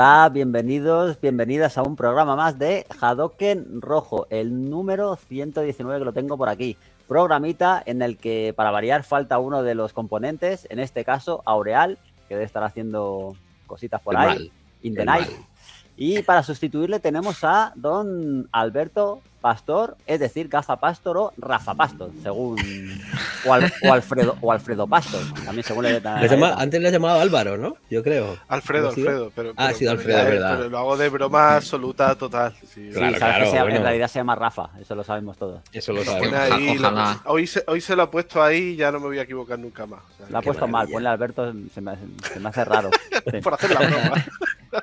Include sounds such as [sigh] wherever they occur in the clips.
Hola, bienvenidos, bienvenidas a un programa más de Hadoken Rojo, el número 119 que lo tengo por aquí. Programita en el que para variar falta uno de los componentes, en este caso Aureal, que debe estar haciendo cositas por ahí. Y para sustituirle tenemos a don Alberto Pastor, es decir, Gafa Pastor o Rafa Pastor, según. [laughs] O, Alfredo, o Alfredo Pastor, también según le, le llama, Antes le llamado Álvaro, ¿no? Yo creo. Alfredo, Alfredo. Pero, ah, ha sido Alfredo, es verdad. lo hago de broma absoluta, total. Sí, sabes que en realidad se llama Rafa, eso lo sabemos todos. Eso lo sabemos. hoy, se, lo ha puesto ahí y ya no me voy a equivocar nunca más. lo ha puesto mal, ponle Alberto, se me, hace raro. [laughs] Por hacer la broma.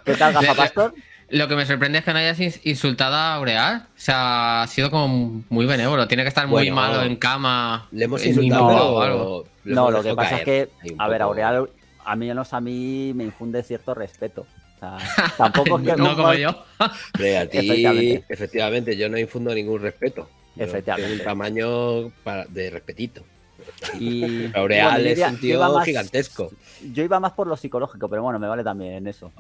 ¿Qué tal, Gafa Pastor? Lo que me sorprende es que no hayas insultado a Aureal. O sea, ha sido como muy benévolo. Tiene que estar muy malo en cama. Le hemos insultado o algo. no, lo que pasa es que, a ver, Aureal, a mí, menos a mí, me infunde cierto respeto. O sea, tampoco es que. [laughs] no como yo. [laughs] a ti, efectivamente. yo no infundo ningún respeto. Efectivamente. un tamaño de respetito. Y [laughs] es un tío gigantesco. Yo iba más por lo psicológico, pero bueno, me vale también en eso.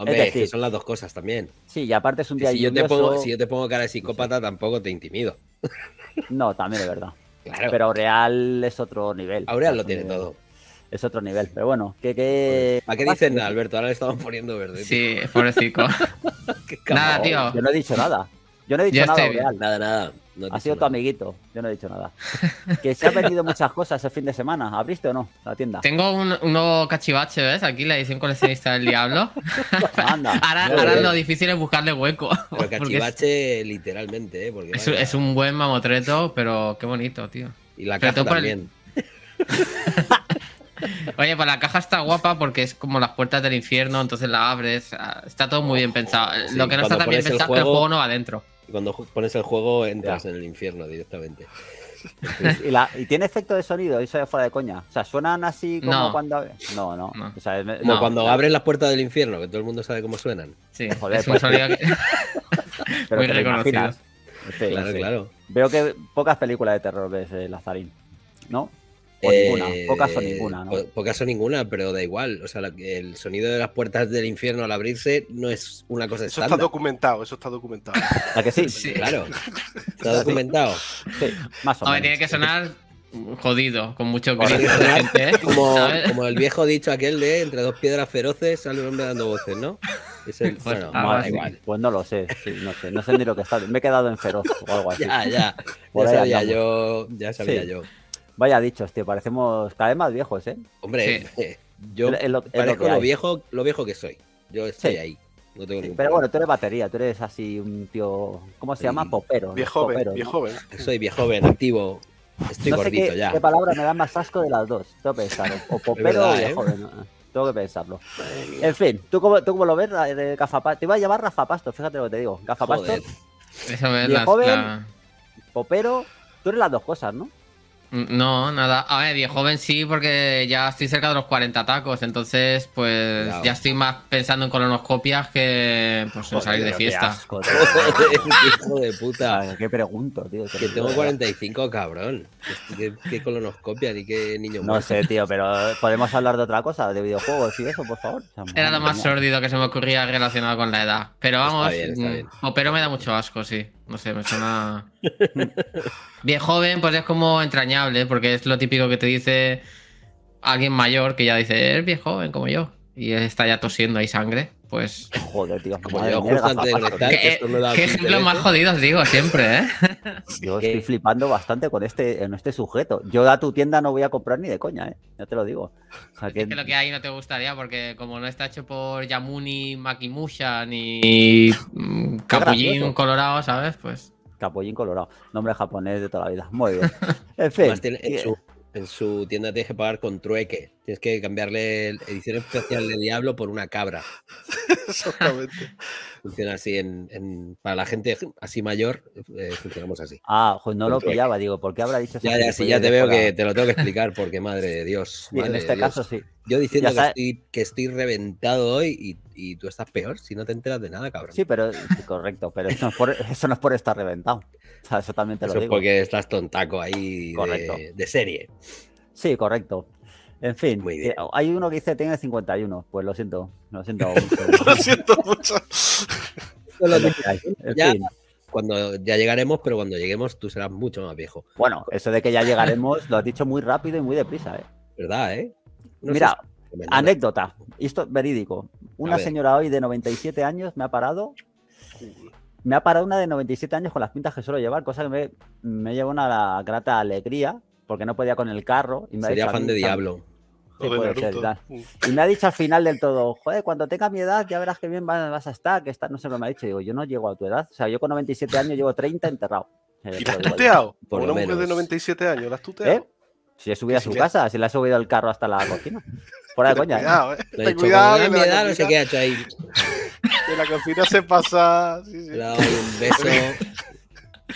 son las dos cosas también. Sí, y aparte es un día si yo te pongo Si yo te pongo cara de psicópata, tampoco te intimido. [laughs] No, también es verdad. Pero real es otro nivel. Aureal lo tiene todo. Es otro nivel, pero bueno, que, pues, ¿A qué dicen Alberto? Ahora le estamos poniendo verde. Sí, pobrecito. [laughs] nada, tío. Yo no he dicho nada. Yo no he dicho nada, Nada, nada ha sido tu amiguito, yo no he dicho nada. [laughs] que se ha perdido muchas cosas el fin de semana. ¿Abriste o no la tienda? Tengo un, nuevo cachivache, ¿ves? Aquí la edición coleccionista del diablo. [laughs] Anda, [laughs] ahora, lo difícil es buscarle hueco. Pero cachivache literalmente, ¿eh? es, un buen mamotreto, pero qué bonito, tío. Y la caja también. Oye, pues la caja está guapa porque es como las puertas del infierno, entonces la abres. Ah, está todo muy bien pensado. lo que no está tan bien pensado es que el juego no va adentro cuando pones el juego entras en el infierno directamente. [laughs] ¿Y, tiene efecto de sonido, eso ya fuera de coña. O sea, suenan así como cuando. No, no. cuando abres las puertas del infierno, que todo el mundo sabe cómo suenan. Sí, [laughs] Joder, pues, que... [laughs] Muy reconocidas. claro, claro. Veo que pocas películas de terror ves eh, Lazarín, ¿no? ninguna, eh, pocas o ninguna. ¿no? pocas o ninguna, pero da igual. O sea, el sonido de las puertas del infierno al abrirse no es una cosa Eso está documentado, eso está documentado. que sí? [laughs] Claro. [laughs] Está documentado. Sí, más o menos. tiene que sonar jodido, con mucho grito ¿eh? como, el viejo dicho aquel de entre dos piedras feroces sale un hombre dando voces, ¿no? pues, bueno, pues no lo sé, no sé, no sé ni lo que está. Me he quedado en feroz o algo así. Ya, ya. ya sabía yo, ya sabía yo. Vaya dichos, tío, parecemos cada vez más viejos, ¿eh? Hombre, eh, yo lo, parezco lo, viejo, lo viejo que soy. Yo estoy ahí. No tengo sí, pero bueno, tú eres batería, tú eres así un tío, ¿cómo se llama? Mm. Popero. Viejo joven, [laughs] Soy viejo activo. Estoy no sé gordito qué, ya. palabra me da más asco de las dos? Tengo que pensarlo, O [laughs] popero o ¿eh? viejo joven. Tengo que pensarlo. En fin, ¿tú cómo, tú cómo lo ves? Gafapasto. Te iba a llamar Rafa Pasto, fíjate lo que te digo. Gafapasto. Joder. Esa es popero. Tú eres las dos cosas, ¿no? No, nada. A ver, de joven sí, porque ya estoy cerca de los 40 tacos, entonces pues ya estoy más pensando en colonoscopias que pues, en salir de fiesta. Asco, [laughs] [laughs] hijo de puta. ¿Qué pregunto, tío? Que tengo 45, cabrón. ¿Qué, colonoscopia ni qué niño No sé, tío, [laughs] pero eh, podemos hablar de otra cosa, de videojuegos y eso, por favor. Era lo más sórdido que se me ocurría relacionado con la edad. Pero vamos, mm, pero me da mucho asco, sí. No sé, me suena. Bien joven, pues es como entrañable, porque es lo típico que te dice alguien mayor que ya dice, eh, es bien joven como yo. Y está ya tosiendo ahí sangre. Pues, Joder, tío. ¿Qué ejemplos más ¿eh? jodidos digo siempre, eh? [laughs] Yo estoy flipando bastante con este, en este sujeto. Yo a tu tienda no voy a comprar ni de coña, eh. Ya te lo digo. Es lo que hay no te gustaría, porque como no está hecho por Yamuni Makimusha ni mm, Capullín Colorado, ¿sabes? Pues. Capullín Colorado, nombre japonés de toda la vida. Muy bien. [laughs] En fin en su tienda tienes que pagar con trueque. Tienes que cambiarle edición especial de Diablo por una cabra. [laughs] Exactamente. Funciona así para la gente así mayor, eh, funcionamos así. Ah, no lo pillaba, digo, ¿por qué habrá dicho Ya, pues ya, ya te veo que te lo tengo que explicar, porque madre de Dios. en este caso sí. Yo diciendo que estoy, reventado hoy y, tú estás peor si no te enteras de nada, cabrón. Sí, pero correcto, pero eso no es por, estar reventado. O eso también lo digo. Es porque estás tontaco ahí de, serie. Sí, correcto. En fin, hay uno que dice tiene 51. Pues lo siento, lo siento [laughs] mucho. lo siento mucho. Cuando ya llegaremos, pero cuando lleguemos tú serás mucho más viejo. Bueno, eso de que ya llegaremos lo has dicho muy rápido y muy deprisa, ¿eh? ¿Verdad, eh? Mira, ¿eh? anécdota, esto es verídico. Una señora hoy de 97 años me ha parado. Me ha parado una de 97 años con las pintas que suelo llevar, cosa que me, lleva una grata alegría, porque no podía con el carro. Y Sería fan de Diablo. y me ha dicho al final del todo, joder, cuando tenga mi edad ya verás que bien vas a estar, que está, no sé lo que me ha dicho. Digo, yo no llego a tu edad. O sea, yo con 97 años llevo 30 enterrado. ¿Y la has tuteado? Por, lo de 97 años, ¿la has tuteado? ¿Eh? Si he subido a su casa, si le ha subido el carro hasta la cocina. Fuera de [laughs] coña. Cuidado, eh. ¿eh? Ten cuidado. no sé qué ha hecho ahí. [laughs] Que la cocina se pasa. Sí, sí. Claro, un beso. [laughs]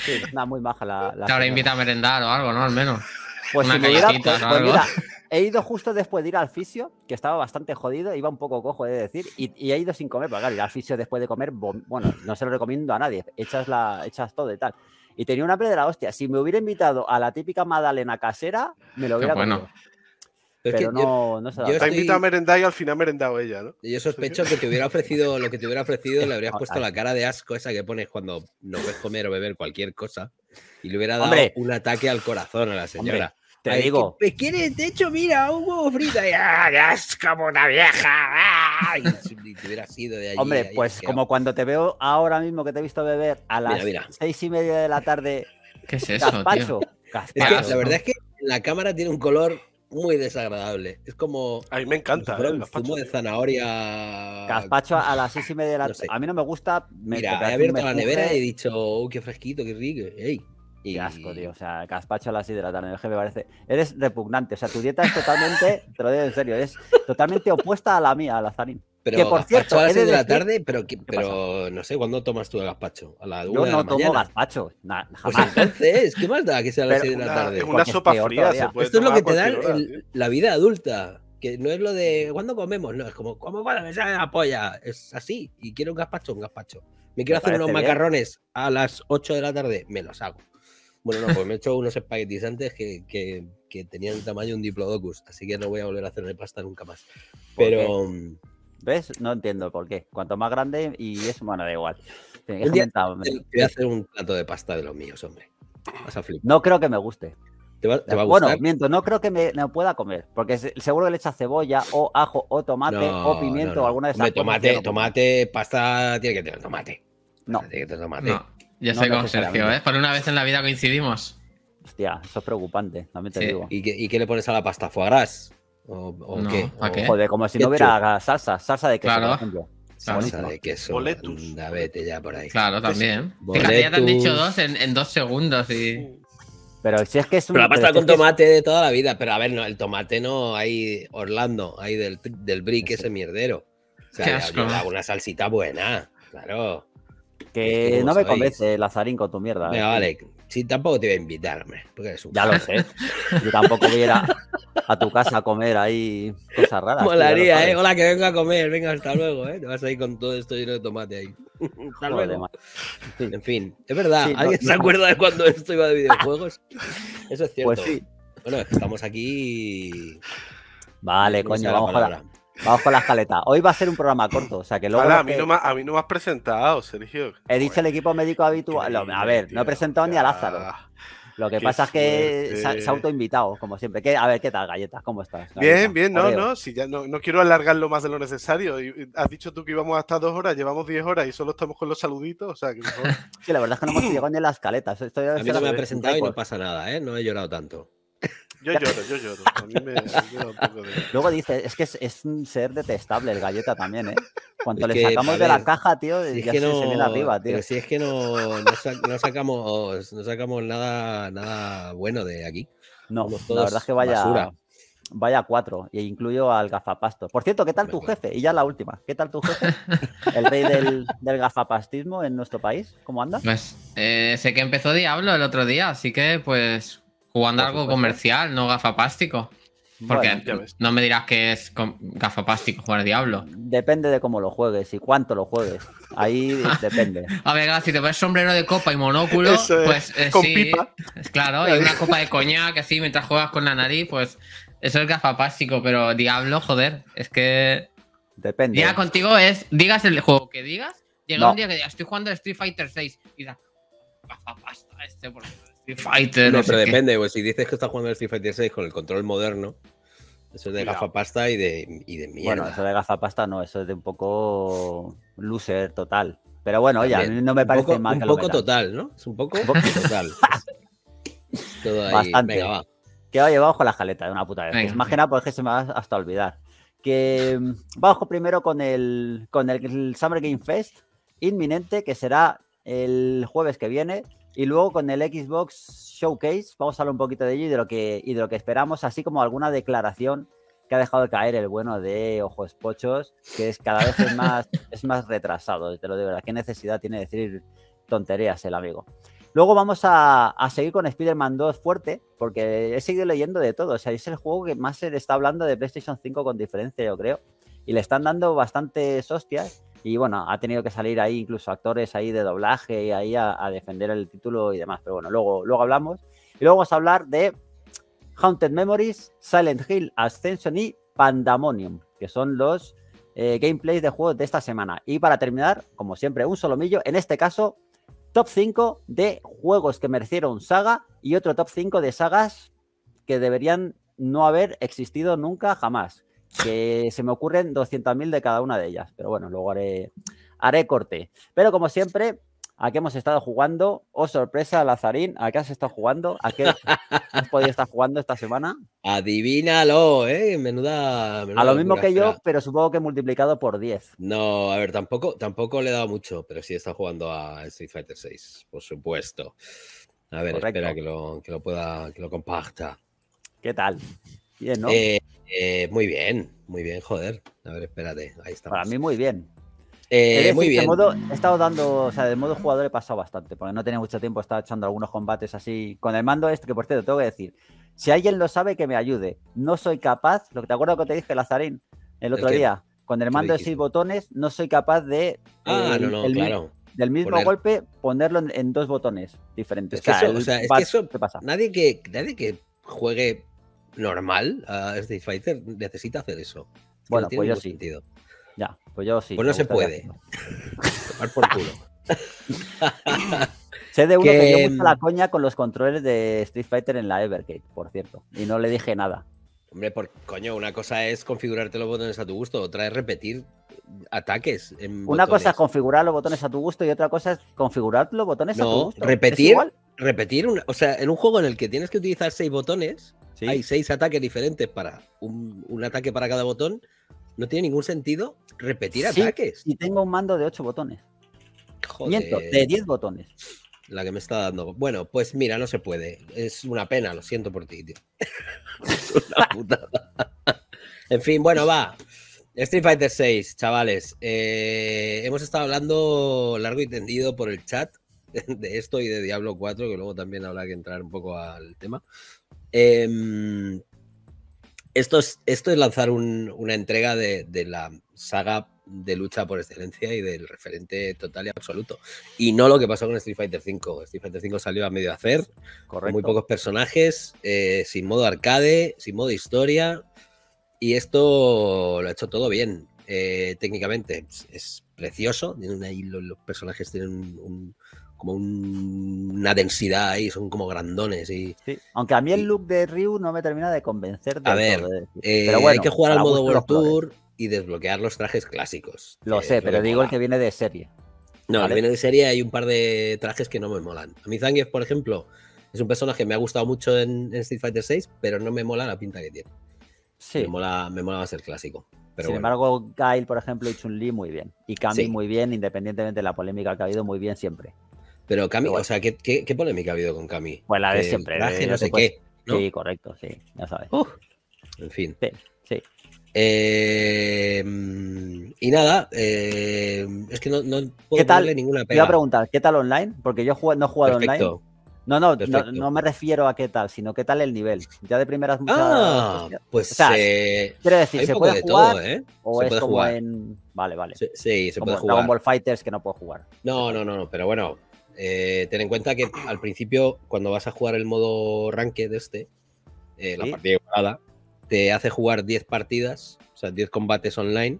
Sí, nada, muy maja la. la Te ahora invitado a merendar o algo, ¿no? Al menos. Pues Una si me pues, mira, he ido justo después de ir al fisio, que estaba bastante jodido, iba un poco cojo, he de decir, y, he ido sin comer, porque claro, ir al fisio después de comer, bueno, no se lo recomiendo a nadie, echas, la, echas todo y tal. Y tenía una pelea de la hostia. Si me hubiera invitado a la típica Madalena casera, me lo hubiera Pero no, se Te ha invitado a merendar y al final merendado ella, ¿no? Yo sospecho que te hubiera ofrecido lo que te hubiera ofrecido, le habrías [laughs] puesto la cara de asco esa que pones cuando no ves comer o beber cualquier cosa y le hubiera dado un ataque al corazón a la señora. Te digo. Que, ¿quieres? de hecho, mira, un huevo frito. Ah, ya es como una vieja! Ah, si sido de allí, Hombre, pues como cuando te veo ahora mismo que te he visto beber a las seis y media de la tarde. ¿Qué es eso? Gazpacho, la verdad es que la cámara tiene un color muy desagradable. Es como. A mí me encanta. el ¿eh? zumo de zanahoria. Caspacho a las seis y media de la tarde. A mí no me gusta. Me, Mira, he abierto la nevera y he dicho, oh, qué fresquito, qué rico. Ey. Y... asco, tío. O sea, gazpacho a las 6 de la tarde. me parece. Eres repugnante. O sea, tu dieta es totalmente. [laughs] te lo digo en serio. Es totalmente opuesta a la mía, a la Zanin. Pero que por cierto, a las 6 de la tarde, pero, pero no sé, ¿cuándo tomas tú el gazpacho? ¿A la Yo no la tomo mañana? gazpacho. Pues jamás. Pues entonces, ¿qué más da que sea a las 6 de la tarde? Una, sopa fría Esto es lo que te da la vida adulta. Que no es lo de ¿cuándo comemos? No, es como, ¿cómo cuando me la polla? Es así. Y quiero un gazpacho, un gazpacho. Me quiero hacer unos macarrones a las 8 de la tarde, me los hago. Bueno, no, pues me he hecho unos espaguetis antes que, tenían el tamaño de un diplodocus, así que no voy a volver a hacerle pasta nunca más. Pero. Mm, ¿Ves? No entiendo por qué. Cuanto más grande y eso, bueno, da igual. voy a hacer un plato de pasta de los míos, hombre. No creo que me guste. ¿Te va, te va bueno, miento, no creo que me pueda comer, porque seguro que le echa cebolla o ajo o tomate o pimiento o alguna de esas cosas tomate, tomate, pasta tiene que tener tomate. No. Tiene que tener tomate ya no con Sergio, ¿eh? Por una vez en la vida coincidimos. Hostia, eso es preocupante, también te digo. ¿Y qué, le pones a la pasta? ¿Foie ¿O, qué? Joder, como si no hubiera salsa, salsa de queso, por ejemplo. Salsa de queso. Boletus. vete ya por ahí. Claro, también. ya te han dicho dos en, dos segundos Pero si es que es una. la pasta con tomate de toda la vida. Pero a ver, no, el tomate no hay Orlando, hay del, del brick ese mierdero. O sea, qué asco. una salsita buena, claro. Que este, no me convence, Lazarín, con tu mierda. Eh, vale. Sí, tampoco te iba a invitarme. Porque Ya lo sé. Yo tampoco voy a ir a, tu casa a comer ahí cosas raras. Molaría, ¿eh? Hola, que venga a comer. Venga, hasta luego, ¿eh? Te vas a ir con todo esto lleno de tomate ahí. [laughs] hasta Joder, luego. En fin, es verdad. ¿Alguien se acuerda de cuando esto iba de videojuegos? [laughs] Eso es pues cierto. Pues sí. Bueno, estamos aquí. Vale, coño, vamos a la Vamos con las caletas. Hoy va a ser un programa corto, o sea que luego. a, mí No me, has presentado, Sergio. He dicho el equipo médico habitual. a ver, no he presentado ni a Lázaro. Lo que pasa es que se ha autoinvitado, como siempre. a ver, ¿qué tal, galletas? ¿Cómo estás? Bien, bien, no, no, si ya no, no, quiero alargarlo más de lo necesario. Has dicho tú que íbamos hasta dos horas, llevamos diez horas y solo estamos con los saluditos, o sea [laughs] Sí, la verdad es que no hemos llegado ni las caletas. a mí no me ha presentado y no pasa nada, ¿eh? No he llorado tanto. Yo lloro, yo lloro. Luego dice, es que es, un ser detestable el galleta también, ¿eh? Cuando le sacamos de la caja, tío, si ya es que se, no, viene arriba, tío. si es que no, sacamos, no sacamos nada, nada bueno de aquí. No, la verdad es que vaya. Vaya cuatro, e incluyo al gafapasto. Por cierto, ¿qué tal tu jefe? Y ya la última, ¿qué tal tu jefe? El rey del, [laughs] del gafapastismo en nuestro país, ¿cómo andas? Pues, eh, sé que empezó Diablo el otro día, así que pues Jugando algo comercial, no gafapástico. Porque no me dirás que es gafapástico jugar Diablo. Depende de cómo lo juegues y cuánto lo juegues. Ahí [laughs] depende. A ver, si te ves sombrero de copa y monóculo, pues eh, Pipa. Claro, y una copa de coñac así mientras juegas con la nariz, pues eso es gafapástico, pero Diablo, joder, es que. Depende. Ya contigo es, digas el juego que digas, llega un día que digas, estoy jugando Street Fighter 6 y da gafapasta este, favor. No, pero depende, pues, si dices que estás jugando el Street Fighter 6 con el control moderno, eso es de gafapasta y de, y de mierda. Bueno, eso de gafapasta no, eso es de un poco loser total. Pero bueno, ya, no me parece mal. un poco total, ¿no? Es un poco, [laughs] total. [laughs] Bastante. va. Que va vamos con la jaleta de una puta vez. Imagina más se me va hasta olvidar. Que bajo mm, primero con el, con el Summer Game Fest inminente, que será el jueves que viene. Y luego con el Xbox Showcase, vamos a hablar un poquito de ello y de lo que, y de lo que esperamos, así como alguna declaración que ha dejado de caer el bueno de Ojos Pochos, que es cada vez más, [laughs] es más retrasado, te lo digo, ¿qué necesidad tiene de decir tonterías el amigo? Luego vamos a, a seguir con Spider-Man 2 fuerte, porque he seguido leyendo de todo, o sea, es el juego que más se le está hablando de PlayStation 5 con diferencia, yo creo, y le están dando bastantes hostias, y bueno, ha tenido que salir ahí incluso actores ahí de doblaje y ahí a, defender el título y demás. Pero bueno, luego, luego hablamos. Y luego vamos a hablar de Haunted Memories, Silent Hill, Ascension y Pandemonium, que son los eh, gameplays de juegos de esta semana. Y para terminar, como siempre, un solomillo, en este caso, top 5 de juegos que merecieron saga y otro top 5 de sagas que deberían no haber existido nunca jamás que se me ocurren 200.000 de cada una de ellas, pero bueno, luego haré, haré corte. Pero como siempre, a qué hemos estado jugando. Oh, sorpresa, Lazarín, ¿a qué has estado jugando? ¿A qué has podido estar jugando esta semana? Adivínalo, ¿eh? Menuda. a lo mismo que yo, pero supongo que multiplicado por 10. No, a ver, tampoco, tampoco le he dado mucho, pero sí he estado jugando a Street Fighter VI, por supuesto. A ver, espera que lo, que pueda, que lo compacta ¿Qué tal? Bien, ¿no? Eh, eh, muy bien, muy bien, joder. A ver, espérate, ahí estamos. Para mí muy bien. Eh, muy bien. De modo, he estado dando, o sea, de modo jugador he pasado bastante, porque no tenía mucho tiempo, estaba echando algunos combates así con el mando este, que por cierto, tengo que decir, si alguien lo sabe, que me ayude. No soy capaz, lo que te acuerdo que te dije, Lazarín, el otro día, con el mando de seis botones, no soy capaz de... Ah, no, no, claro del mismo golpe ponerlo en, dos botones diferentes. o sea, es que eso, pasa? Nadie que, nadie que juegue normal a Street Fighter necesita hacer eso. bueno, pues yo sí. Ya, pues yo sí. Pues no se puede. [laughs] Tomar por culo. [laughs] sé de uno que... gusta la mm, coña con los controles de Street Fighter en la Evergate, por cierto. Y no le dije nada. Hombre, por coño, una cosa es configurarte los botones a tu gusto, otra es repetir ataques. una cosa es configurar los botones a tu gusto y otra cosa es configurar los botones a tu gusto. Repetir, repetir, o sea, en un juego en el que tienes que utilizar seis botones, hay seis ataques diferentes para un, ataque para cada botón. No tiene ningún sentido repetir ataques. Y tengo un mando de ocho botones. Joder. Miento, de 10 botones. La que me está dando. Bueno, pues mira, no se puede. Es una pena, lo siento por ti, tío. [laughs] es una en fin, bueno, va. Street Fighter 6, chavales. Eh, hemos estado hablando largo y tendido por el chat [laughs] de esto y de Diablo 4, que luego también habrá que entrar un poco al tema. Em, esto, es, lanzar una entrega de, la saga de lucha por excelencia y del referente total y absoluto. Y no lo que pasó con Street Fighter V. Street Fighter V salió a medio hacer, con muy pocos personajes, eh, sin modo arcade, sin modo historia. Y esto lo ha hecho todo bien, eh, técnicamente. Es, precioso. los, personajes tienen un como una densidad ahí, son como grandones. Y, Aunque a mí el look de Ryu no me termina de convencer. De a ver, eh, hay que jugar al modo World Tour y desbloquear los trajes clásicos. Lo sé, pero digo el que viene de serie. No, el que viene de serie hay un par de trajes que no me molan. A mí Zangief, por ejemplo, es un personaje que me ha gustado mucho en, Street Fighter VI, pero no me mola la pinta que tiene. Sí. Me mola, me mola más el clásico. Sin embargo, Kyle, por ejemplo, y Chun-Li muy bien. Y Kami muy bien, independientemente de la polémica que ha habido, muy bien siempre. Pero Cami, o sea, ¿qué, ¿qué, polémica ha habido con Cami? Pues la de siempre. no sé qué. Sí, correcto, sí, ya sabes. en fin. Sí, sí. Eh, mm, y nada, eh, es que no, no puedo darle ninguna pega. Te iba a preguntar, ¿qué tal online? Porque yo no he jugado online. No, no, no, no, me refiero a qué tal, sino qué tal el nivel. Ya de primeras muchas... Ah, pues eh, quiero decir, se puede jugar ¿eh? o es como jugar. en Vale, vale. Sí, se puede jugar. en World Fighters que no puedo jugar. No, no, no, no, pero bueno, eh, ten en cuenta que al principio, cuando vas a jugar el modo de este, eh, la partida jugada te hace jugar 10 partidas, o sea, 10 combates online,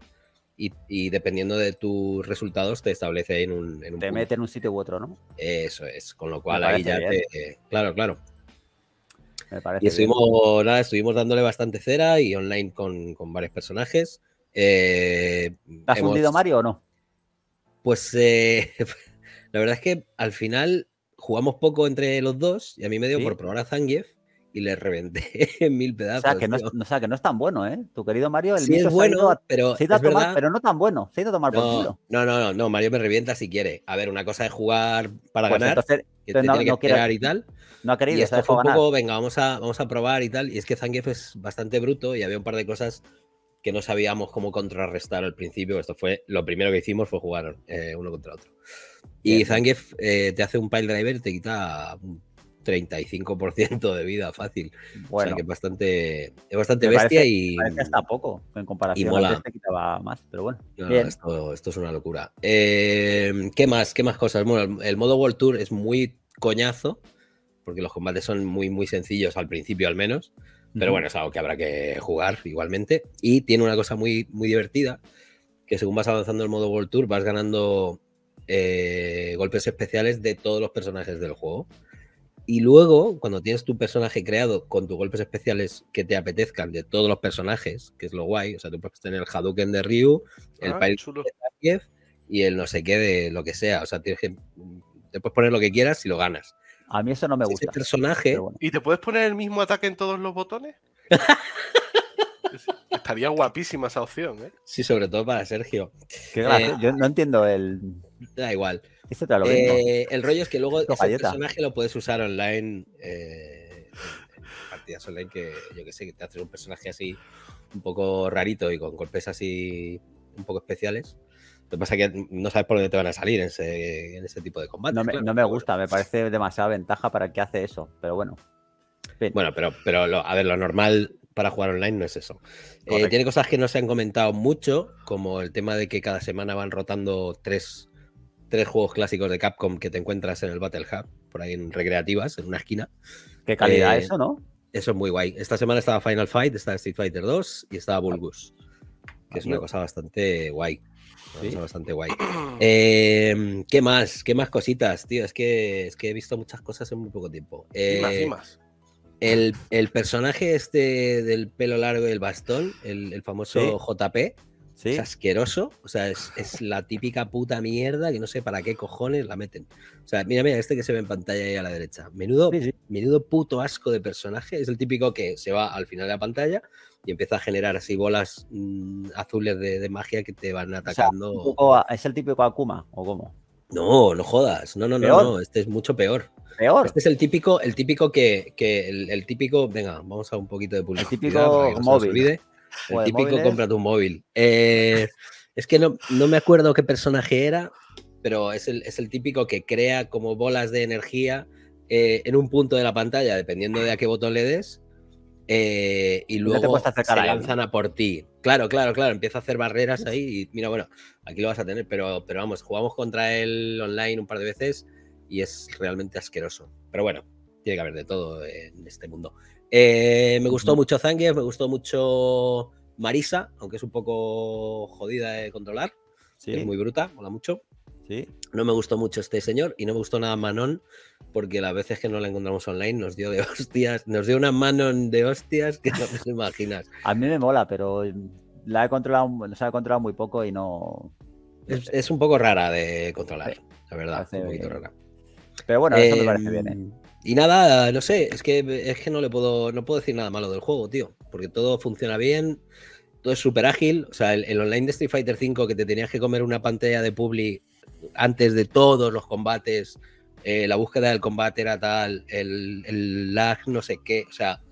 y, dependiendo de tus resultados te establece en un... En te mete en un sitio u otro, ¿no? Eso es, con lo cual ahí ya te... claro, claro. y estuvimos, dándole bastante cera y online con, varios personajes. Eh, ¿Te has hundido Mario o no? Pues... [laughs] La verdad es que al final jugamos poco entre los dos y a mí me dio por probar a Zangief y le reventé [laughs] en mil pedazos. O sea, que no, es, no es tan bueno, ¿eh? Tu querido Mario, el sí es bueno, pero, pero no tan bueno. Se ha tomar no, por culo. No, no, no, Mario me revienta si quiere. A ver, una cosa es jugar para pues ganar, no, que tal. No ha querido, y esto un poco, venga, vamos a, vamos a probar y tal. Y es que Zangief es bastante bruto y había un par de cosas que no sabíamos cómo contrarrestar al principio. Esto fue lo primero que hicimos fue jugar eh, uno contra otro. Y Zangief eh, te hace un pile driver y te quita un 35% de vida fácil. Bueno, que es bastante, es bastante bestia y. Parece hasta poco en comparación y mola. quitaba más, pero bueno. Esto, esto, es una locura. Eh, ¿Qué más? ¿Qué más cosas? Bueno, el modo World Tour es muy coñazo, porque los combates son muy, muy sencillos al principio al menos. Pero bueno, es algo que habrá que jugar igualmente. Y tiene una cosa muy, muy divertida, que según vas avanzando el modo World Tour, vas ganando eh, golpes especiales de todos los personajes del juego. Y luego, cuando tienes tu personaje creado con tus golpes especiales que te apetezcan de todos los personajes, que es lo guay, o sea, tú puedes tener el Hadouken de Ryu, el ah, de y el no sé qué de lo que sea. O sea, tienes que, te puedes poner lo que quieras y lo ganas. A mí eso no me gusta. ¿Y te puedes poner el mismo ataque en todos los botones? [laughs] Estaría guapísima esa opción, ¿eh? Sí, sobre todo para Sergio. Eh, yo no entiendo el. Da igual. Este eh, el rollo es que luego ese personaje lo puedes usar online. Eh, partidas online que yo que sé, que te haces un personaje así un poco rarito y con golpes así un poco especiales. Lo que pasa es que no sabes por dónde te van a salir en ese, tipo de combate No me, gusta, me parece demasiada ventaja para el que hace eso, pero bueno. Bueno, pero, pero a ver, lo normal para jugar online no es eso. Eh, tiene cosas que no se han comentado mucho, como el tema de que cada semana van rotando tres, juegos clásicos de Capcom que te encuentras en el Battle Hub, por ahí en recreativas, en una esquina. Qué calidad eh, eso, ¿no? Eso es muy guay. Esta semana estaba Final Fight, estaba Street Fighter 2 y estaba Vulgus, que es una cosa bastante guay bastante guay. [clears throat] Em, ¿Qué más? ¿Qué más cositas, tío? Es que, es que he visto muchas cosas en muy poco tiempo. Eh, más, El, personaje este del pelo largo y el bastón, el, el famoso JP, es asqueroso, o sea, es, la típica puta mierda que no sé para qué cojones la meten. O sea, mira, mira, este que se ve en pantalla ahí a la derecha. Menudo, menudo puto asco de personaje. Es el típico que se va al final de la pantalla y empieza a generar así bolas mm, azules de, magia que te van atacando. O ¿Es el típico Akuma o cómo? No, no jodas. No, no, no, no. Este es mucho peor. Peor. Este es el típico, el típico que, que el, típico, venga, vamos a un poquito de publicidad. El típico móvil. El típico compra tu móvil. Eh, es que no, me acuerdo qué personaje era, pero es el, típico que crea como bolas de energía eh, en un punto de la pantalla, dependiendo de a qué botón le des. Eh, y luego se lanzan a por ti. Claro, claro, claro. Empieza a hacer barreras ahí y mira, bueno, aquí lo vas a tener, pero, pero vamos, jugamos contra él online un par de veces y es realmente asqueroso. Pero bueno, tiene que haber de todo en este mundo. Eh, me gustó mucho Zangief, me gustó mucho Marisa, aunque es un poco jodida de controlar. Es muy bruta, mola mucho. No me gustó mucho este señor y no me gustó nada Manon, porque las veces que no la encontramos online nos dio de [laughs] hostias, nos dio una Manon de hostias que no te imaginas. [laughs] A mí me mola, pero la he controlado, se ha controlado muy poco y no. es, un poco rara de controlar, la verdad. Un poquito rara. Pero bueno, eso me parece bien. Em, ¿eh? Y nada, no sé, es que, es que no le puedo, no puedo decir nada malo del juego, tío, porque todo funciona bien, todo es súper ágil. O sea, el, online de Street Fighter V que te tenías que comer una pantalla de publi antes de todos los combates, eh, la búsqueda del combate era tal, el, lag, no sé qué. O sea,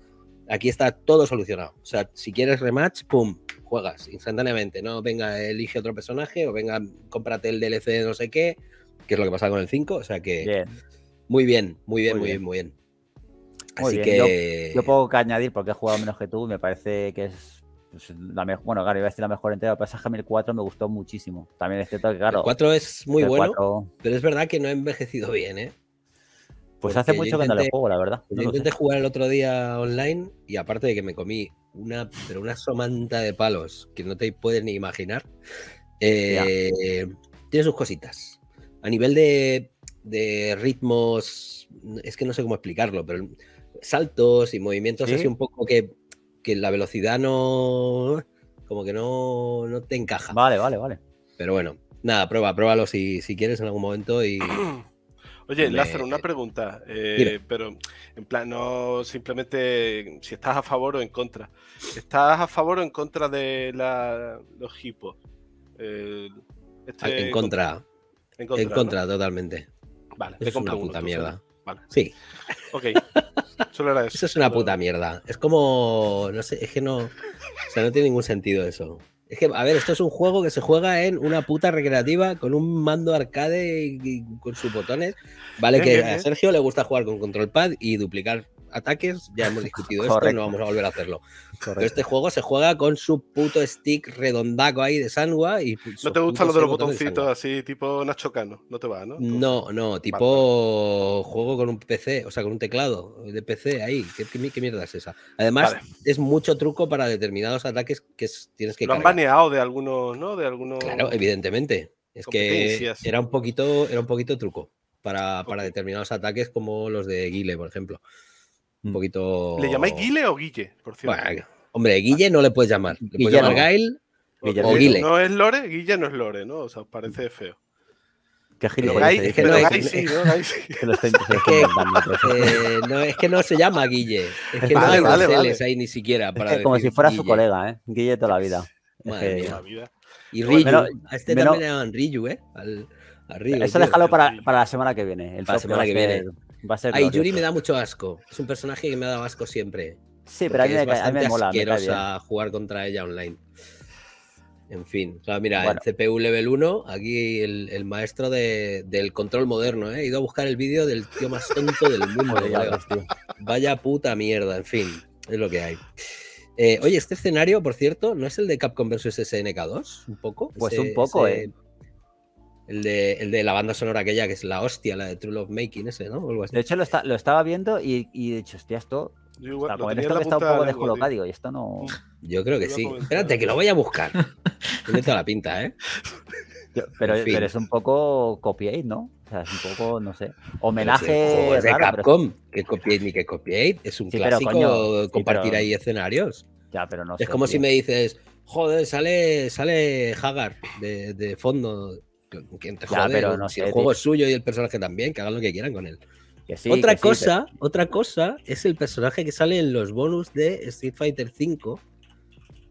aquí está todo solucionado. O sea, si quieres rematch, pum, juegas instantáneamente. No, venga, elige otro personaje o venga, cómprate el DLC de no sé qué, que es lo que pasa con el 5. O sea que. Muy bien, muy bien, muy, bien, muy bien. Así que. Yo, puedo añadir, porque he jugado menos que tú, me parece que es. Pues, la mejor, bueno, claro, iba a decir la mejor entera, pero que 4 me gustó muchísimo. También es cierto que, claro. El 4 es muy bueno, pero es verdad que no ha envejecido bien, ¿eh? Pues hace mucho que no lo juego, la verdad. yo intenté jugar el otro día online y aparte de que me comí una, pero una somanta de palos que no te puedes ni imaginar, eh, tiene sus cositas. A nivel de de ritmos, es que no sé cómo explicarlo, pero saltos y movimientos así un poco que, la velocidad no, como que no, te encaja. Vale, vale, vale. Pero bueno, nada, prueba, pruébalo si, si quieres en algún momento y... [clears throat] Oye, Lázaro, una pregunta, eh, pero en plan, no simplemente si estás a favor o en contra. ¿Estás a favor o en contra de la, los hipos? Eh, este en contra. En contra, totalmente. Vale, es una puta mierda. Vale. Sí. Ok. [laughs] Solo era eso. es una puta mierda. Es como. No sé, es que no. O sea, no tiene ningún sentido eso. Es que, a ver, esto es un juego que se juega en una puta recreativa con un mando arcade y, con sus botones. Vale, que a Sergio le gusta jugar con control pad y duplicar ataques, ya hemos discutido esto, no vamos a volver a hacerlo. Pero este juego se juega con su puto stick redondaco ahí de sangua y... ¿No te gusta lo de los botoncitos así, tipo Nacho Cano? No te va, ¿no? No, no, tipo juego con un PC, o sea, con un teclado de PC ahí. ¿Qué, mierda es esa? Además, es mucho truco para determinados ataques que tienes que... Lo han baneado de algunos, ¿no? De algunos... Claro, evidentemente. Es que era un poquito, era un poquito truco para, para determinados ataques como los de Guile, por ejemplo. Un mm. poquito. ¿Le llamáis Guille o Guille, por cierto? hombre, Guille no le puedes llamar. Le Guille llamar no. o, o No es Lore, Guille no es Lore, ¿no? O sea, os parece feo. Pero es que, no, es, sí, ¿no? [laughs] es, que, eh, no, es que no se llama Guille. Es que no hay vale, ahí ni siquiera. es como si fuera su colega, ¿eh? Guille toda la [laughs] vida. Madre mía. Y Ryu. a este también le llaman Ryu, ¿eh? Al, a Eso déjalo para, para, la semana que viene. El para la semana que viene. Ay, Yuri me da mucho asco. Es un personaje que me ha dado asco siempre. Sí, pero a mí, me, es a jugar contra ella online. En fin, mira, CPU level 1, aquí el, maestro del control moderno, ¿eh? he ido a buscar el vídeo del tío más tonto del [laughs] mundo. Vaya puta mierda, en fin, es lo que hay. Eh, oye, este escenario, por cierto, ¿no es el de Capcom vs SNK 2? Un poco. Pues un poco, eh el de, el de, la banda sonora aquella que es la hostia, la de True Love Making, ese, ¿no? De hecho, lo, lo, estaba viendo y, y de hecho, hostia, esto. en está, esto está un poco descolocado, digo, y esto no. [laughs] Yo creo que sí. Espérate, que lo voy a buscar. Tiene toda la pinta, ¿eh? [laughs] Pero, pero, es un poco copiate, ¿no? O sea, es un poco, no sé, homenaje. Es de Capcom, pero... que copiate ni que copiate. Es un clásico compartir ahí escenarios. Ya, pero no Es como si me dices, joder, sale, sale Hagar de, de fondo el juego es suyo y el personaje también, que hagan lo que quieran con él. otra cosa, otra cosa es el personaje que sale en los bonus de Street Fighter V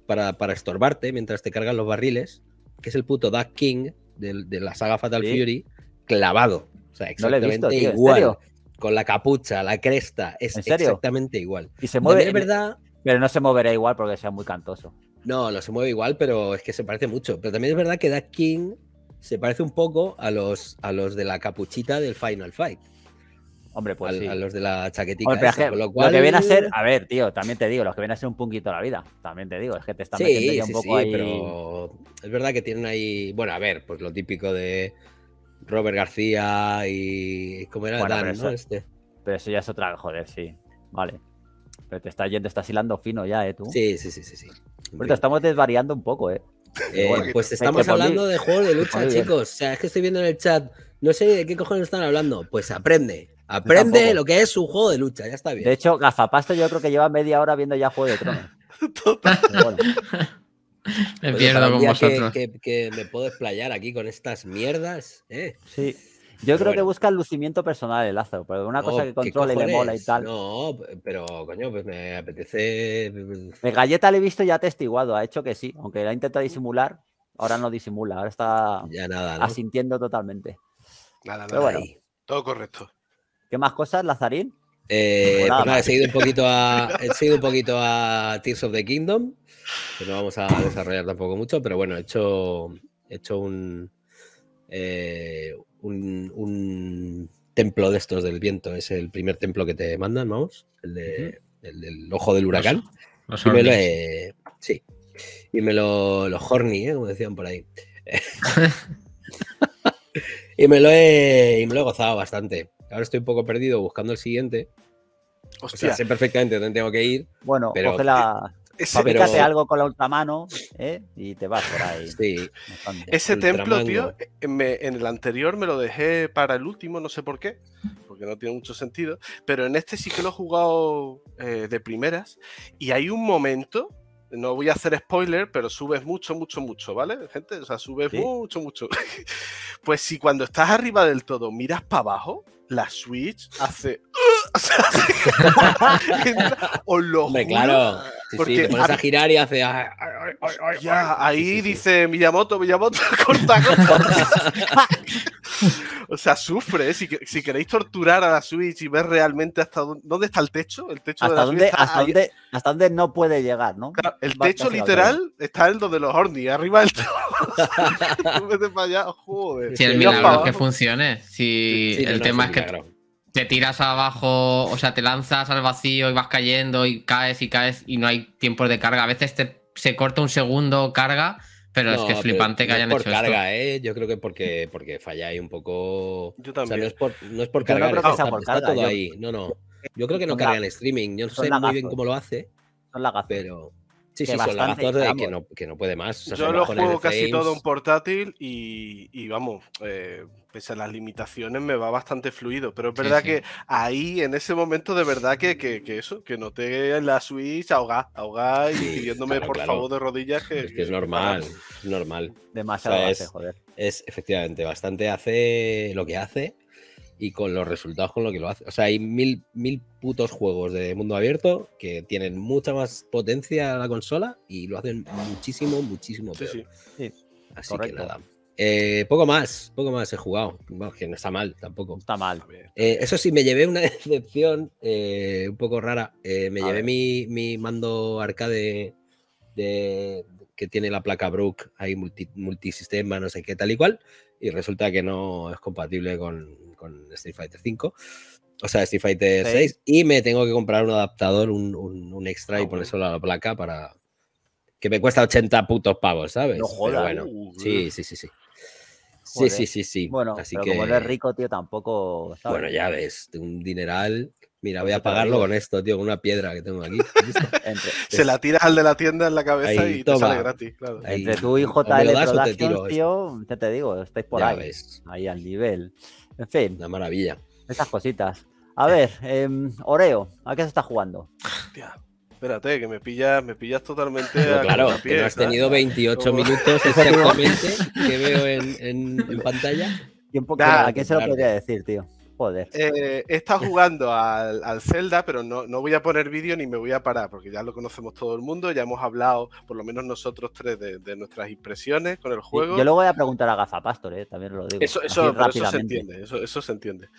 para, estorbarte mientras te cargan los barriles, que es el puto Duck King de, la saga Fatal Fury clavado. O sea, exactamente igual. Con la capucha, la cresta, es exactamente igual. Y se mueve. Es verdad. Pero no se moverá igual porque sea muy cantoso. No, no se mueve igual, pero es que se parece mucho. Pero también es verdad que Duck King se parece un poco a los, a los de la capuchita del Final Fight. Hombre, pues a, sí. a los de la chaquetita. lo, que viene a ser, a ver, tío, también te digo, los que vienen a ser un punquito la vida, también te digo, es que te están metiendo ya un poco ahí... pero es verdad que tienen ahí, bueno, a ver, pues lo típico de Robert García y cómo era el Dan, pero eso, ¿no? Este. Pero eso ya es otra, joder, sí, vale. Pero te estás yendo, estás hilando fino ya, ¿eh, tú? Sí, sí, sí, sí, sí. estamos desvariando un poco, ¿eh? Eh, pues estamos hablando de juego de lucha, chicos. O sea, es que estoy viendo en el chat. No sé de qué cojones están hablando. Pues aprende. Aprende lo que es un juego de lucha. Ya está bien. De hecho, Gafapasto yo creo que lleva media hora viendo ya Juego de Tronos. [laughs] Total. Me pierdo con vosotros. Que, me puedo explayar aquí con estas mierdas. Eh. Sí. Yo creo que busca el lucimiento personal de Lázaro, pero una cosa que controle y le mola y tal. No, pero coño, pues me apetece. Me pues, galleta le he visto ya atestiguado, ha hecho que sí, aunque la intenta disimular, ahora no disimula, ahora está asintiendo totalmente. Nada, nada. Pero bueno, Todo correcto. ¿Qué más cosas, Lazarín? Eh, pues pues he, seguido un poquito a, [laughs] he un poquito a Tears of the Kingdom, que no vamos a desarrollar tampoco mucho, pero bueno, he hecho, he hecho un, eh, un, templo de estos del viento. Es el primer templo que te mandan, vamos, el, del ojo del huracán. y me lo, eh, sí. Y me lo, horny, eh, como decían por ahí. [laughs] y, me lo he, y me lo he gozado bastante. Ahora estoy un poco perdido buscando el siguiente. O sea, sé perfectamente dónde tengo que ir. Bueno, pero ese, algo con la ultramano ¿eh? y te vas por ahí. Sí. Ese templo, tío, eh, eh, en el anterior me lo dejé para el último, no sé por qué, porque no tiene mucho sentido, pero en este sí que lo he jugado de primeras y hay un momento, no voy a hacer spoiler, pero subes mucho, mucho, mucho, ¿vale? Gente, o sea, subes mucho, mucho. [laughs] pues si cuando estás arriba del todo miras para abajo, la Switch hace [laughs] [laughs] o, lo Hombre, claro. porque te pones a, girar y hace. ahí dice Miyamoto, Miyamoto, [laughs] corta, corta. o sea, sufre. ¿eh? Si, queréis torturar a la Switch y ver realmente hasta dónde, está el techo, el techo hasta de la dónde, hasta, dónde, no puede llegar, ¿no? el techo literal está el donde los horny, arriba del todo. Si el milagro es que funcione, si el tema es que te tiras abajo, o sea, te lanzas al vacío y vas cayendo y caes y caes y no hay tiempo de carga. A veces te, se corta un segundo carga, pero es que es flipante que hayan no es por carga, ¿eh? Yo creo que porque, porque falláis un poco. Yo también. O no es por, no es por no carga, todo ahí. No, no. Yo creo que no el streaming. Yo no sé muy bien cómo lo hace. Son Pero. Sí, que sí, bastante, de no, que no, puede más. Yo lo juego casi todo en portátil y, vamos, eh, pese a las limitaciones, me va bastante fluido. Pero es verdad que ahí, en ese momento, de verdad que, que, que eso, que noté la Switch ahogar, ahogar y pidiéndome por favor de rodillas que. Es que es normal, es normal. Demasiado joder. Es efectivamente bastante hace lo que hace y con los resultados con lo que lo hace. O sea, hay mil, mil putos juegos de mundo abierto que tienen mucha más potencia a la consola y lo hacen muchísimo, muchísimo peor. Sí, sí, Así que nada. Eh, poco más, poco más he jugado. que no está mal tampoco. Está mal. Eh, eso sí, me llevé una [laughs] decepción eh, un poco rara. me llevé mi, mi, mando arcade de, que tiene la placa Brook, ahí multi, multisistema, no sé qué, tal y cual. Y resulta que no es compatible con, con Street Fighter 5. O sea, Street Fighter 6. Y me tengo que comprar un adaptador, un, un, extra y ponerlo a la placa para. Que me cuesta 80 putos pavos, ¿sabes? Pero bueno, sí, sí, sí, sí. Sí, sí, sí, sí. Bueno, Así pero que... como eres rico, tío, tampoco. Bueno, ya ves, un dineral. Mira, voy a pagarlo con esto, tío, con una piedra que tengo aquí. [laughs] [laughs] Se la tiras al de la tienda en la cabeza y te sale gratis, Entre tú y JL Productions, te te, te digo, estáis por ahí. Ahí al nivel. En fin. Una maravilla. Esas cositas. A ver, em, Oreo, ¿a qué se está jugando? espérate, que me pillas, me pillas totalmente. claro, que no has tenido 28 [laughs] minutos [laughs] exactamente que veo en, pantalla. ¿A qué se lo podría decir, tío? Joder. Eh, está jugando al, al Zelda, pero no, voy a poner vídeo ni me voy a parar, porque ya lo conocemos todo el mundo, ya hemos hablado, por lo menos nosotros tres, de, nuestras impresiones con el juego. yo lo voy a preguntar a Gazapastor, ¿eh? también lo digo. Eso, eso, se entiende, eso, se entiende.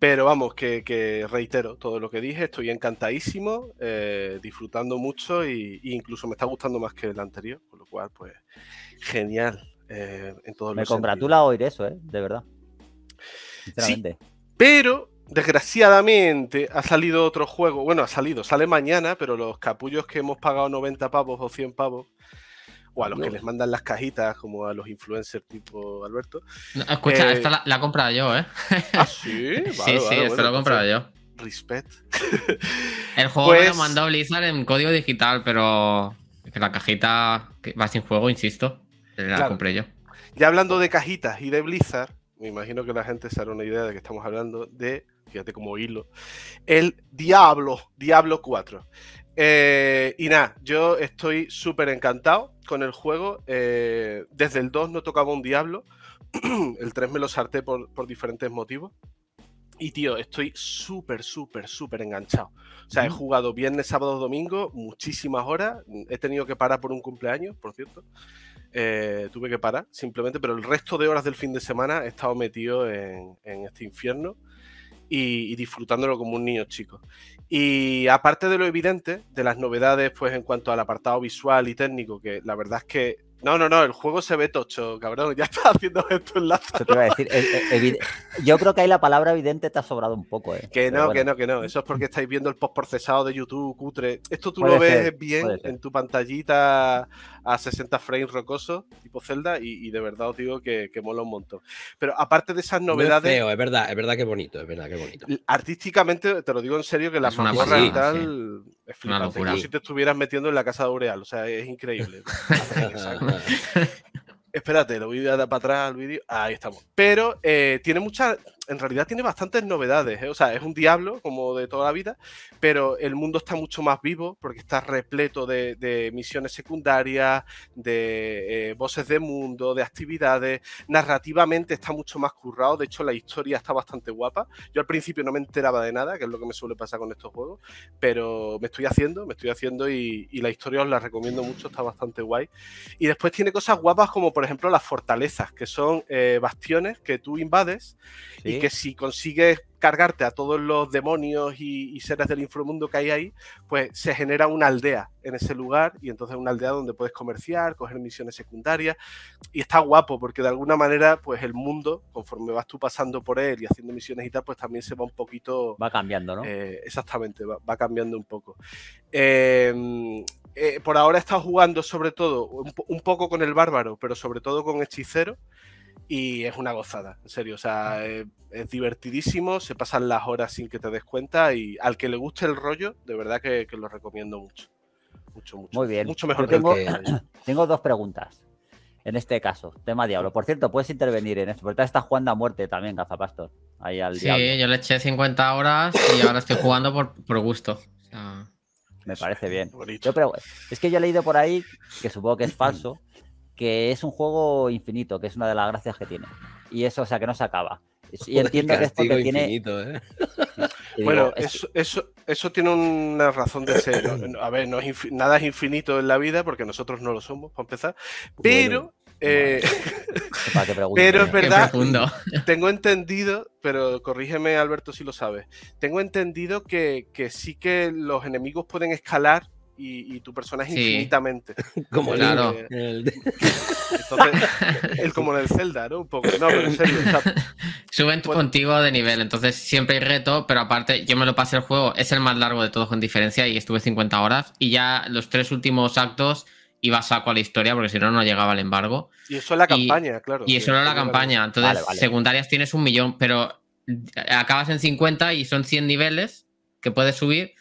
Pero vamos, que, reitero todo lo que dije, estoy encantadísimo, eh, disfrutando mucho e incluso me está gustando más que el anterior, con lo cual, pues, genial. Eh, en me congratula oír eso, ¿eh? de verdad. Sinceramente. Sí. Pero, desgraciadamente, ha salido otro juego. Bueno, ha salido, sale mañana, pero los capullos que hemos pagado 90 pavos o 100 pavos, o a los que les mandan las cajitas, como a los influencers tipo Alberto. escucha, eh, esta la, he comprado yo, ¿eh? ¿Ah, sí? [laughs] sí, sí, esta la he comprado yo. Respect. [laughs] El juego lo pues mandó Blizzard en código digital, pero la cajita va sin juego, insisto, la compré yo. Ya hablando de cajitas y de Blizzard, me imagino que la gente se hará una idea de que estamos hablando de, fíjate como hilo, el Diablo, Diablo 4. Eh, y nada, yo estoy súper encantado con el juego. Eh, desde el 2 no tocaba un Diablo. [clears throat] el 3 me lo sarté por, por diferentes motivos. Y tío, estoy súper, súper, súper enganchado. O sea, he jugado viernes, sábado, domingo, muchísimas horas. He tenido que parar por un cumpleaños, por cierto. Eh, tuve que parar, simplemente, pero el resto de horas del fin de semana he estado metido en, este infierno y, disfrutándolo como un niño chico. Y aparte de lo evidente, de las novedades, pues en cuanto al apartado visual y técnico, que la verdad es que no, no, no, el juego se ve tocho, cabrón. Ya [laughs] está haciendo esto en la te decir. Eh, eh, [laughs] yo creo que ahí la palabra evidente te ha sobrado un poco. Eh. Que no, que no, que no. Eso es porque estáis viendo el postprocesado de YouTube cutre. Esto tú lo ves bien en tu pantallita a 60 frames rocoso, tipo Zelda, y, de verdad os digo que, mola un montón. Pero aparte de esas novedades. es, verdad, es verdad que bonito, es verdad que bonito. Artísticamente, te lo digo en serio, que la mazmorra y tal. Es flipante, como si te estuvieras metiendo en la casa de Oreal, o sea, es increíble. [laughs] [laughs] Espérate, lo voy a dar para atrás al vídeo. Ahí estamos. Pero eh, tiene mucha en realidad tiene bastantes novedades. ¿eh? O sea, es un diablo como de toda la vida, pero el mundo está mucho más vivo porque está repleto de, misiones secundarias, de eh, voces de mundo, de actividades. Narrativamente está mucho más currado. De hecho, la historia está bastante guapa. Yo al principio no me enteraba de nada, que es lo que me suele pasar con estos juegos, pero me estoy haciendo, me estoy haciendo y, la historia os la recomiendo mucho, está bastante guay. Y después tiene cosas guapas como, por ejemplo, las fortalezas, que son eh, bastiones que tú invades que si consigues cargarte a todos los demonios y, seres del inframundo que hay ahí, pues se genera una aldea en ese lugar y entonces una aldea donde puedes comerciar, coger misiones secundarias y está guapo porque de alguna manera pues el mundo, conforme vas tú pasando por él y haciendo misiones y tal, pues también se va un poquito... Va cambiando, ¿no? Eh, exactamente, va, cambiando un poco. Em, eh, por ahora he estado jugando sobre todo un poco con el bárbaro, pero sobre todo con hechicero y es una gozada, en serio. O sea, eh, es, divertidísimo, se pasan las horas sin que te des cuenta y al que le guste el rollo, de verdad que, lo recomiendo mucho. Mucho, mucho. Muy bien. Mucho mejor tengo, que [clears throat] tengo dos preguntas. En este caso, tema diablo. Por cierto, puedes intervenir en esto, porque está jugando a muerte también, Gazapastor. Ahí al sí, yo le eché 50 horas y ahora estoy jugando por, gusto. Me parece bien. es que yo he leído por ahí, que supongo que es [clears throat] falso, que es un juego infinito, que es una de las gracias que tiene. Y eso, o sea, que no se acaba. Y [laughs] entiendo que ¿eh? [laughs] es porque tiene. bueno, eso, eso, tiene una razón de ser. [coughs] A ver, nada es infinito en la vida porque nosotros no lo somos, para empezar. Pero. Eh, [laughs] para pero es verdad, tengo entendido, pero corrígeme Alberto si lo sabes, tengo entendido que, que sí que los enemigos pueden escalar y, tu personaje infinitamente. [laughs] Como el... Entonces, el, como en el Zelda, ¿no? Un poco. No, Suben [laughs] contigo de nivel, entonces siempre hay reto, pero aparte yo me lo pasé el juego, es el más largo de todos con diferencia y estuve 50 horas y ya los tres últimos actos iba saco a la historia porque si no, no llegaba el embargo. Y eso es la campaña, claro. Y eso era la campaña, entonces secundarias tienes un millón, pero acabas en 50 y son 100 niveles que puedes subir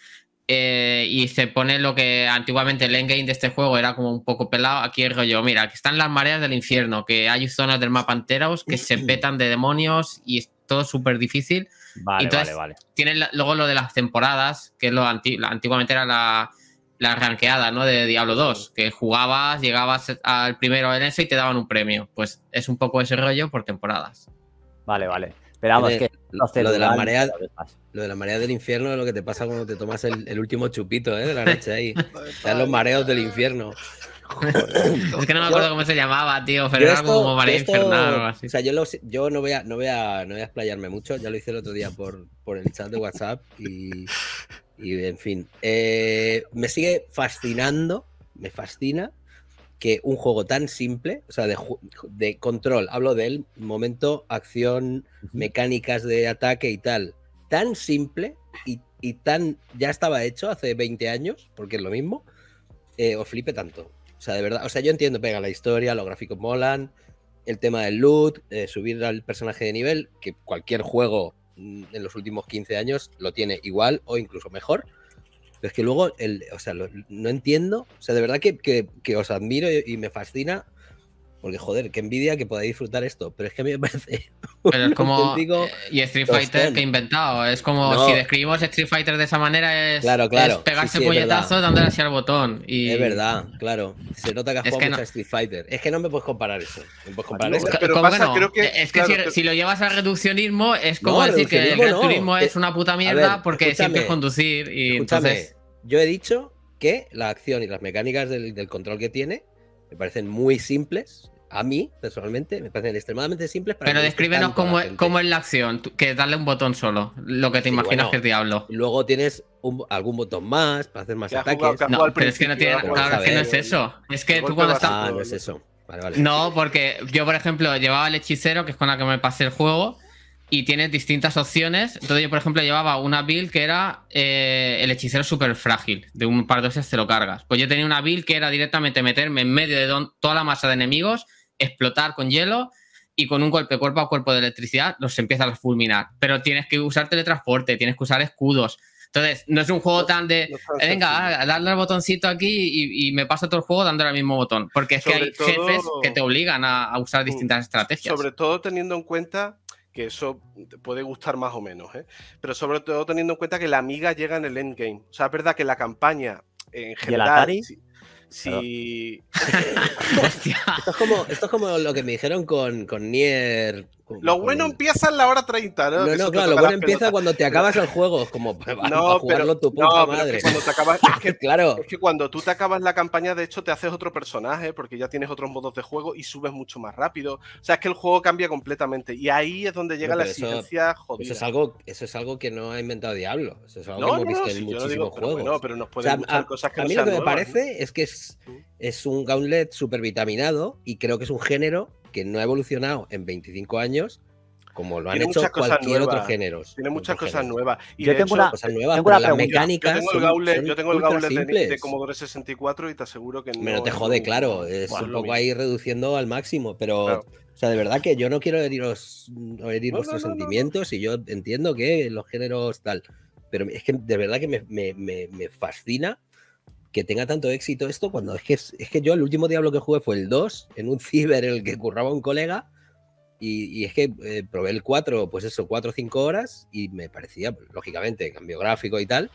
eh, y se pone lo que antiguamente el endgame de este juego era como un poco pelado. Aquí el rollo, mira, que están las mareas del infierno, que hay zonas del mapa enteros que se [clears throat] petan de demonios y es todo súper difícil. Vale, vale, vale. Tienen luego lo de las temporadas, que es lo antiguamente era la, la ranqueada, ¿no? De Diablo 2, que jugabas, llegabas al primero en eso y te daban un premio. Pues es un poco ese rollo por temporadas. Vale, vale esperamos que lo, de la marea, lo de la marea del infierno es lo que te pasa cuando te tomas el, último chupito ¿eh? de la [laughs] noche ahí. Te los mareos del infierno. es que no me acuerdo cómo se llamaba, tío, pero era como marea infernal o así. O sea, yo, yo no, voy a, no, voy a, no voy a explayarme mucho, ya lo hice el otro día por, por el chat de WhatsApp y, en fin. Eh, me sigue fascinando, me fascina que un juego tan simple, o sea, de, control, hablo del momento, acción, mecánicas de ataque y tal, tan simple y, tan, ya estaba hecho hace 20 años, porque es lo mismo, eh, o flipe tanto. O sea, de verdad, o sea, yo entiendo, pega la historia, los gráficos molan, el tema del loot, eh, subir al personaje de nivel, que cualquier juego mm, en los últimos 15 años lo tiene igual o incluso mejor. Pero es que luego, el, o sea, no entiendo, o sea, de verdad que, que, os admiro y, me fascina porque, joder, qué envidia que podáis disfrutar esto. Pero es que a mí me parece. [laughs] Pero es como. Y Street Fighter que he inventado. Es como si describimos Street Fighter de esa manera, es, claro, claro. es pegarse sí, sí, puñetazos dándole hacia el botón. Y... Es verdad, claro. Se nota que has a Street Fighter. Es que no me puedes comparar eso. No puedes comparar eso. es que, si, lo llevas al reduccionismo, es como decir que el turismo es eh, una puta mierda porque siempre es conducir. Y entonces... Yo he dicho que la acción y las mecánicas del control que tiene me parecen muy simples a mí, personalmente, me parecen extremadamente simples. Para Pero descríbenos cómo, cómo es la acción, que darle un botón solo, lo que te imaginas que es Diablo. Luego tienes algún botón más para hacer más ataques. no, pero es que no tiene, es eso. Es que tú cuando ah, estás... no porque yo, por ejemplo, llevaba el hechicero, que es con la que me pasé el juego, y tienes distintas opciones. Entonces yo, por ejemplo, llevaba una build que era eh, el hechicero súper frágil, de un par de veces te lo cargas. Pues yo tenía una build que era directamente meterme en medio de toda la masa de enemigos explotar con hielo y con un golpe cuerpo a cuerpo de electricidad los empieza a fulminar. Pero tienes que usar teletransporte, tienes que usar escudos. Entonces, no es un juego tan de, venga, ah, darle al botoncito aquí y, me paso todo el juego dándole al mismo botón. Porque es que hay jefes que te obligan a, usar mm, distintas estrategias. Sobre todo teniendo en cuenta que eso te puede gustar más o menos, ¿eh? pero sobre todo teniendo en cuenta que la amiga llega en el endgame. O sea, es verdad que la campaña en general... Sí Esto es, como, esto es como lo que me dijeron con, con Nier lo bueno empieza en la hora 30, ¿no? No, no claro, lo bueno empieza cuando te acabas el juego, es como [laughs] no, pero, tu puta no, madre. Pero es que cuando te acabas, es que, [laughs] claro. cuando tú te acabas la campaña, de hecho, te haces otro personaje, porque ya tienes otros modos de juego y subes mucho más rápido. O sea, es que el juego cambia completamente. Y ahí es donde llega la eso, joder. jodida. Eso es, algo, eso es algo que no ha inventado Diablo. Eso es algo que hemos visto en si muchísimos digo, juegos. Pero, bueno, pero nos pueden o a, cosas que a mí lo que me parece es que es es un gauntlet súper vitaminado y creo que es un género que no ha evolucionado en 25 años como lo han hecho cualquier otro género. Tiene muchas cosas nuevas. yo tengo cosas nuevas, las mecánicas. Yo tengo el gauntlet, el de, Commodore 64 y te aseguro que no. Pero te jode, claro. Es un poco ahí reduciendo al máximo, pero. O sea, de verdad que yo no quiero herir vuestros sentimientos y yo entiendo que los géneros tal. Pero es que de verdad que me, me, me fascina que tenga tanto éxito esto cuando es que, es que yo el último Diablo que jugué fue el 2, en un [laughs] ciber en el que curraba un colega, y, es que eh, probé el 4, pues eso, 4 o 5 horas, y me parecía, pues, lógicamente, cambio gráfico y tal,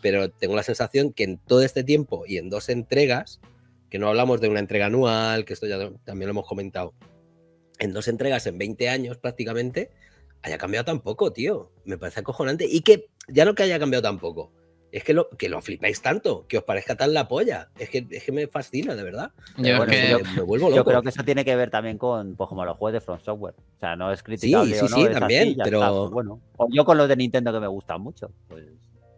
pero tengo la sensación que en todo este tiempo y en dos entregas, que no hablamos de una entrega anual, que esto ya también lo hemos comentado, en dos entregas en 20 años prácticamente, haya cambiado tan poco, tío. Me parece acojonante. Y que ya no que haya cambiado tampoco es que lo, que lo tanto, que os parezca tan la polla. Es que, me fascina, de verdad. Yo, creo que eso tiene que ver también con, pues, como los juegos de From Software. O sea, no es criticable. Sí, sí, sí, también, pero... Pues, bueno. yo con los de Nintendo que me gustan mucho. Pues,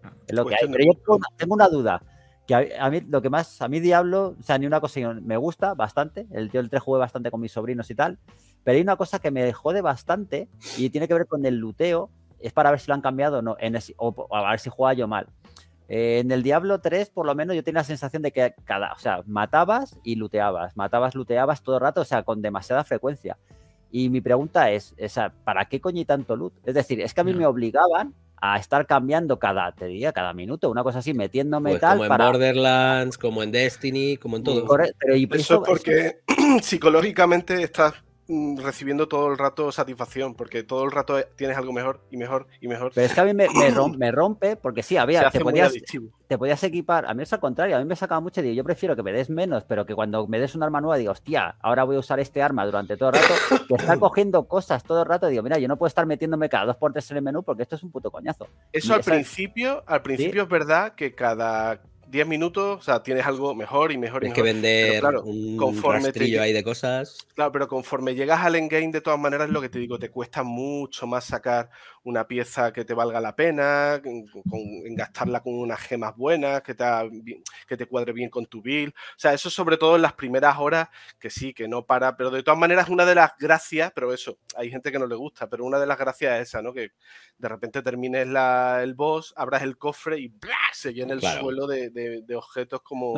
ah, pero yo tengo, una duda. Que a, mí lo que más, a mí Diablo, o sea, ni una cosa me gusta bastante. El, yo el 3 jugué bastante con mis sobrinos y tal. Pero hay una cosa que me jode bastante y tiene que ver con el luteo. Es para ver si lo han cambiado o no, o a ver si juega yo mal eh, en el Diablo 3, por lo menos, yo tenía la sensación de que cada, o sea, matabas y luteabas, matabas, luteabas todo el rato, o sea, con demasiada frecuencia. Y mi pregunta es, esa, ¿para qué coño tanto loot? Es decir, es que a mí me obligaban a estar cambiando cada, te cada minuto, una cosa así, metiéndome pues tal. Como en Borderlands, como en Destiny, como en todo. pero eso, porque [clears throat] psicológicamente estás Mm, recibiendo todo el rato satisfacción, porque todo el rato eh, tienes algo mejor y mejor y mejor. Pero es que a mí me, [clears throat] rompe, porque sí, había, te podías, equipar, a mí es al contrario, a mí me sacaba mucho y digo, yo prefiero que me des menos, pero que cuando me des un arma nueva digo, hostia, ahora voy a usar este arma durante todo el rato, que está [clears throat] cogiendo cosas todo el rato, digo, mira, yo no puedo estar metiéndome cada dos por tres en el menú porque esto es un puto coñazo. Eso al principio, al principio es verdad que cada 10 minutos, o sea, tienes algo mejor y mejor. en que vender un conforme ahí de cosas. Claro, pero conforme llegas al endgame, de todas maneras, lo que te digo, te cuesta mucho más sacar una pieza que te valga la pena, con, gastarla con unas gemas buenas, que te, que te cuadre bien con tu build. O sea, eso sobre todo en las primeras horas, que sí, que no para, pero de todas maneras una de las gracias, pero eso, hay gente que no le gusta, pero una de las gracias es esa, ¿no? Que de repente termines el boss, abras el cofre y ¡bla! se llena el suelo de, objetos como...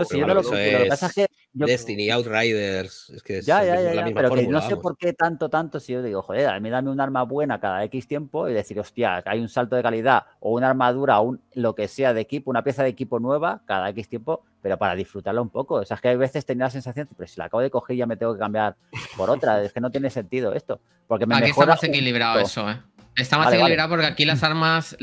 Destiny, Outriders. Es que ya, ya, ya, pero que no sé por qué tanto, tanto. Si yo digo, joder, a mí dame un arma buena cada X tiempo y decir, hostia, hay un salto de calidad o una armadura o un, lo que sea de equipo, una pieza de equipo nueva cada X tiempo, pero para disfrutarlo un poco. O sea, es que hay veces tenía la sensación, pero si la acabo de coger ya me tengo que cambiar por otra. es que no tiene sentido esto. Porque me Aquí más equilibrado eso, ¿eh? Está más porque aquí las armas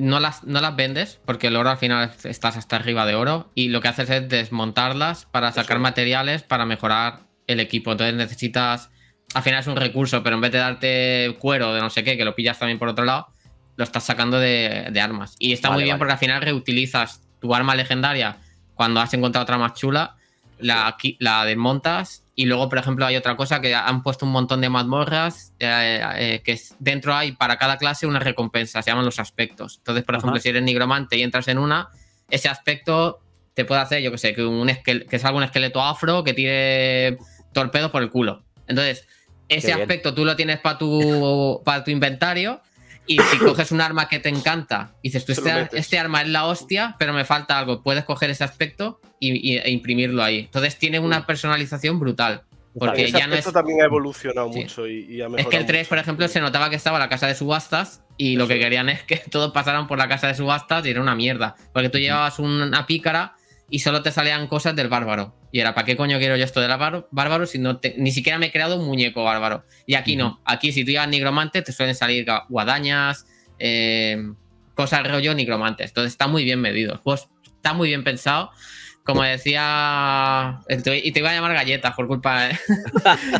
no, las, las vendes, porque el oro al final estás hasta arriba de oro, y lo que haces es desmontarlas para sacar materiales para mejorar el equipo. Entonces necesitas, al final es un recurso, pero en vez de darte cuero de no sé qué, que lo pillas también por otro lado, lo estás sacando de, armas. Y está muy bien porque al final reutilizas tu arma legendaria cuando has encontrado otra más chula, la, la desmontas y luego, por ejemplo, hay otra cosa que han puesto un montón de mazmorras eh, eh, que dentro hay para cada clase una recompensa, se llaman los aspectos. Entonces, por ejemplo, si eres nigromante y entras en una, ese aspecto te puede hacer, yo que sé, que, un que salga un esqueleto afro que tire torpedos por el culo. Entonces, ese aspecto tú lo tienes para tu, para tu inventario y si coges un arma que te encanta dices, tú este, este, arma es la hostia, pero me falta algo, puedes coger ese aspecto y, e imprimirlo ahí. Entonces tiene una mm. personalización brutal. Porque ya no también ha evolucionado mucho y, Es que el 3, por ejemplo, se notaba que estaba la casa de subastas y lo que querían es que [laughs] todos pasaran por la casa de subastas y era una mierda. Porque tú llevabas una pícara y solo te salían cosas del bárbaro. Y era, ¿para qué coño quiero yo esto del bárbaro si no ni siquiera me he creado un muñeco bárbaro? Y aquí no, aquí si tú llevas nigromante te suelen salir guadañas, cosas em, cosas rollo nigromantes. Entonces está muy bien medido, el juego está muy bien pensado. Como decía. Y te iba a llamar galletas por culpa. ¿eh?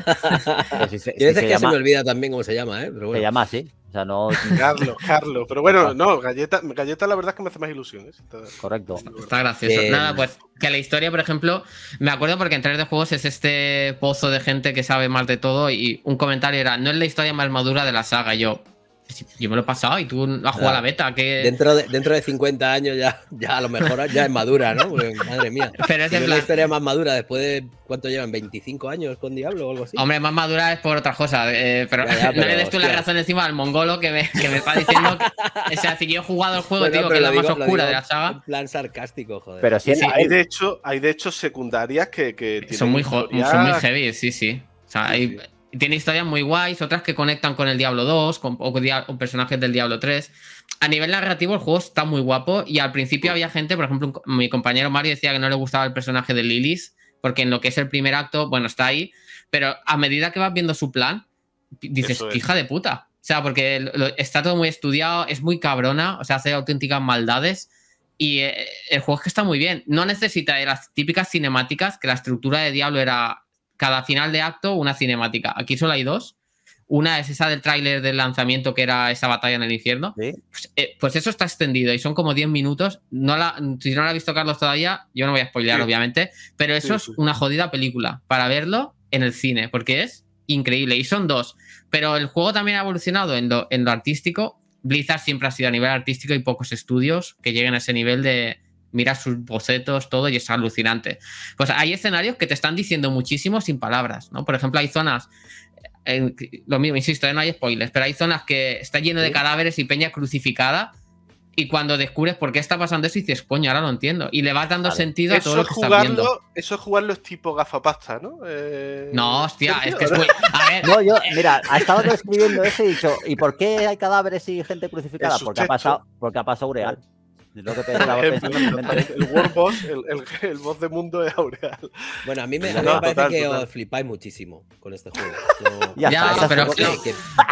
[laughs] que se me olvida también cómo se llama, ¿eh? Se llama así. O sea, no. [laughs] Carlos, Carlos. Pero bueno, no, galleta, galleta la verdad es que me hace más ilusiones. Correcto. Está gracioso. Eh, Nada, pues que la historia, por ejemplo, me acuerdo porque en de juegos es este pozo de gente que sabe mal de todo y un comentario era, no es la historia más madura de la saga. Yo, yo me lo he pasado y tú has jugado a la beta. Que... Dentro, de, dentro de 50 años ya, ya a lo mejor ya es madura, ¿no? madre mía. [laughs] Pero es la historia más madura después de, ¿cuánto llevan? ¿25 años con Diablo o algo así? Hombre, más madura es por otra cosa. Eh, pero, no le des tú la razón encima al mongolo que me, que me está diciendo. Que, o sea, si yo he jugado el juego, tío, que es la más oscura de la saga. En plan sarcástico, joder. Pero sí, hay, de hecho, hay de hecho secundarias que. son, muy, son muy heavy, sí, sí. O sea, hay tiene historias muy guays, otras que conectan con el Diablo 2 con, o, personajes del Diablo 3. A nivel narrativo el juego está muy guapo y al principio había gente, por ejemplo, mi compañero Mario decía que no le gustaba el personaje de Lilith, porque en lo que es el primer acto, bueno, está ahí, pero a medida que vas viendo su plan, dices, hija de puta. O sea, porque está todo muy estudiado, es muy cabrona, o sea, hace auténticas maldades. Y eh, el juego es que está muy bien. No necesita de las típicas cinemáticas, que la estructura de Diablo era cada final de acto una cinemática. Aquí solo hay dos. Una es esa del tráiler del lanzamiento que era esa batalla en el infierno. Pues, eh, pues, eso está extendido y son como 10 minutos. No la, si no la ha visto Carlos todavía, yo no voy a spoilear, obviamente. Pero eso es una jodida película para verlo en el cine, porque es increíble. Y son dos. Pero el juego también ha evolucionado en lo artístico. Blizzard siempre ha sido a nivel artístico y pocos estudios que lleguen a ese nivel de, miras sus bocetos, todo, y es alucinante. Pues hay escenarios que te están diciendo muchísimo sin palabras, ¿no? Por ejemplo, hay zonas, eh, lo mismo, insisto, eh, no hay spoilers, pero hay zonas que está lleno de cadáveres y peña crucificada. Y cuando descubres por qué está pasando eso, dices, coño, ahora lo entiendo. Y le vas dando sentido a todo lo que viendo. Eso es jugarlo es tipo gafapasta, ¿no? Eh, no, hostia, es que es [laughs] No, yo, mira, estado describiendo eso y dicho, ¿y por qué hay cadáveres y gente crucificada? Porque ha, pasado, porque ha pasado real. Lo que [laughs] el, el, World Boss, el, el, boss de mundo es Aureal. Bueno, a mí me, parece que os flipáis muchísimo con este juego. [laughs] ya, pero que,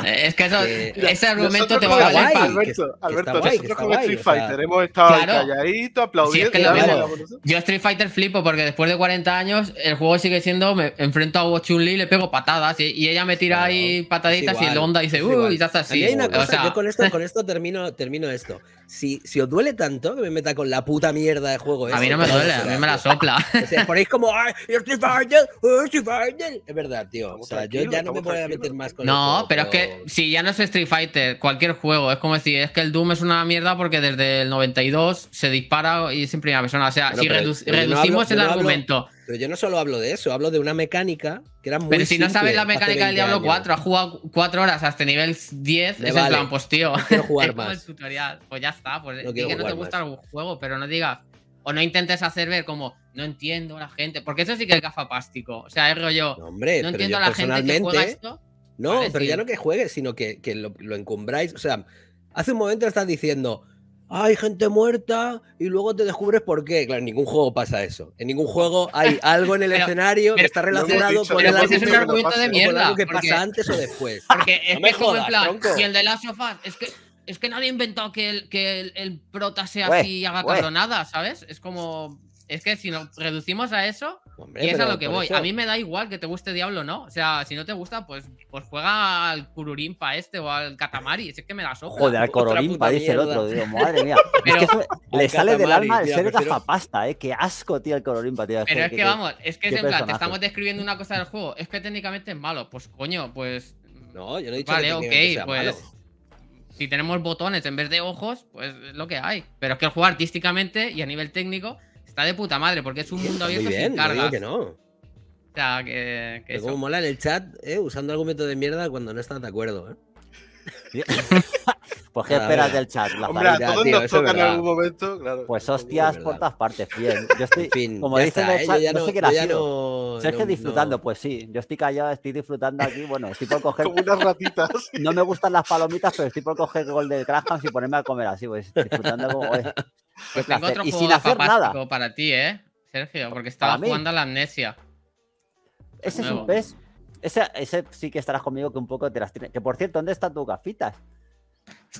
es que, eso, ese argumento te va a valer Alberto, Alberto con Street Fighter hemos estado calladito, aplaudiendo. yo Street Fighter flipo porque después de 40 años el juego sigue siendo, me enfrento a Chun-Li le pego patadas y, ella me tira ahí pataditas y el onda dice, uy, y ya está así. Hay una cosa, yo con esto, [laughs] termino esto si, si os duele tanto que me meta con la puta mierda de juego. A mí no me duele, a mí me la sopla. o sea, ponéis como, ¡ay, yo estoy Es verdad, tío. O sea, yo ya no me voy a meter más con No, juego, pero, es que si ya no es Street Fighter, cualquier juego, es como decir, es que el Doom es una mierda porque desde el 92 se dispara y es en primera persona. O sea, si reducimos el argumento. Pero yo no solo hablo de eso, hablo de una mecánica que era muy. Pero si no sabes la mecánica del Diablo 4, has jugado 4 horas hasta nivel 10, es el plan, pues tío. No jugar [laughs] más. el tutorial. Pues ya está, pues no que no te gusta algún juego, pero no digas. O no intentes hacer ver como, no entiendo a la gente. Porque eso sí que es gafapástico. O sea, es rollo. No, no entiendo a la gente que juega esto. No, pero ya no que juegue, sino que, lo, lo encumbráis. O sea, hace un momento estás diciendo hay gente muerta y luego te descubres por qué. Claro, en ningún juego pasa eso. En ningún juego hay [laughs] algo en el escenario que está relacionado con el pues es argumento de mierda. que pasa antes o después. Porque es en plan, el de Last of Us, es que, es que nadie inventó que el, que el, prota sea así y haga nada ¿sabes? Es como. Es que si nos reducimos a eso, y es a lo que voy. A mí me da igual que te guste Diablo o no. O sea, si no te gusta, pues, pues juega al Cururimpa este o al Katamari. es que me das ojo. Joder, al Cororimpa, dice el otro. Digo, madre mía. [laughs] es que le sale del alma el ser gafapasta, ¿eh? Qué asco, tío, el Cororimpa, tío. Pero es que, vamos, es que en plan, te estamos describiendo una cosa del juego. Es que técnicamente es malo. Pues coño, pues. No, yo no he dicho vale, que ok, Vale, ok, pues. Si tenemos botones en vez de ojos, pues es lo que hay. Pero es que el juego artísticamente y a nivel técnico está de puta madre, porque es un mundo abierto sin cargas. No digo que no. O sea, que, que como mola en el chat, eh, usando método de mierda cuando no están de acuerdo, eh. [laughs] pues qué esperas del chat, la Hombre, todos nos tocan en algún momento, claro. Pues hostias por todas partes, bien. Yo [laughs] estoy, como dicen el ¿eh? chat, no, sé qué ha Sergio disfrutando, pues sí, yo estoy callado, estoy disfrutando aquí, bueno, estoy por coger... unas ratitas. [laughs] no me gustan las palomitas, pero estoy por coger gol de Graham y ponerme a comer así, pues disfrutando como... Es. Pues tengo y sin hacer nada. para ti, ¿eh, Sergio? Porque estaba jugando a la amnesia. Ese es un pez ese, sí que estarás conmigo que un poco te las tiene. Que por cierto, ¿dónde están tus gafitas?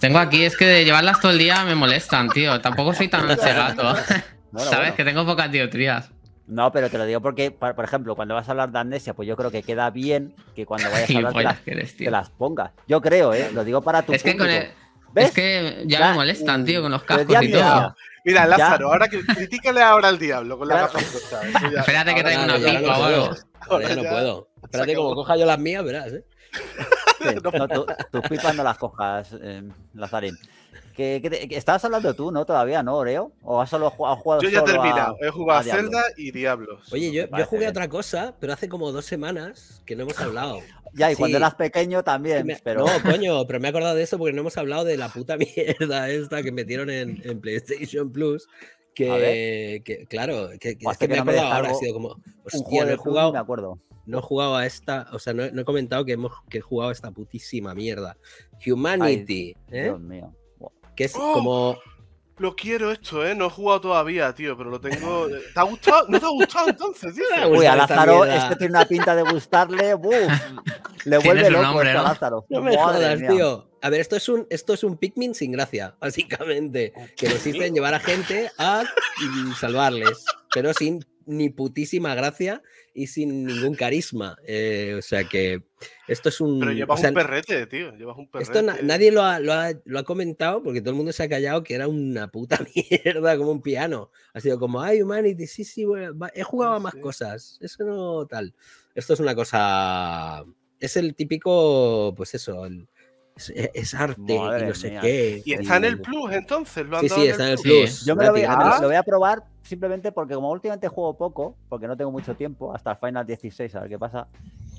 Tengo aquí, es que de llevarlas todo el día me molestan, tío. Tampoco soy tan [laughs] ese ¿eh? [laughs] Sabes que tengo pocas diotrías. No, pero te lo digo porque, por ejemplo, cuando vas a hablar de amnesia, pues yo creo que queda bien que cuando vayas a hablar te las, pongas. Yo creo, ¿eh? Lo digo para tu es que Es que ya, me molestan, tío, con los cascos y todo. Mira, Lázaro, ahora que critícale ahora al diablo con Espérate que traigo una pipa o algo no puedo. Espérate, como coja yo las mías, verás, ¿eh? [laughs] tú, tus pipas no las cojas, eh, Lazarín. estabas hablando tú, ¿no? Todavía, ¿no, Oreo? ¿O has solo jugado Yo ya he terminado. he jugado a, Zelda y Diablos. Oye, yo, yo jugué a otra cosa, pero hace como dos semanas que no hemos hablado. [laughs] ya, y cuando eras pequeño también, pero... No, [laughs] coño, pero me he acordado de eso porque no hemos hablado de la puta mierda esta que metieron en PlayStation Plus, que, claro, que, que, es este que me, ahora, ha sido como, hostia, no he jugado, no he jugado a esta, o sea, no, he comentado que, hemos, que he jugado a esta putísima mierda. Humanity, ¿eh? Dios mío. Que es ¡Oh! como lo quiero esto, ¿eh? No he jugado todavía, tío, pero lo tengo... Eh, ¿Te ha gustado? ¿No te ha gustado entonces, tío? [laughs] Uy, a Lázaro, este tiene una pinta de gustarle. Buf. Le vuelve loco nombre, a Lázaro. No me jodas, tío. A ver, esto es, un, esto es un Pikmin sin gracia, [laughs] básicamente. Que consiste en llevar a gente a mm, salvarles, pero sin ni putísima gracia y sin ningún carisma. Eh, o sea que esto es un. Pero llevas un perrete, tío. Llevas un perrete. Esto nadie lo ha, comentado porque todo el mundo se ha callado que era una puta [laughs] mierda, como un piano. Ha sido como, ay, Humanity, sí, sí, he jugado a más cosas. Eso no tal. Esto es una cosa. Es el típico, pues eso, el, e, es, arte y no sé qué. Y está en el Plus entonces, lo sí, sí, está en el Plus. Yo lo voy, a probar simplemente porque como últimamente juego poco, porque no tengo mucho tiempo, hasta el Final 16, a ver qué pasa.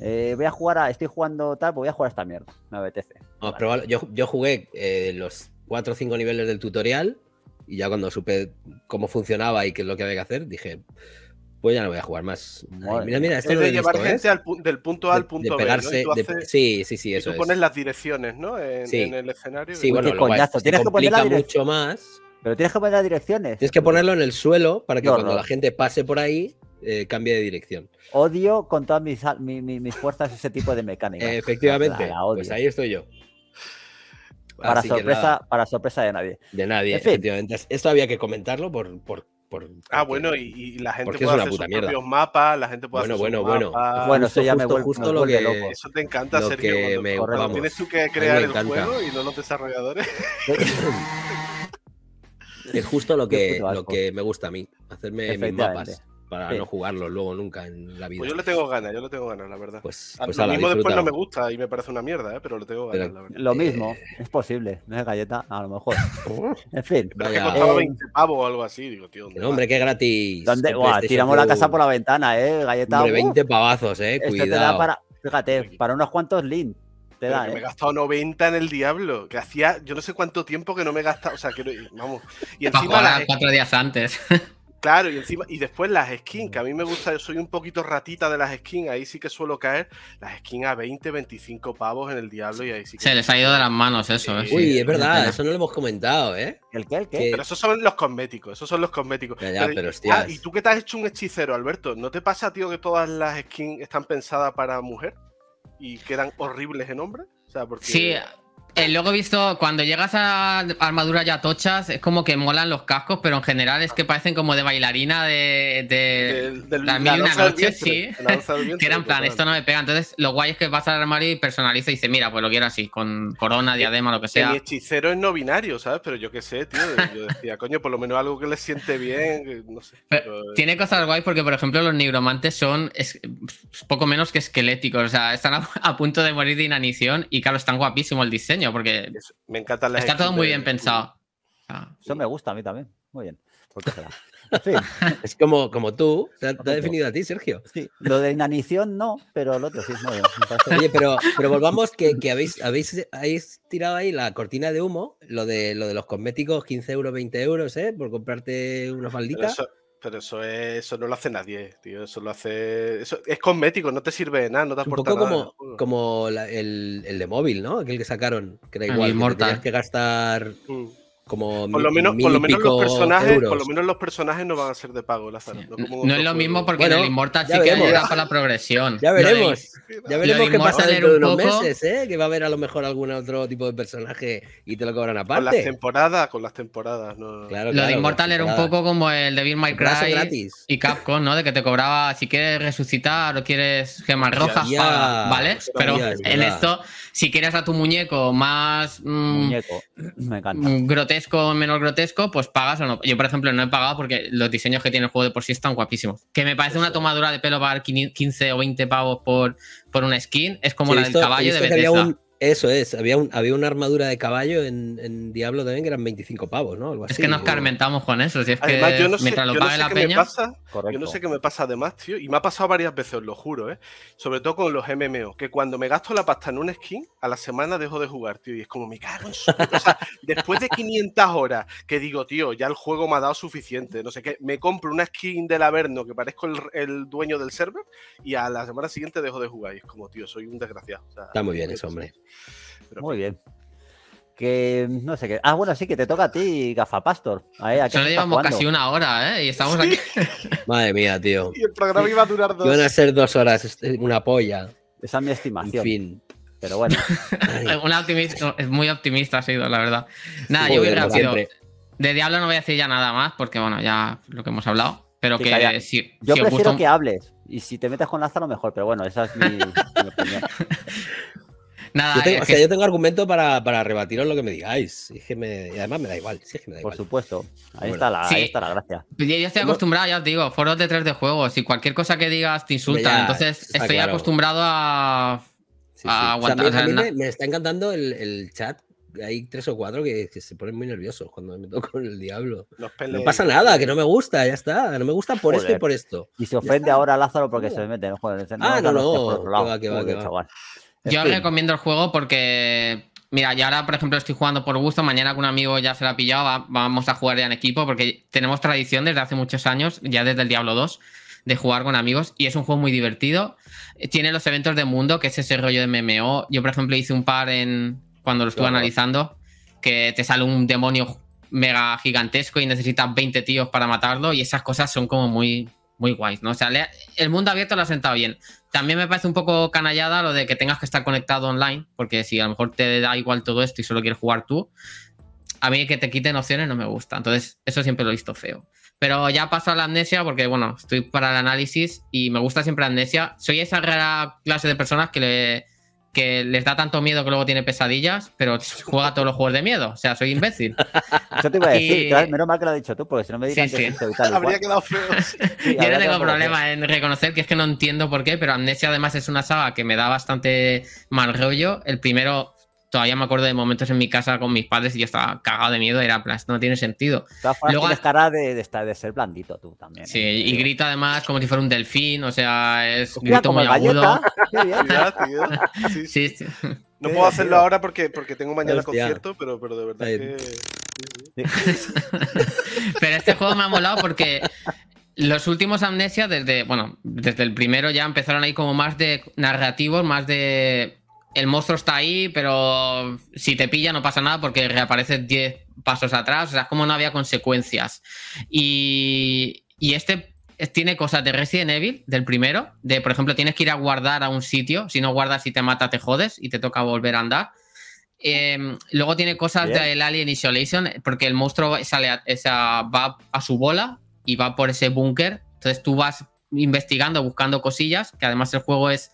Eh, voy a jugar a, estoy jugando tal, pues voy a jugar a esta mierda, me apetece. Yo, jugué eh, los 4 o 5 niveles del tutorial y ya cuando supe cómo funcionaba y qué es lo que había que hacer, dije, pues ya no voy a jugar más. mira, mira, es este lo de llevar ¿eh? gente del punto A al punto pegarse, B. sí, sí, sí, eso. Y tú pones las direcciones, ¿no? En, el escenario. Sí, bueno, lo coñazo. Tienes que mucho más. Pero tienes que poner las direcciones. Tienes que ponerlo en el suelo para que cuando la gente pase por ahí eh, cambie de dirección. Odio con todas mis, fuerzas ese tipo de mecánica. Efectivamente. pues ahí estoy yo. Para sorpresa, para sorpresa de nadie. De nadie, efectivamente. Esto había que comentarlo por, por ah, bueno, y, la gente puede hacer sus propios mapas, la gente puede bueno, hacer sus bueno, mapas. Bueno, bueno, eso ya me lo que Eso te encanta, Sergio, que me, cuando tienes tú que crear el juego y no los desarrolladores. [laughs] es justo lo que, lo que me gusta a mí, hacerme mis mapas para no jugarlo luego nunca en la vida. Pues yo le tengo ganas, yo le tengo ganas, la verdad. Pues, pues lo mismo después no me gusta y me parece una mierda, ¿eh? pero le tengo ganas, la verdad. Lo eh, mismo, es posible, no es galleta, a lo mejor. [laughs] en fin. Pero es que costaba 20 eh, pavos o algo así, digo, tío. No, hombre, qué gratis. ¿Dónde? Este tiramos la casa por la ventana, ¿eh? Galleta. Hombre, 20 pavazos, ¿eh? Cuidado. Te da para, fíjate, para unos cuantos links. Te da, ¿eh? Me he ¿eh? gastado 90 en el diablo. Que hacía yo no sé cuánto tiempo que no me he gastado. O sea, que vamos. Y encima. la... cuatro días antes. [laughs] Claro, y encima, y después las skins, que a mí me gusta, yo soy un poquito ratita de las skins, ahí sí que suelo caer las skins a 20, 25 pavos en el diablo y ahí sí Se les ha ido de las manos eso, eh. Uy, es verdad, eso no lo hemos comentado, ¿eh? ¿El qué? ¿El qué? Pero esos son los cosméticos, esos son los cosméticos. Ya, pero, y ah, tú que te has hecho un hechicero, Alberto, ¿no te pasa, tío, que todas las skins están pensadas para mujer y quedan horribles en hombre? O sea, porque... Sí, luego he visto, cuando llegas a armaduras ya tochas, es como que molan los cascos, pero en general es que parecen como de bailarina de, la, una noche, sí. [laughs] que eran en plan, esto no me pega. Entonces, lo guay es que vas al armario y personaliza y dice, mira, pues lo quiero así, con corona, diadema, lo que sea. y hechicero es no binario, ¿sabes? Pero yo qué sé, tío. Yo decía, [laughs] coño, por lo menos algo que le siente bien, no sé. Eh, tiene cosas guay porque, por ejemplo, los nigromantes son poco menos que esqueléticos. O sea, están [laughs] a, punto de morir de inanición y, claro, están guapísimo el diseño porque me encanta está todo muy bien pensado. Ah. Eso me gusta a mí también. Muy bien. Pues [laughs] es como, como tú, te, ha definido a ti, Sergio. Lo de inanición no, pero el otro sí es muy pero, pero volvamos que, habéis, habéis, habéis, tirado ahí la cortina de humo, lo de, lo de los cosméticos, 15 euros, 20 euros, ¿eh? Por comprarte una faldita. Pero eso es, eso no lo hace nadie, tío. Eso lo hace. es cosmético, no te sirve de nada, no te aporta nada. Un poco como, el, el, de móvil, ¿no? Aquel que sacaron, que era igual. Que, que gastar. Mm por lo menos, los personajes por lo menos los personajes no van a ser de pago no, es lo mismo porque en el Immortal sí que ayuda para la progresión ya veremos ya veremos qué pasa de unos meses ¿eh? que va a haber a lo mejor algún otro tipo de personaje y te lo cobran aparte con las temporadas con las temporadas no. claro, lo de Immortal era un poco como el de Bill My Cry y Capcom ¿no? de que te cobraba si quieres resucitar o quieres gemas rojas ¿vale? pero en esto si quieres a tu muñeco más mm, mm, grotesco o menos grotesco, pues pagas o no. Yo, por ejemplo, no he pagado porque los diseños que tiene el juego de por sí están guapísimos. Que me parece una tomadura de pelo pagar 15 o 20 pavos por, por una skin, es como la del caballo de Bethesda. Eso es, había, había una armadura de caballo en, Diablo también que eran 25 pavos, ¿no? es que nos carmentamos con eso, si es que yo no sé, qué Me pasa, yo no sé qué me pasa además, tío, y me ha pasado varias veces, os lo juro, ¿eh? Sobre todo con los MMO, que cuando me gasto la pasta en un skin, a la semana dejo de jugar, tío, y es como, me cago en su... O sea, [laughs] después de 500 horas que digo, tío, ya el juego me ha dado suficiente, no sé qué, me compro una skin del Averno que parezco el, dueño del server y a la semana siguiente dejo de jugar, y es como, tío, soy un desgraciado. Está muy bien eso, hombre. Muy bien. Que no sé qué. Ah, bueno, sí, que te toca a ti, Gafapastor. Pastor. Solo llevamos casi una hora, ¿eh? Y estamos aquí. [laughs] Madre mía, tío. Y el programa iba a durar dos. Iban a ser dos horas, una polla. Esa es mi estimación. En fin. Pero bueno. [laughs] optimista, es muy optimista ha sido, la verdad. Nada, yo voy rápido. De Diablo no voy a decir ya nada más, porque bueno, ya lo que hemos hablado. Pero que Yo prefiero que hables. Y si te metes con Lázaro, mejor. Pero bueno, esa es mi opinión. [laughs] yo tengo, o sea, yo tengo argumento para, para, rebatiros lo que me digáis. y además me da igual. Por supuesto. Ahí, está la, ahí está la gracia. Yo, estoy acostumbrado, ya os digo, foros de 3 de juegos. Y cualquier cosa que digas te insulta. Entonces estoy acostumbrado a, a aguantar. a mí, me, está encantando el, el, chat. Hay tres o cuatro que, se ponen muy nerviosos cuando me toco con el diablo. No pasa nada, que no me gusta, ya está. No me gusta por esto y por esto. Y se ofende ahora Lázaro porque se mete en el juego. No, ah, no, no. Que va, que va, que va. Yo recomiendo el juego porque, mira, yo ahora, por ejemplo, estoy jugando por gusto. Mañana con un amigo ya se la ha pillado. vamos a jugar ya en equipo porque tenemos tradición desde hace muchos años, ya desde el Diablo 2, de jugar con amigos. Y es un juego muy divertido. Eh, tiene los eventos de mundo, que es ese rollo de MMO. Yo, por ejemplo, hice un par en cuando lo estuve analizando, que te sale un demonio mega gigantesco y necesitas 20 tíos para matarlo. Y esas cosas son como muy, muy guay, ¿no? O sea, el mundo abierto lo ha sentado bien. También me parece un poco canallada lo de que tengas que estar conectado online, porque si a lo mejor te da igual todo esto y solo quieres jugar tú, a mí que te quiten opciones no me gusta. Entonces, eso siempre lo he visto feo. Pero ya paso a la amnesia porque, bueno, estoy para el análisis y me gusta siempre la amnesia. Soy esa rara clase de personas que le que les da tanto miedo que luego tiene pesadillas, pero juega todos los juegos de miedo. O sea, soy imbécil. Eso [laughs] te iba a decir, menos mal que lo has dicho tú, porque si no me dijiste [laughs] Habría quedado feo. [laughs] Yo no tengo problema en reconocer que es que no entiendo por qué, pero Amnesia además es una saga que me da bastante mal rollo. El primero todavía me acuerdo de momentos en mi casa con mis padres y yo estaba cagado de miedo, era plan, no tiene sentido. Luego tienes cara de, de, ser blandito tú también. Sí, ¿eh? y grita además como si fuera un delfín, o sea, es un grito muy agudo. [laughs] sí. no puedo hacerlo ahora porque, porque tengo mañana concierto, pero, de verdad que... [laughs] pero este juego me ha molado porque los últimos Amnesia, desde, bueno, desde el primero ya empezaron ahí como más de narrativos, más de el monstruo está ahí, pero si te pilla no pasa nada porque reaparece 10 pasos atrás. O sea, es como no había consecuencias. Y, este tiene cosas de Resident Evil, del primero, de por ejemplo tienes que ir a guardar a un sitio, si no guardas y te mata te jodes y te toca volver a andar. Em, luego tiene cosas del Alien Isolation, porque el monstruo sale va a su bola y va por ese búnker, entonces tú vas investigando, buscando cosillas, que además el juego es,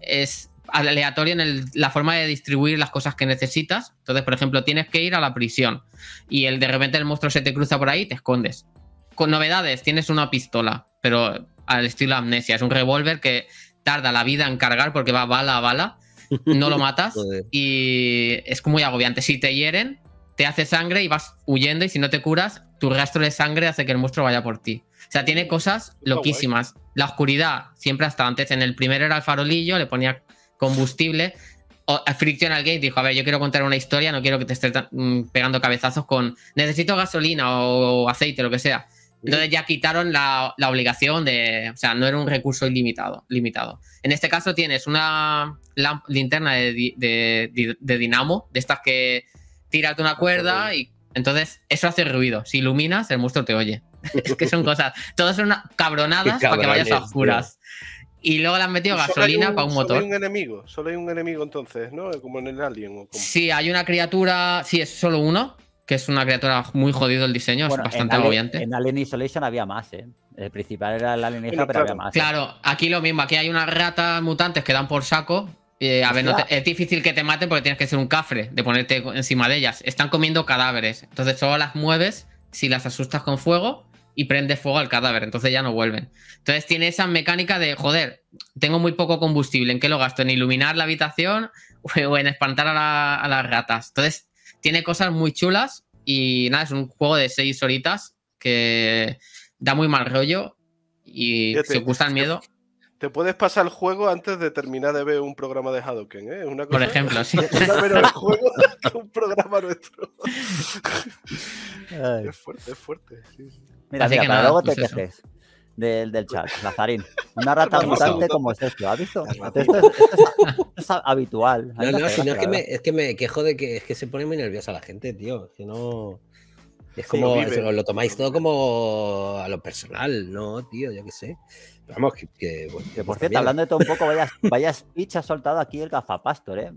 es aleatorio en la forma de distribuir las cosas que necesitas. Entonces, por ejemplo, tienes que ir a la prisión y el, de repente el monstruo se te cruza por ahí y te escondes. Con novedades, tienes una pistola, pero al estilo amnesia. Es un revólver que tarda la vida en cargar porque va bala a bala. No lo [laughs] matas y es muy agobiante. Si te hieren, te hace sangre y vas huyendo y si no te curas, tu rastro de sangre hace que el monstruo vaya por ti. O sea, tiene cosas loquísimas. La oscuridad, siempre hasta antes, en el primero era el farolillo, le ponía combustible, o, Frictional Games dijo, a ver, yo quiero contar una historia, no quiero que te esté mm, pegando cabezazos con necesito gasolina o, aceite, lo que sea. Entonces ya quitaron la, obligación de, o sea, no era un recurso ilimitado. Limitado. En este caso tienes una linterna de, dinamo, de estas que tiras una cuerda y entonces eso hace ruido. Si iluminas, el monstruo te oye. [laughs] es que son cosas, todas son una cabronadas para que vayas a oscuras y luego le han metido gasolina para un motor. Solo hay un enemigo, solo hay un enemigo entonces, ¿no? Como en el Alien. Sí, hay una criatura, sí, es solo uno, que es una criatura muy jodido el diseño, es bastante en en Alien Isolation había más, ¿eh? El principal era el Alien pero había más. ¿eh? Claro, aquí lo mismo, aquí hay unas ratas mutantes que dan por saco. a ver, es difícil que te maten porque tienes que ser un cafre de ponerte encima de ellas. Están comiendo cadáveres, entonces solo las mueves si las asustas con fuego y prende fuego al cadáver, entonces ya no vuelven. Entonces tiene esa mecánica de, joder, tengo muy poco combustible, ¿en qué lo gasto? ¿En iluminar la habitación [laughs] o en espantar a, las ratas? Entonces tiene cosas muy chulas y nada, es un juego de seis horitas que da muy mal rollo y te se gusta el miedo. Te puedes pasar el juego antes de terminar de ver un programa de Hadoken, ¿eh? Por ejemplo, sí. [laughs] el juego [laughs] que un programa nuestro. Es fuerte, es fuerte. Mira, Así que luego te pues quejes del, del, chat, Lazarín. [laughs] Una rata mutante como es esto, ¿has visto? Esto es, habitual. No, no, si no es que, me, es que me quejo de que es que se pone muy nerviosa la gente, tío. Si no. Es como, lo, tomáis todo como a lo personal, ¿no, tío? Yo qué sé. Vamos, que... que, por cierto, hablando de todo un poco, vaya, [laughs] vaya soltado aquí el gafapastor, ¿eh?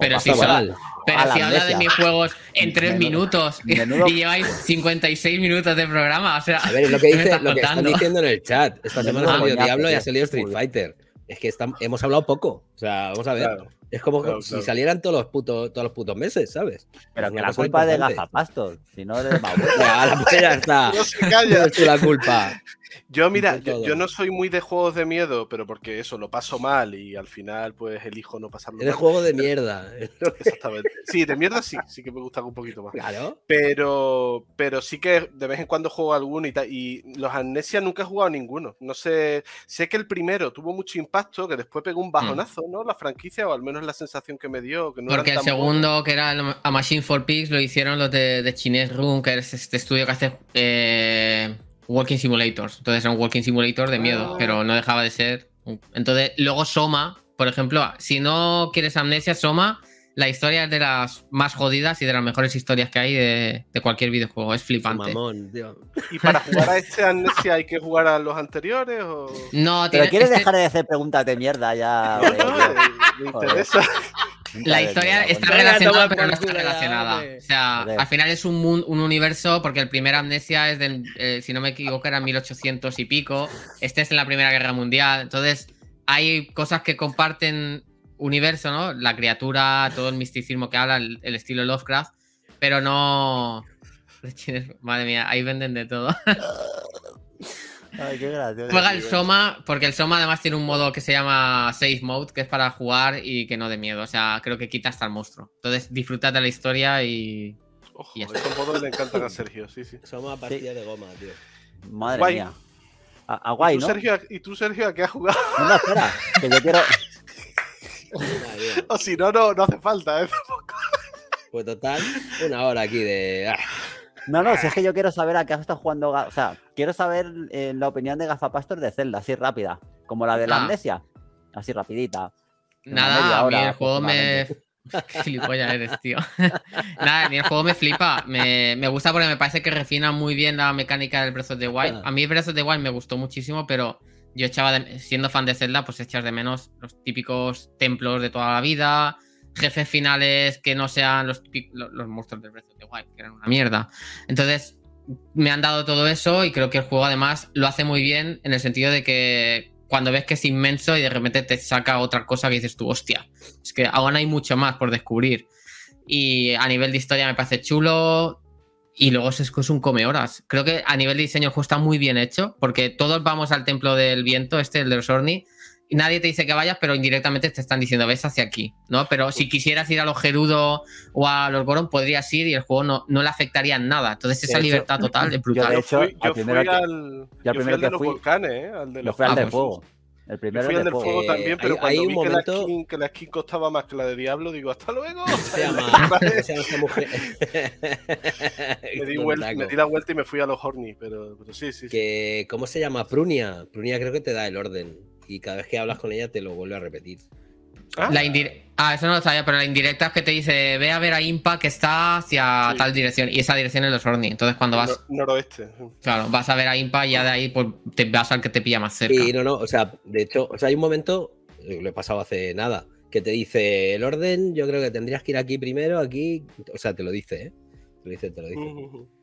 Pero si, habla de mis juegos en tres minutos [laughs] y lleváis 56 minutos de programa, o sea, a ver, lo que, [laughs] dice, lo que están diciendo en el chat. Esta semana ha salido Diablo y ha salido Street Fighter. Es que hemos hablado poco. O sea, vamos a ver. Es como si salieran todos los, putos, todos los putos meses, ¿sabes? Pero que la culpa es de gafapastos, si no de [laughs] está. [laughs] No se calla. la culpa. Yo, mira, yo, no soy muy de juegos de miedo, pero porque eso, lo paso mal y al final, pues, elijo no pasarlo Es Es juego de mierda. [laughs] Exactamente. Sí, de mierda sí, sí que me gusta un poquito más. Claro. Pero, pero sí que de vez en cuando juego alguno y Y los Amnesia nunca he jugado ninguno. No sé, sé que el primero tuvo mucho impacto, que después pegó un hmm. bajonazo, ¿no? La franquicia, o al menos la sensación que me dio. Porque el segundo, que era A Machine for Pigs, lo hicieron los de, de Chinese Room, que es este estudio que hace eh, Walking Simulators. Entonces era un Walking Simulator de miedo, ah. pero no dejaba de ser. Entonces, luego Soma, por ejemplo, si no quieres amnesia, Soma la historia es de las más jodidas y de las mejores historias que hay de, cualquier videojuego. Es flipante. Mamón, ¿Y para [laughs] jugar a este Amnesia hay que jugar a los anteriores? No, tío. Pero quieres este- dejar de hacer preguntas de mierda ya. no, La historia está relacionada, pero no está relacionada. O sea, al final es un, un universo, porque el primer Amnesia es del, eh, si no me equivoco, era 1800 y pico. Este es en la Primera Guerra Mundial. Entonces, hay cosas que comparten universo, ¿no? La criatura, todo el misticismo que habla, el, estilo Lovecraft, pero no... [laughs] Madre mía, ahí venden de todo. [laughs] Ay, qué gracia. Juega el Soma, porque el Soma además tiene un modo que se llama Safe Mode, que es para jugar y que no de miedo. O sea, creo que quita hasta el monstruo. Entonces, disfrutad de la historia y. Ojo, y estos modos le [laughs] encantan a Sergio, sí, sí. Soma partida de goma, tío. Madre mía. A, guay, ¿no? Sergio, ¿Y tú, Sergio, a qué has jugado? no, que yo quiero o si no, no, no hace falta, ¿eh? pues total, una hora aquí de. Ah. No, no, si es que yo quiero saber a qué has estado jugando. O sea, quiero saber eh, la opinión de Pastor de Zelda, así rápida. Como la de la ah. amnesia. Así rapidita. Nada, a el juego me. [laughs] Gilipollas eres, tío. [laughs] Nada, a el juego me flipa. Me, me, gusta porque me parece que refina muy bien la mecánica del Breath of the Wild. Ah. A mí Breath of the Wild me gustó muchísimo, pero yo echaba, siendo fan de Zelda, pues echas de menos los típicos templos de toda la vida, jefes finales que no sean los, los monstruos de Breath of the Wild, que eran una mierda. Entonces, me han dado todo eso y creo que el juego además lo hace muy bien en el sentido de que cuando ves que es inmenso y de repente te saca otra cosa que dices tú, hostia, es que aún hay mucho más por descubrir. Y a nivel de historia me parece chulo, y luego es, es un come horas. Creo que a nivel de diseño el juego está muy bien hecho, porque todos vamos al templo del viento, este, el de los Orni, y nadie te dice que vayas, pero indirectamente te están diciendo, ves hacia aquí, ¿no? Pero si quisieras ir a los Gerudo o a los Goron, podrías ir y el juego no, no le afectaría en nada. Entonces esa libertad total de hecho, fui, al, de los ah, volcanes, pues. fuego. El primero fui de fuego. también, pero hay, cuando momento... que, la skin, costaba más que la de Diablo, digo, hasta luego. [laughs] Se llama, [laughs] mujer. [laughs] me, di vuelta, la vuelta y me fui a los horny, pero, pero sí, sí, que, ¿Cómo se llama? Prunia. Prunia creo que te da el orden. Y cada vez que hablas con ella te lo vuelve a repetir. Ah. ah, eso no lo sabía, pero la indirecta es que te dice, ve a ver a Impa que está hacia tal dirección. Y esa dirección es los Orni. Entonces cuando vas... noroeste. Claro, vas a ver a Impa y ya de ahí pues, te vas al que te pilla más cerca. Sí, no, no. O sea, de hecho, o sea, hay un momento, eh, le he pasado hace nada, que te dice el orden, yo creo que tendrías que ir aquí primero, aquí... O sea, te lo dice, ¿eh? Te lo dice, te lo dice.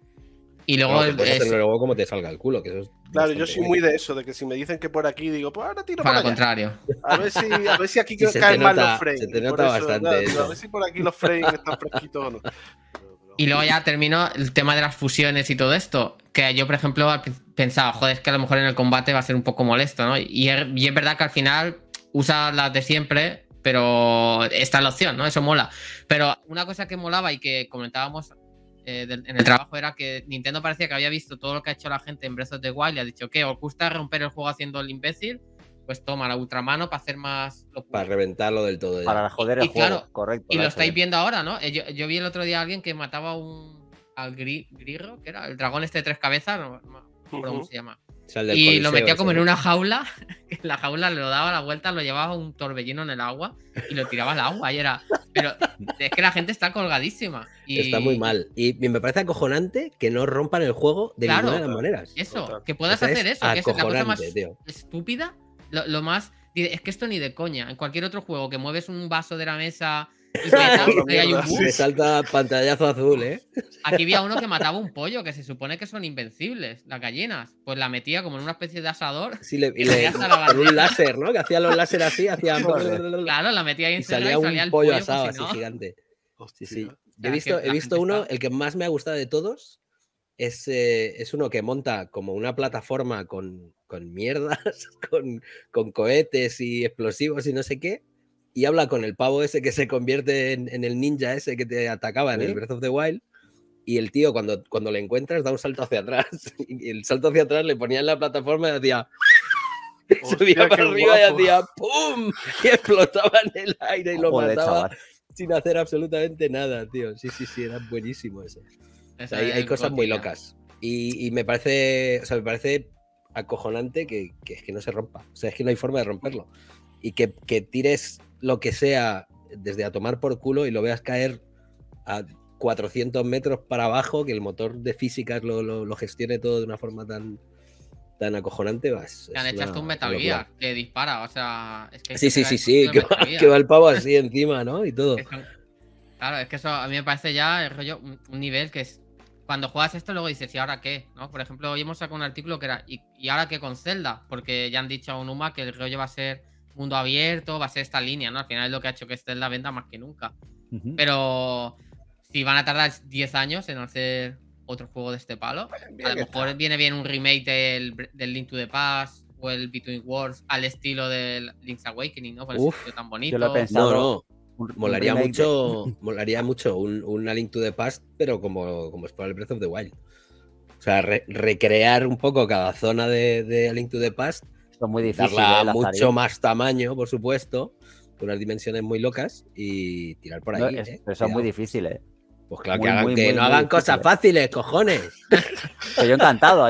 Y luego. como te salga el culo. Que eso claro, yo soy muy de eso, de que si me dicen que por aquí, digo, pues ahora tiro para, para contrario. A ver, si, a ver aquí [laughs] caen mal los frames. Se te nota bastante. eso. a ver si por aquí los frames están fresquitos o no. Y luego ya termino el tema de las fusiones y todo esto. Que yo, por ejemplo, pensaba, joder, es que a lo mejor en el combate va a ser un poco molesto, ¿no? Y er, es, verdad que al final usa las de siempre, pero está la opción, ¿no? Eso mola. Pero una cosa que molaba y que comentábamos eh, en el trabajo era que Nintendo parecía que había visto todo lo que ha hecho la gente en Breath of the Wild y ha dicho que os gusta romper el juego haciendo el imbécil, pues toma la ultramano para hacer más Para reventarlo del todo. Para joder el juego, correcto. Y lo estáis viendo ahora, ¿no? Eh, yo, vi el otro día a alguien que mataba un al que era el dragón este de tres cabezas, cómo se llama y lo metía como en una jaula, [laughs] la jaula lo daba la vuelta, lo llevaba un torbellino en el agua y lo tiraba al agua y era... Pero es que la gente está colgadísima. Y... Está muy mal. Y me parece acojonante que no rompan el juego de ninguna de las maneras. Eso, que puedas hacer eso, es que es la cosa más estúpida, lo más... Es que esto ni de coña. En cualquier otro juego que mueves un vaso de la mesa me [laughs] salta pantallazo azul, ¿eh? Aquí había uno que mataba un pollo, que se supone que son invencibles, las gallinas. Pues la metía como en una especie de asador. Sí, le, le, un láser, ¿no? Que hacía los láser así, hacía. [laughs] claro, la metía ahí y salía, un pollo, asado así gigante. he visto, he visto uno, el que más me ha gustado de todos, es, eh, uno que monta como una plataforma con, mierdas, [laughs] con, con, cohetes y explosivos y no sé qué, y habla con el pavo ese que se convierte en, el ninja ese que te atacaba en el Breath of the Wild. Y el tío, cuando, cuando le encuentras, da un salto hacia atrás. [laughs] Y el salto hacia atrás le ponía en la plataforma y hacía. [laughs] subía para arriba y hacía ¡pum! Y explotaba en el aire y lo mataba sin hacer absolutamente nada, tío. Sí, sí, sí, era buenísimo ese. hay, cosas muy locas. Y, me parece, o sea, me parece acojonante que, que, es que no se rompa. O sea, es que no hay forma de romperlo. Y que, que tires lo que sea desde a tomar por culo y lo veas caer a 400 metros para abajo, que el motor de físicas lo, gestione todo de una forma tan, tan acojonante. vas te han echado un Metal que dispara, o sea. que sí, sí, sí, sí, que va, el pavo así encima, ¿no? Y todo. claro, es que eso a mí me parece ya el rollo, un, nivel que es. Cuando juegas esto, luego dices, ¿y ahora qué? ¿No? Por ejemplo, hoy hemos sacado un artículo que era, ¿y, y ahora qué con Zelda? Porque ya han dicho a Unuma que el rollo va a ser mundo abierto, va a ser esta línea, ¿no? Al final es lo que ha hecho que esté en la venta más que nunca. Pero si van a tardar 10 años en hacer otro juego de este palo, a lo mejor viene bien un remake del, Link to the Past o el Between Worlds al estilo del Link's Awakening, ¿no? Con el estilo tan bonito. Yo No, no. [laughs] molaría, mucho, molaría mucho, una Link to the Past, pero como, como es para el Breath of the Wild. O sea, recrear un poco cada zona de, de Link to the Past muy difíciles. ¿eh? mucho más tamaño, por supuesto. Unas dimensiones muy locas y tirar por ahí. pero ¿eh? son muy difíciles. ¿eh? Pues claro, que, hagan, que no hagan cosas fáciles, cojones. [laughs] estoy yo encantado.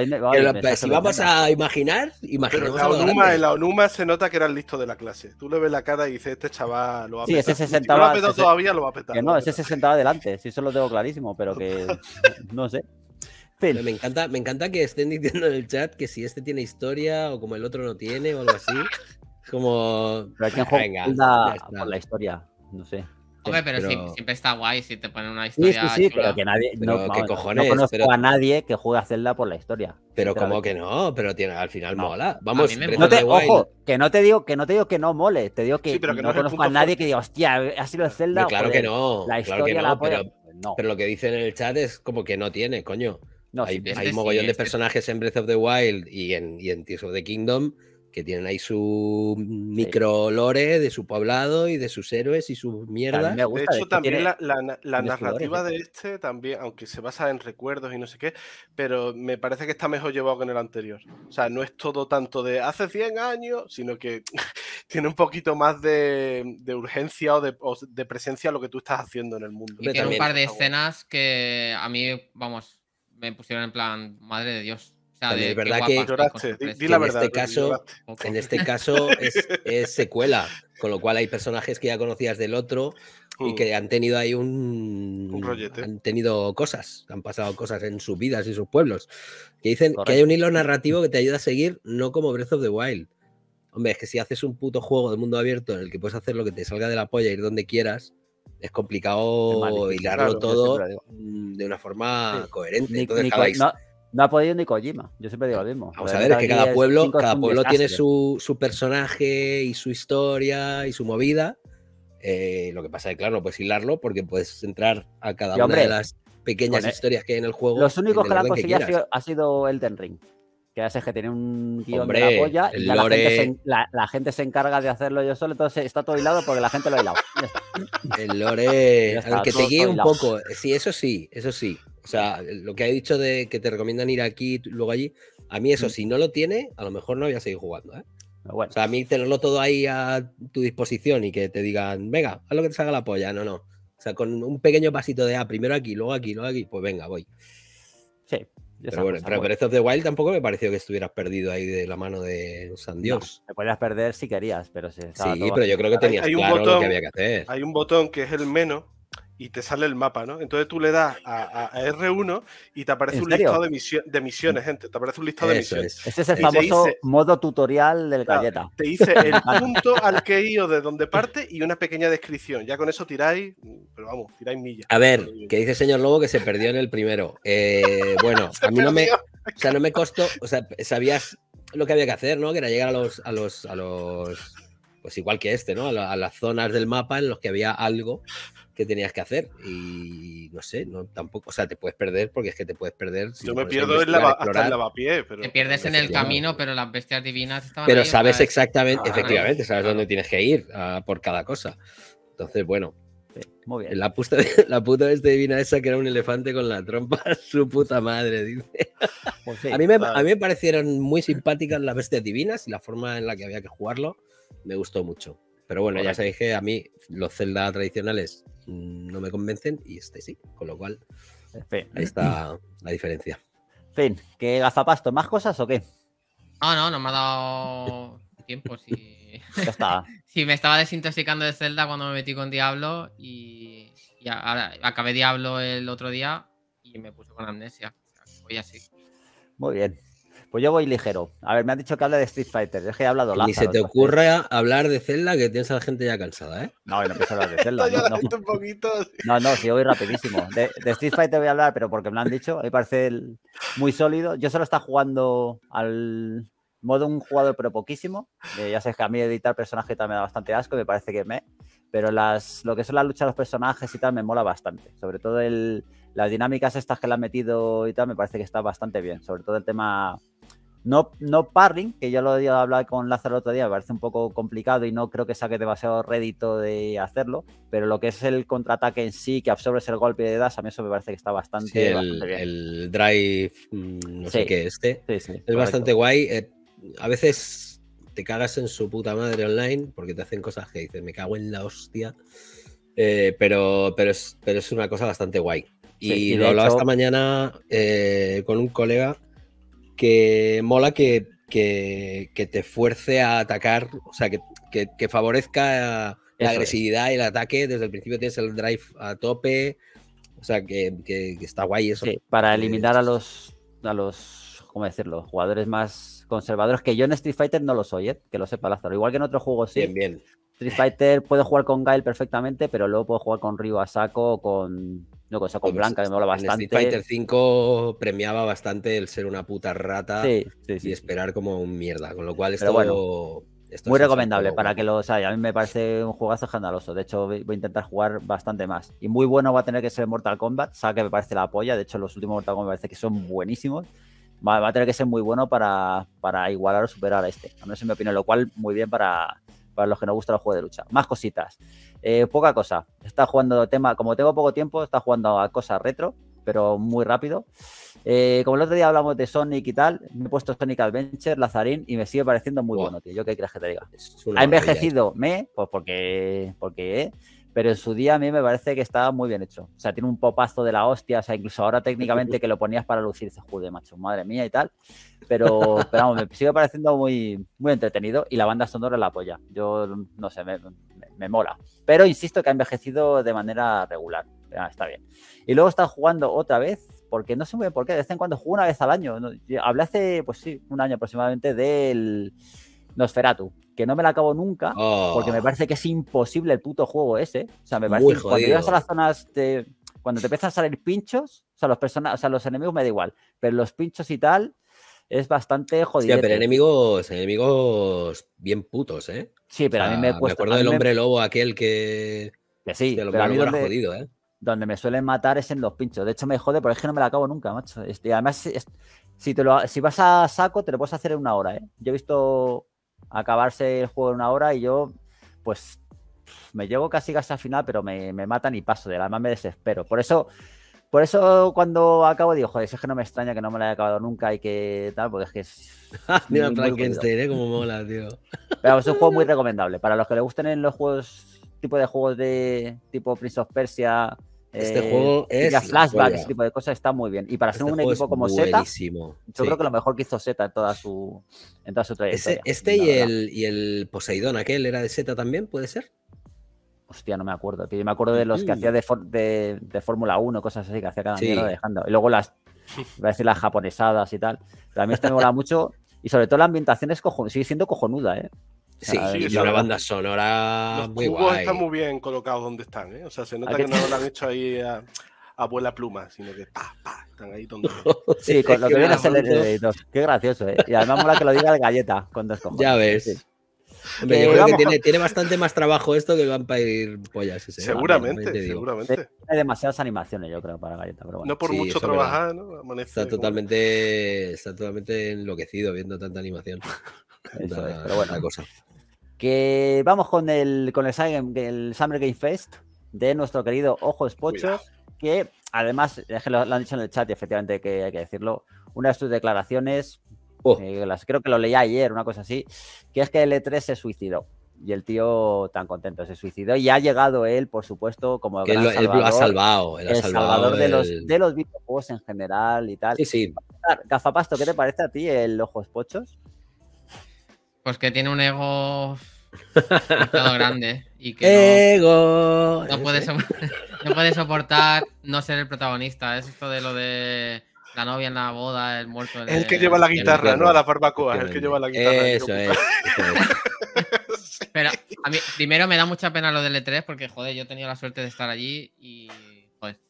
Pues, si vamos a imaginar, imaginemos. Onuma, en la Onuma se nota que era el listo de la clase. Tú le ves la cara y dices, este chaval lo va a petar. Sí, ese se sentaba. todavía, lo va a petar. no, ese se sentaba delante. Sí, eso lo tengo clarísimo, pero que [laughs] no sé me encanta, me encanta que estén diciendo en el chat que si este tiene historia o como el otro no tiene o algo así. Como. venga, la historia, no sé. Hombre, pero, siempre está guay si te ponen una historia. Sí, sí, sí pero que nadie. no, conozco a nadie que juegue a Zelda por la historia. Pero como que no, pero tiene, al final mola. Vamos, no ojo, que no te digo que no te digo que no mole, te digo que, no, conozco a nadie que diga, hostia, ha sido Zelda. claro que no, la historia pues pero lo que dicen en el chat es como que no tiene, coño hay, mogollón de personajes en Breath of the Wild y en, y en, Tears of the Kingdom que tienen ahí su micro lore de su poblado y de sus héroes y sus mierda de hecho, también la, narrativa de este también, aunque se basa en recuerdos y no sé qué, pero me parece que está mejor llevado que en el anterior. O sea, no es todo tanto de hace 100 años, sino que [laughs] tiene un poquito más de, urgencia o de, de, presencia lo que tú estás haciendo en el mundo. Y tiene un par de escenas que a mí, vamos, me pusieron en plan, madre de Dios. O sea, de, verdad que, en este caso, en este caso es, secuela, con lo cual hay personajes que ya conocías del otro y uh. que han tenido ahí un, han tenido cosas, han pasado cosas en sus vidas y sus pueblos. Que dicen que hay un hilo narrativo que te ayuda a seguir, no como Breath of the Wild. Hombre, es que si haces un puto juego de mundo abierto en el que puedes hacer lo que te salga de la polla, ir donde quieras, es complicado hilarlo todo mm, de una forma coherente. Entonces, no, ha podido ni Kojima, yo siempre digo lo mismo. Vamos a ver, es que cada pueblo, cada pueblo tiene su, su, personaje y su historia y su movida. Eh, lo que pasa es que, claro, no puedes hilarlo porque puedes entrar a cada una de las pequeñas historias que hay en el juego. Los únicos que la han conseguido ha sido Elden Ring que hace que tiene un guión de la polla y la, gente se, encarga de hacerlo yo solo, entonces está todo hilado porque la gente lo ha hilado. El lore, que te guíe un poco, sí, eso sí, eso sí. O sea, lo que ha dicho de que te recomiendan ir aquí, luego allí, a mí eso, mm. si no lo tiene, a lo mejor no voy a seguir jugando. ¿eh? O sea, a mí tenerlo todo ahí a tu disposición y que te digan, venga, haz lo que te salga la polla, no, no. O sea, con un pequeño pasito de, a ah, primero aquí, luego aquí, luego aquí, pues venga, voy. Sí, pero en Breath of the Wild tampoco me pareció que estuvieras perdido ahí de la mano de San Dios. Te me podías perder si querías, pero si Sí, pero yo creo que tenías claro lo que había que hacer. Hay un botón que es el menos, y te sale el mapa, ¿no? Entonces tú le das a, R1 y te aparece un listado de, misiones, gente. Te aparece un listado de misiones. Es. Ese es el famoso modo tutorial del galleta. Te dice el [laughs] punto al que he ido, de dónde parte y una pequeña descripción. Ya con eso tiráis, pero vamos, tiráis millas. A ver, que dice señor Lobo que se perdió en el primero. Eh, [laughs] bueno, a mí no me, o sea, no me costó, o sea, sabías lo que había que hacer, ¿no? Que era llegar a los, a los, a los, pues igual que este, ¿no? A, a las zonas del mapa en los que había algo que tenías que hacer. Y no sé, no tampoco, o sea, te puedes perder porque es que te puedes perder. Yo me pierdo en hasta el lavapié. Te pierdes en el camino, pero las bestias divinas estaban. Pero sabes exactamente, efectivamente, sabes dónde tienes que ir por cada cosa. Entonces, bueno. bien. La, puta, [laughs] la puta bestia divina esa que era un elefante con la trompa, [laughs] su puta madre, dice. Pues a, mí a mí me parecieron muy simpáticas las bestias divinas y la forma en la que había que jugarlo me gustó mucho. Pero bueno, ya sabéis que a mí los Zelda tradicionales no me convencen y este sí, con lo cual ahí está la diferencia. Fin, ¿qué gafapasto? ¿Más cosas o qué? Ah, no, no me ha dado [laughs] tiempo. Si... Ya está. [laughs] me estaba desintoxicando de Zelda cuando me metí con Diablo y, acabé Diablo el otro día y me puse con amnesia. Voy así. Muy bien. Pues yo voy ligero. A ver, me han dicho que habla de Street Fighter. Es que he hablado largo. Ni se te ocurre hablar de Zelda, que tienes a la gente ya cansada, ¿eh? No, no empiezo a hablar de Zelda. [laughs] no, no. Un sí. voy rapidísimo. De, Street Fighter voy a hablar, pero porque me lo han dicho. Me parece muy sólido. Yo solo está jugando al modo un jugador, pero poquísimo. Eh, ya sabes que a mí editar personajes también me da bastante asco. Me parece que me... Pero las, lo que son las luchas de los personajes y tal me mola bastante. Sobre todo el las dinámicas estas que le han metido y tal, me parece que está bastante bien. Sobre todo el tema. No, no parring, que ya lo he hablado con Lázaro el otro día, me parece un poco complicado y no creo que saque demasiado rédito de hacerlo, pero lo que es el contraataque en sí, que absorbes el golpe de das, a mí eso me parece que está bastante, el, bien. El drive, mm, no sé qué, este, es bastante guay. Eh, a veces te cagas en su puta madre online porque te hacen cosas que dices, me cago en la hostia. Eh, pero, pero, es, pero es una cosa bastante guay. Y, hablaba esta mañana eh, con un colega que mola que, que, te fuerce a atacar, o sea, que, que, favorezca la agresividad y el ataque. Desde el principio tienes el drive a tope. O sea, que, está guay eso. Sí, para eh, eliminar a los, a los, ¿cómo decirlo? Jugadores más conservadores, que yo en Street Fighter no lo soy, ¿eh? que lo sepa Lázaro. Igual que en otros juegos sí. Bien, bien. Street Fighter puedo jugar con Gail perfectamente, pero luego puedo jugar con Ryu a saco, con no, con pues, blanca me bastante. Street Fighter 5 premiaba bastante el ser una puta rata y esperar como un mierda, con lo cual está bueno, muy recomendable para que lo sea. A mí me parece un juegazo escandaloso. De hecho, voy a intentar jugar bastante más. Y muy bueno va a tener que ser Mortal Kombat, sabe que me parece la polla. De hecho, los últimos Mortal Kombat me parece que son buenísimos. Va, a tener que ser muy bueno para, para igualar o superar a este. A mí en mi opinión, lo cual muy bien para, para los que nos gusta el juego de lucha. Más cositas. Eh, poca cosa. Está jugando tema, como tengo poco tiempo, está jugando a cosas retro, pero muy rápido. Eh, como el otro día hablamos de Sonic y tal, me he puesto Sonic Adventure, Lazarín, y me sigue pareciendo muy bueno, tío. Yo qué crees que te diga. Ha envejecido, me, ¿eh? pues porque, porque pero en su día a mí me parece que estaba muy bien hecho. O sea, tiene un popazo de la hostia, o sea, incluso ahora técnicamente que lo ponías para lucir, se jude, macho, madre mía y tal. Pero, [laughs] pero vamos, me sigue pareciendo muy, muy entretenido y la banda sonora la apoya. Yo, no sé, me, me, mola. Pero insisto que ha envejecido de manera regular. Ah, está bien. Y luego está jugando otra vez, porque no sé muy bien por qué, de vez en cuando juego una vez al año. Hablé hace, pues sí, un año aproximadamente del... Nosferatu, que no me la acabo nunca, porque me oh. parece que es imposible el puto juego ese. O sea, me parece que cuando llegas a las zonas de. Cuando te empiezan a salir pinchos, o sea, los personas, o sea, los enemigos me da igual, pero los pinchos y tal es bastante jodido. Sí, pero enemigos, enemigos bien putos, ¿eh? Sí, pero a mí me cuesta. Me acuerdo del hombre lobo aquel que. Que sí, el a mí donde... jodido, ¿eh? donde me suelen matar es en los pinchos. De hecho, me jode, pero es que no me la acabo nunca, macho. Este, y además, si, te si vas a saco, te lo puedes hacer en una hora, ¿eh? Yo he visto acabarse el juego en una hora y yo, pues, me llevo casi casi al final, pero me, me matan y paso de la me desespero. Por eso, por eso cuando acabo digo, joder, es que no me extraña que no me lo haya acabado nunca y que tal, porque es que es. [laughs] Frankenstein, ¿eh? Como mola, tío. es un juego muy recomendable. Para los que les gusten en los juegos, tipo de juegos de tipo Prince of Persia, este eh, juego es. la flashback, ese tipo de cosas está muy bien. Y para ser este un equipo como Z, yo creo que lo mejor que hizo Z en toda su, trayectoria. Este, y, el, y el Poseidón, aquel era de Z también, ¿puede ser? Hostia, no me acuerdo. Yo me acuerdo de los que mm. hacía de, de, Fórmula 1, cosas así, que hacía cada año dejando. Y luego las, decir las japonesadas y tal. Pero a mí este me mola mucho. Y sobre todo la ambientación es sigue siendo cojonuda, ¿eh? Sí, y una banda sonora los muy cubos están muy bien colocados donde están, ¿eh? O sea, se nota que, no lo [laughs] han hecho ahí a, a vuela pluma, sino que pa, pa, están ahí donde... [laughs] sí, con lo que viene a ser el Qué gracioso, ¿eh? Y además mola que lo diga el galleta con dos cojones. Ya ves. yo creo que tiene, tiene, bastante más trabajo esto que van para ir pollas. ¿eh? seguramente, seguramente. Hay demasiadas animaciones, yo creo, para Galleta. Pero bueno. No por mucho trabajar, ¿no? está, totalmente, está totalmente enloquecido viendo tanta animación. [laughs] Eso pero bueno. Cosa. Que vamos con el, con el, Summer Game Fest de nuestro querido Ojos Pochos, que además, es que lo, han dicho en el chat y efectivamente que hay que decirlo, una de sus declaraciones, oh. eh, las, creo que lo leía ayer, una cosa así, que es que el E3 se suicidó. Y el tío tan contento se suicidó y ha llegado él, por supuesto, como ha salvado, el salvador de, los, de los videojuegos en general y tal. Sí, sí. Gafapasto, ¿qué te parece a ti el Ojos Pochos? Pues que tiene un ego [laughs] grande y que ego. [laughs] No, puede soportar, no, ser el protagonista. Es esto de lo de la novia en la boda, el muerto. el que lleva la guitarra, ¿no? A la barbacoa, el que lleva la guitarra. Eso es. [laughs] Pero a mí primero me da mucha pena lo del E3 porque, joder, yo he tenido la suerte de estar allí y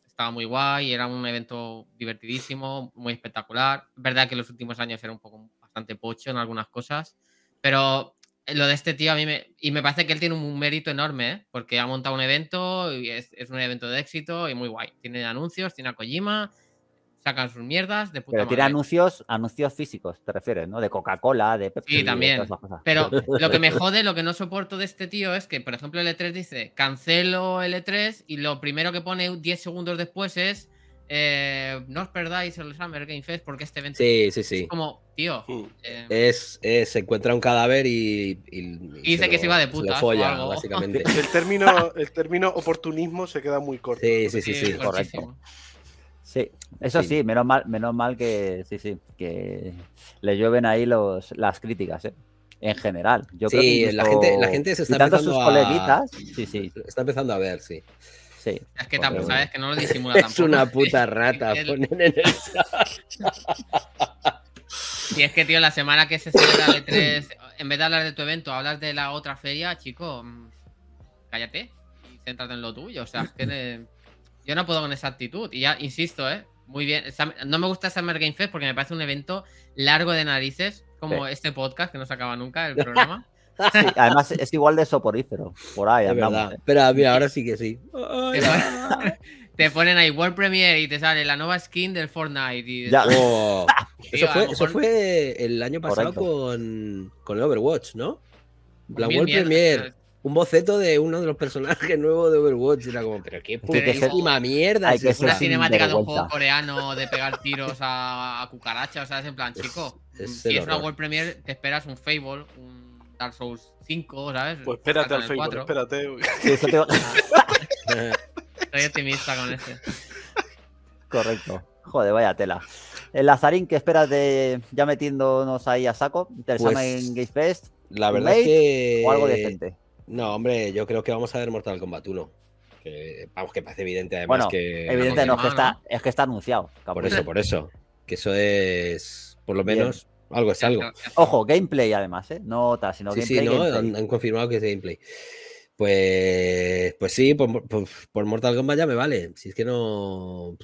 estaba muy guay, era un evento divertidísimo, muy espectacular. verdad que los últimos años era un poco bastante pocho en algunas cosas, pero eh, lo de este tío a mí Y me parece que él tiene un mérito enorme, ¿eh? porque ha montado un evento, y es, un evento de éxito y muy guay. Tiene anuncios, tiene a Kojima, sacan sus mierdas de Pero tiene anuncios, anuncios físicos, te refieres, ¿no? De Coca-Cola, de Pepsi. Sí, también. Pero lo que me [laughs] jode, lo que no soporto de este tío es que, por ejemplo, el E3 dice, cancelo L E3 y lo primero que pone 10 segundos después es eh, no os perdáis el Summer Game Fest porque este evento es como, tío. Eh, es, se encuentra un cadáver y. dice que se iba de puta. básicamente. [laughs] El término, el término oportunismo se queda muy corto. Sí, sí, sí, sí, correcto. Sí, eso sí, menos mal, menos mal que sí, sí, que le llueven ahí los, las críticas, ¿eh? En general. Yo creo que la gente, la gente se está empezando sus a... Sí, sí. Está empezando a ver, sí. Es que tampoco, sabes que no lo disimula [laughs] tampoco. Es una [laughs] puta rata, en el [laughs] Y es que, tío, la semana que se celebra el en vez de hablar de tu evento, hablas de la otra feria, chico, mm, cállate y céntrate en lo tuyo. O sea, es que yo no puedo con esa actitud. Y ya, insisto, ¿eh? Muy bien. No me gusta Summer Game Fest porque me parece un evento largo de narices, como este podcast que no se acaba nunca, el programa además es igual de soporífero. Por ahí es Verdad. Eh. Pero mira, ahora sí que sí. Te ponen ahí World Premiere y te sale la nueva skin del Fortnite. Y... Oh. Oh, eso, fue, eso fue el año pasado con, con, Overwatch, ¿no? La World Premiere. Un boceto de uno de los personajes nuevos de Overwatch. Era como, pero qué putísima mierda. es una cinemática de un juego coreano de pegar [laughs] tiros a, cucarachas. O sea, es en plan, chico. si es una World Premiere, te esperas un Fable, un Dark Souls 5, ¿sabes? Pues espérate al Facebook, espérate. Estoy [laughs] optimista con este. Correcto. Joder, vaya tela. El eh, Lazarín, ¿qué esperas de ya metiéndonos ahí a saco? Del pues, en Game Fest. La verdad es que. O algo decente. No, hombre, yo creo que vamos a ver Mortal Kombat 1. vamos, que parece evidente además bueno, que. Evidente no, que está, es que está anunciado. Por eso, por eso. Que eso es, por lo menos, algo es algo. Ojo, gameplay además, ¿eh? No sino gameplay. no, Han, confirmado que es gameplay. Pues, pues sí, por, Mortal Kombat ya me vale. Si es que no,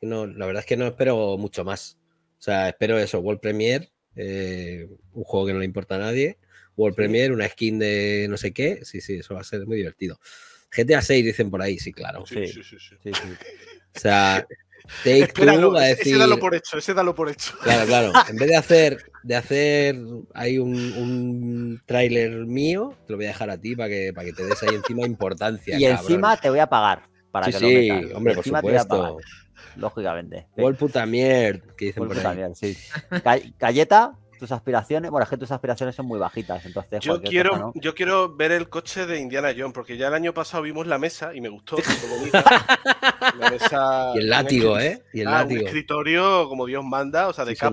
no. La verdad es que no espero mucho más. O sea, espero eso, World premier eh, un juego que no le importa a nadie. World premier una skin de no sé qué. Sí, sí, eso va a ser muy divertido. GTA 6 dicen por ahí, sí, claro. sí. sí. sí, sí. o sea, Take Two a decir... Ese dalo por hecho, ese dalo por hecho. Claro, claro. [laughs] En vez de hacer, de hacer hay un, un tráiler mío, te lo voy a dejar a ti para que, para que te des ahí encima importancia. [laughs] Y encima te voy a pagar para sí, que sí, lo Sí, hombre, por supuesto. Lógicamente. Gol puta mierda, que dicen por ahí. sí. Galleta, tus aspiraciones, bueno, es que tus aspiraciones son muy bajitas, entonces... Yo quiero, yo quiero ver el coche de Indiana Jones, porque ya el año pasado vimos la mesa y me gustó. [laughs] la mesa, y el látigo, ¿eh? Y el ah, escritorio como Dios manda, o sea, de sí,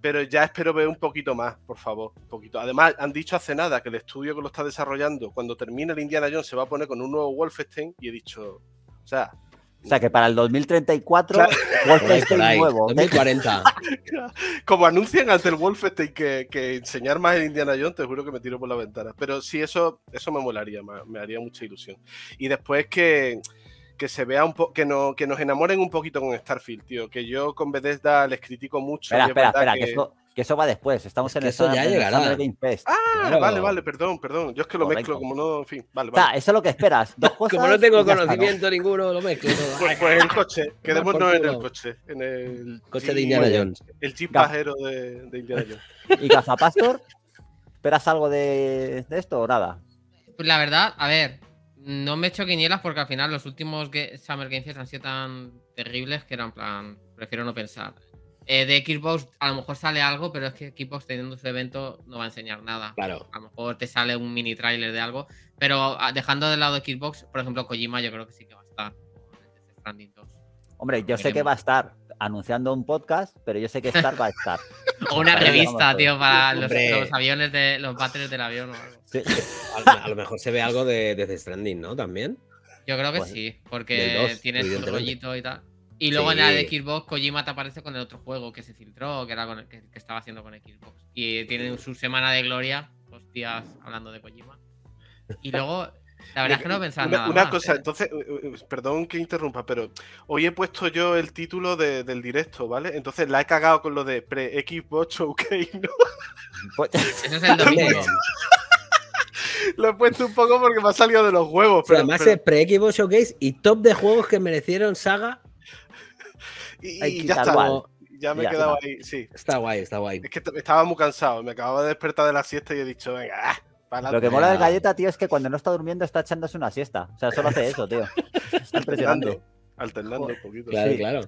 Pero ya espero ver un poquito más, por favor. poquito. Además, han dicho hace nada que el estudio que lo está desarrollando, cuando termine el Indiana Jones, se va a poner con un nuevo Wolfenstein y he dicho, o sea, o sea que para el 2034 Wolfenstein nuevo. 2040. [laughs] Como anuncian ante el Wolfenstein que, que, enseñar más en Indiana Jones, te juro que me tiro por la ventana. Pero sí, eso, eso me molaría, más, me haría mucha ilusión. Y después que, que se vea un poco, que, no, que nos enamoren un poquito con Starfield, tío. Que yo con Bethesda les critico mucho. Espera, espera, que, que eso va después, estamos en el eso ya llegará. Game Ah, vale, vale, perdón, perdón. Yo es que lo mezclo como no, en fin, vale, vale. eso es lo que esperas, [laughs] dos cosas. como no tengo conocimiento ninguno, lo mezclo. Pues, pues, en el coche, quedémonos en el coche, en el coche de Indiana Jones. El chip pajero de, de, Indiana Jones. ¿Y Cazapastor? ¿Esperas algo de, de esto o nada? Pues la verdad, a ver, no me he hecho quinielas porque al final los últimos Summer Game han sido tan terribles que eran plan, prefiero no pensar. Eh, de Xbox a lo mejor sale algo, pero es que Xbox teniendo su evento no va a enseñar nada. Claro. A lo mejor te sale un mini trailer de algo, pero ah, dejando de lado Xbox, por ejemplo, Kojima yo creo que sí que va a estar. Hombre, yo sé que va a estar anunciando un podcast, pero yo sé que estar va a estar. [laughs] o una revista, tío, para los, aviones de los batteries del avión a, lo mejor se ve algo de, de Stranding, ¿no? También. Yo creo que pues sí, porque tiene un rollito y tal. Y luego en la de Xbox, Kojima te aparece con el otro juego que se filtró, que era con que, estaba haciendo con Xbox. Y tiene su semana de gloria, hostias, hablando de Kojima. Y luego, la verdad es que no pensaba nada. Una cosa, ¿eh? entonces, eh, eh, perdón que interrumpa, pero hoy he puesto yo el título del directo, ¿vale? Entonces la he cagado con lo de pre-Xbox Showcase, ¿no? Eso pues, [laughs] es el domingo. lo he puesto un poco porque me ha salido de los juegos, Pero, además es pre-Xbox Showcase y top de juegos que merecieron saga y, ya está. ya me he quedado ahí, sí. Está guay, está guay. Es que estaba muy cansado, me acababa de despertar de la siesta y he dicho, venga, ah, para Lo que mola del galleta, tío, es que cuando no está durmiendo está echándose una siesta. O sea, solo hace eso, tío. Está impresionante. Alternando, un poquito. Claro, sí. claro.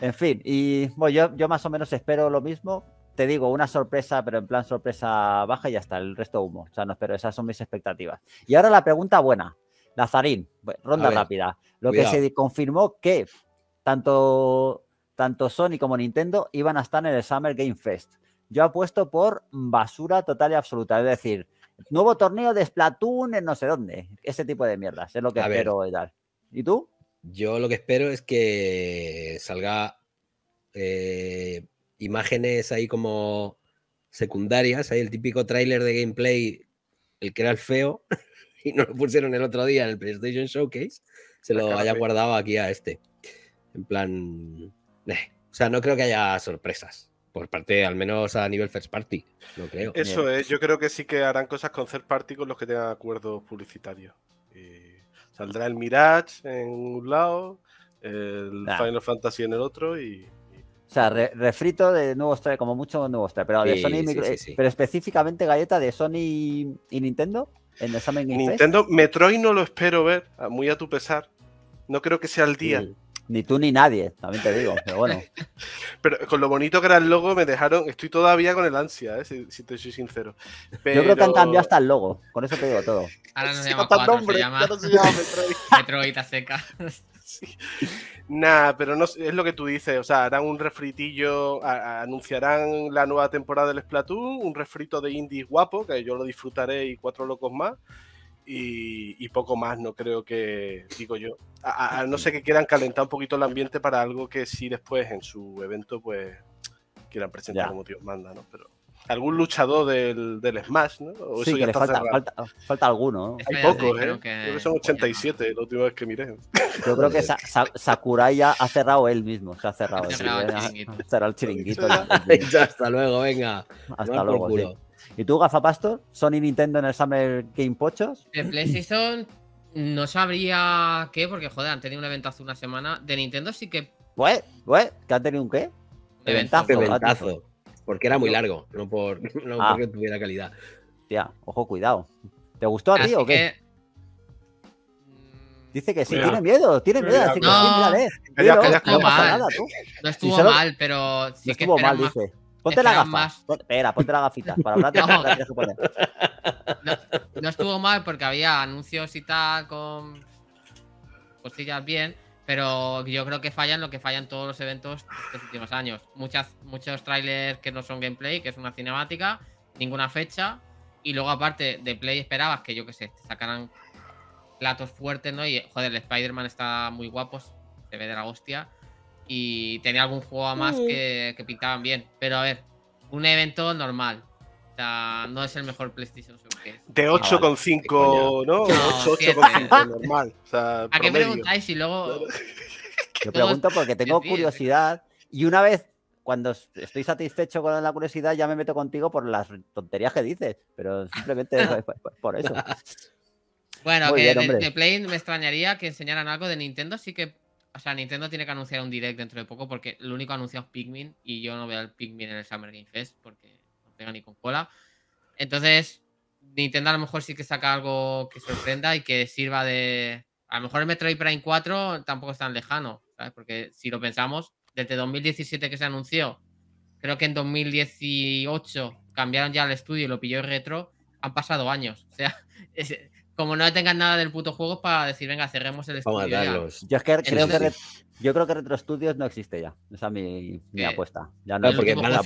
En fin, y bueno, yo, más o menos espero lo mismo te digo, una sorpresa, pero en plan sorpresa baja y ya está, el resto humo. O sea, no espero, esas son mis expectativas. Y ahora la pregunta buena. Lazarín, ronda rápida. Lo que se confirmó que tanto, tanto Sony como Nintendo iban a estar en el Summer Game Fest. Yo apuesto por basura total y absoluta. Es decir, nuevo torneo de Splatoon en no sé dónde. Ese tipo de mierdas. Es lo que espero y tú? Yo lo que espero es que salga eh, imágenes ahí como secundarias. Ahí el típico tráiler de gameplay, el que era el feo, [laughs] y no lo pusieron el otro día en el PlayStation Showcase. Se ah, lo haya guardado aquí a este. En plan. Eh, o sea, no creo que haya sorpresas. Por parte, al menos a nivel first party, no creo. Eso es, yo creo que sí que harán cosas con third party con los que tengan acuerdos publicitarios. saldrá el Mirage en un lado, el Final Fantasy en el otro y. O sea, refrito de nuevos trailers, como mucho nuevos trailers, pero, Sony pero específicamente galleta de Sony y, Nintendo en Nintendo, Metroid no lo espero ver, muy a tu pesar. No creo que sea el día. Mm. Ni tú ni nadie, también te digo, pero bueno. [laughs] Pero con lo bonito que era el logo me dejaron, estoy todavía con el ansia, ¿eh? si, te soy sincero. Yo creo que han cambiado hasta el logo, con eso te digo todo. [laughs] Ahora no se llama, cuatro, se llama... Ya no Metroid. [laughs] seca. Nah, pero no, es lo que tú dices, o sea, harán un refritillo, anunciarán la nueva temporada del Splatoon, un refrito de indies guapo, que yo lo disfrutaré y cuatro locos más y, poco más, no creo que, digo yo, a, no sé que quieran calentar un poquito el ambiente para algo que sí después en su evento pues quieran presentar como tío manda, ¿no? Pero algún luchador del, del Smash, ¿no? sí, que le falta, falta, alguno. ¿no? Hay pocos, ¿eh? Creo que... creo que... son 87, la última vez que miré. Yo creo que Sa ya ha cerrado él mismo, se ha cerrado. Cerrado el ¿eh? chiringuito. Cerrado el chiringuito. [laughs] Hasta luego, venga. Hasta luego, ¿Y tú, Gafa Pastor? ¿Sony Nintendo en el Summer Game Pochos? De PlayStation no sabría qué, porque joder, han tenido un eventazo una semana. De Nintendo sí que. Pues, pues, ¿que han tenido un qué? Eventazo. Eventazo. Porque era muy largo, no, por, no ah. porque tuviera calidad. Tía, ojo, cuidado. ¿Te gustó a ti o qué? Mm, dice que sí, tiene miedo, tiene miedo. que no, no, estuvo mal, mal pero sí estuvo mal, dice. Ponte la gafa. Espera, ponte la gafita. Para hablar [laughs] no. No, estuvo mal porque había anuncios y tal con cosillas bien, pero yo creo que fallan lo que fallan todos los eventos de los últimos años. Muchas, muchos trailers que no son gameplay, que es una cinemática, ninguna fecha. Y luego, aparte de Play, esperabas que yo qué sé, sacaran platos fuertes, ¿no? Y joder, el Spider-Man está muy guapo, se ve de la hostia y tenía algún juego a más mm. que, pintaban bien. Pero a ver, un evento normal. O sea, no es el mejor PlayStation De 8,5, ah, ¿no? 8,5, normal. O sea, ¿A qué preguntáis y luego.? Yo pregunto porque tengo curiosidad. Y una vez, cuando estoy satisfecho con la curiosidad, ya me meto contigo por las tonterías que dices. Pero simplemente [laughs] por eso. Bueno, que Play me extrañaría que enseñaran algo de Nintendo, Así que o sea, Nintendo tiene que anunciar un direct dentro de poco porque lo único anunciado es Pikmin y yo no veo al Pikmin en el Summer Game Fest porque no pega ni con cola. Entonces, Nintendo a lo mejor sí que saca algo que sorprenda y que sirva de... A lo mejor el Metroid Prime 4 tampoco es tan lejano, ¿sabes? Porque si lo pensamos, desde 2017 que se anunció, creo que en 2018 cambiaron ya el estudio y lo pilló el retro, han pasado años. [laughs] O sea, es, como no tengan nada del puto juego para decir, venga, cerremos el estudio. Yo, creo que yo creo que Retro Studios no existe ya. Esa es mi, eh, apuesta. Ya no, porque vas,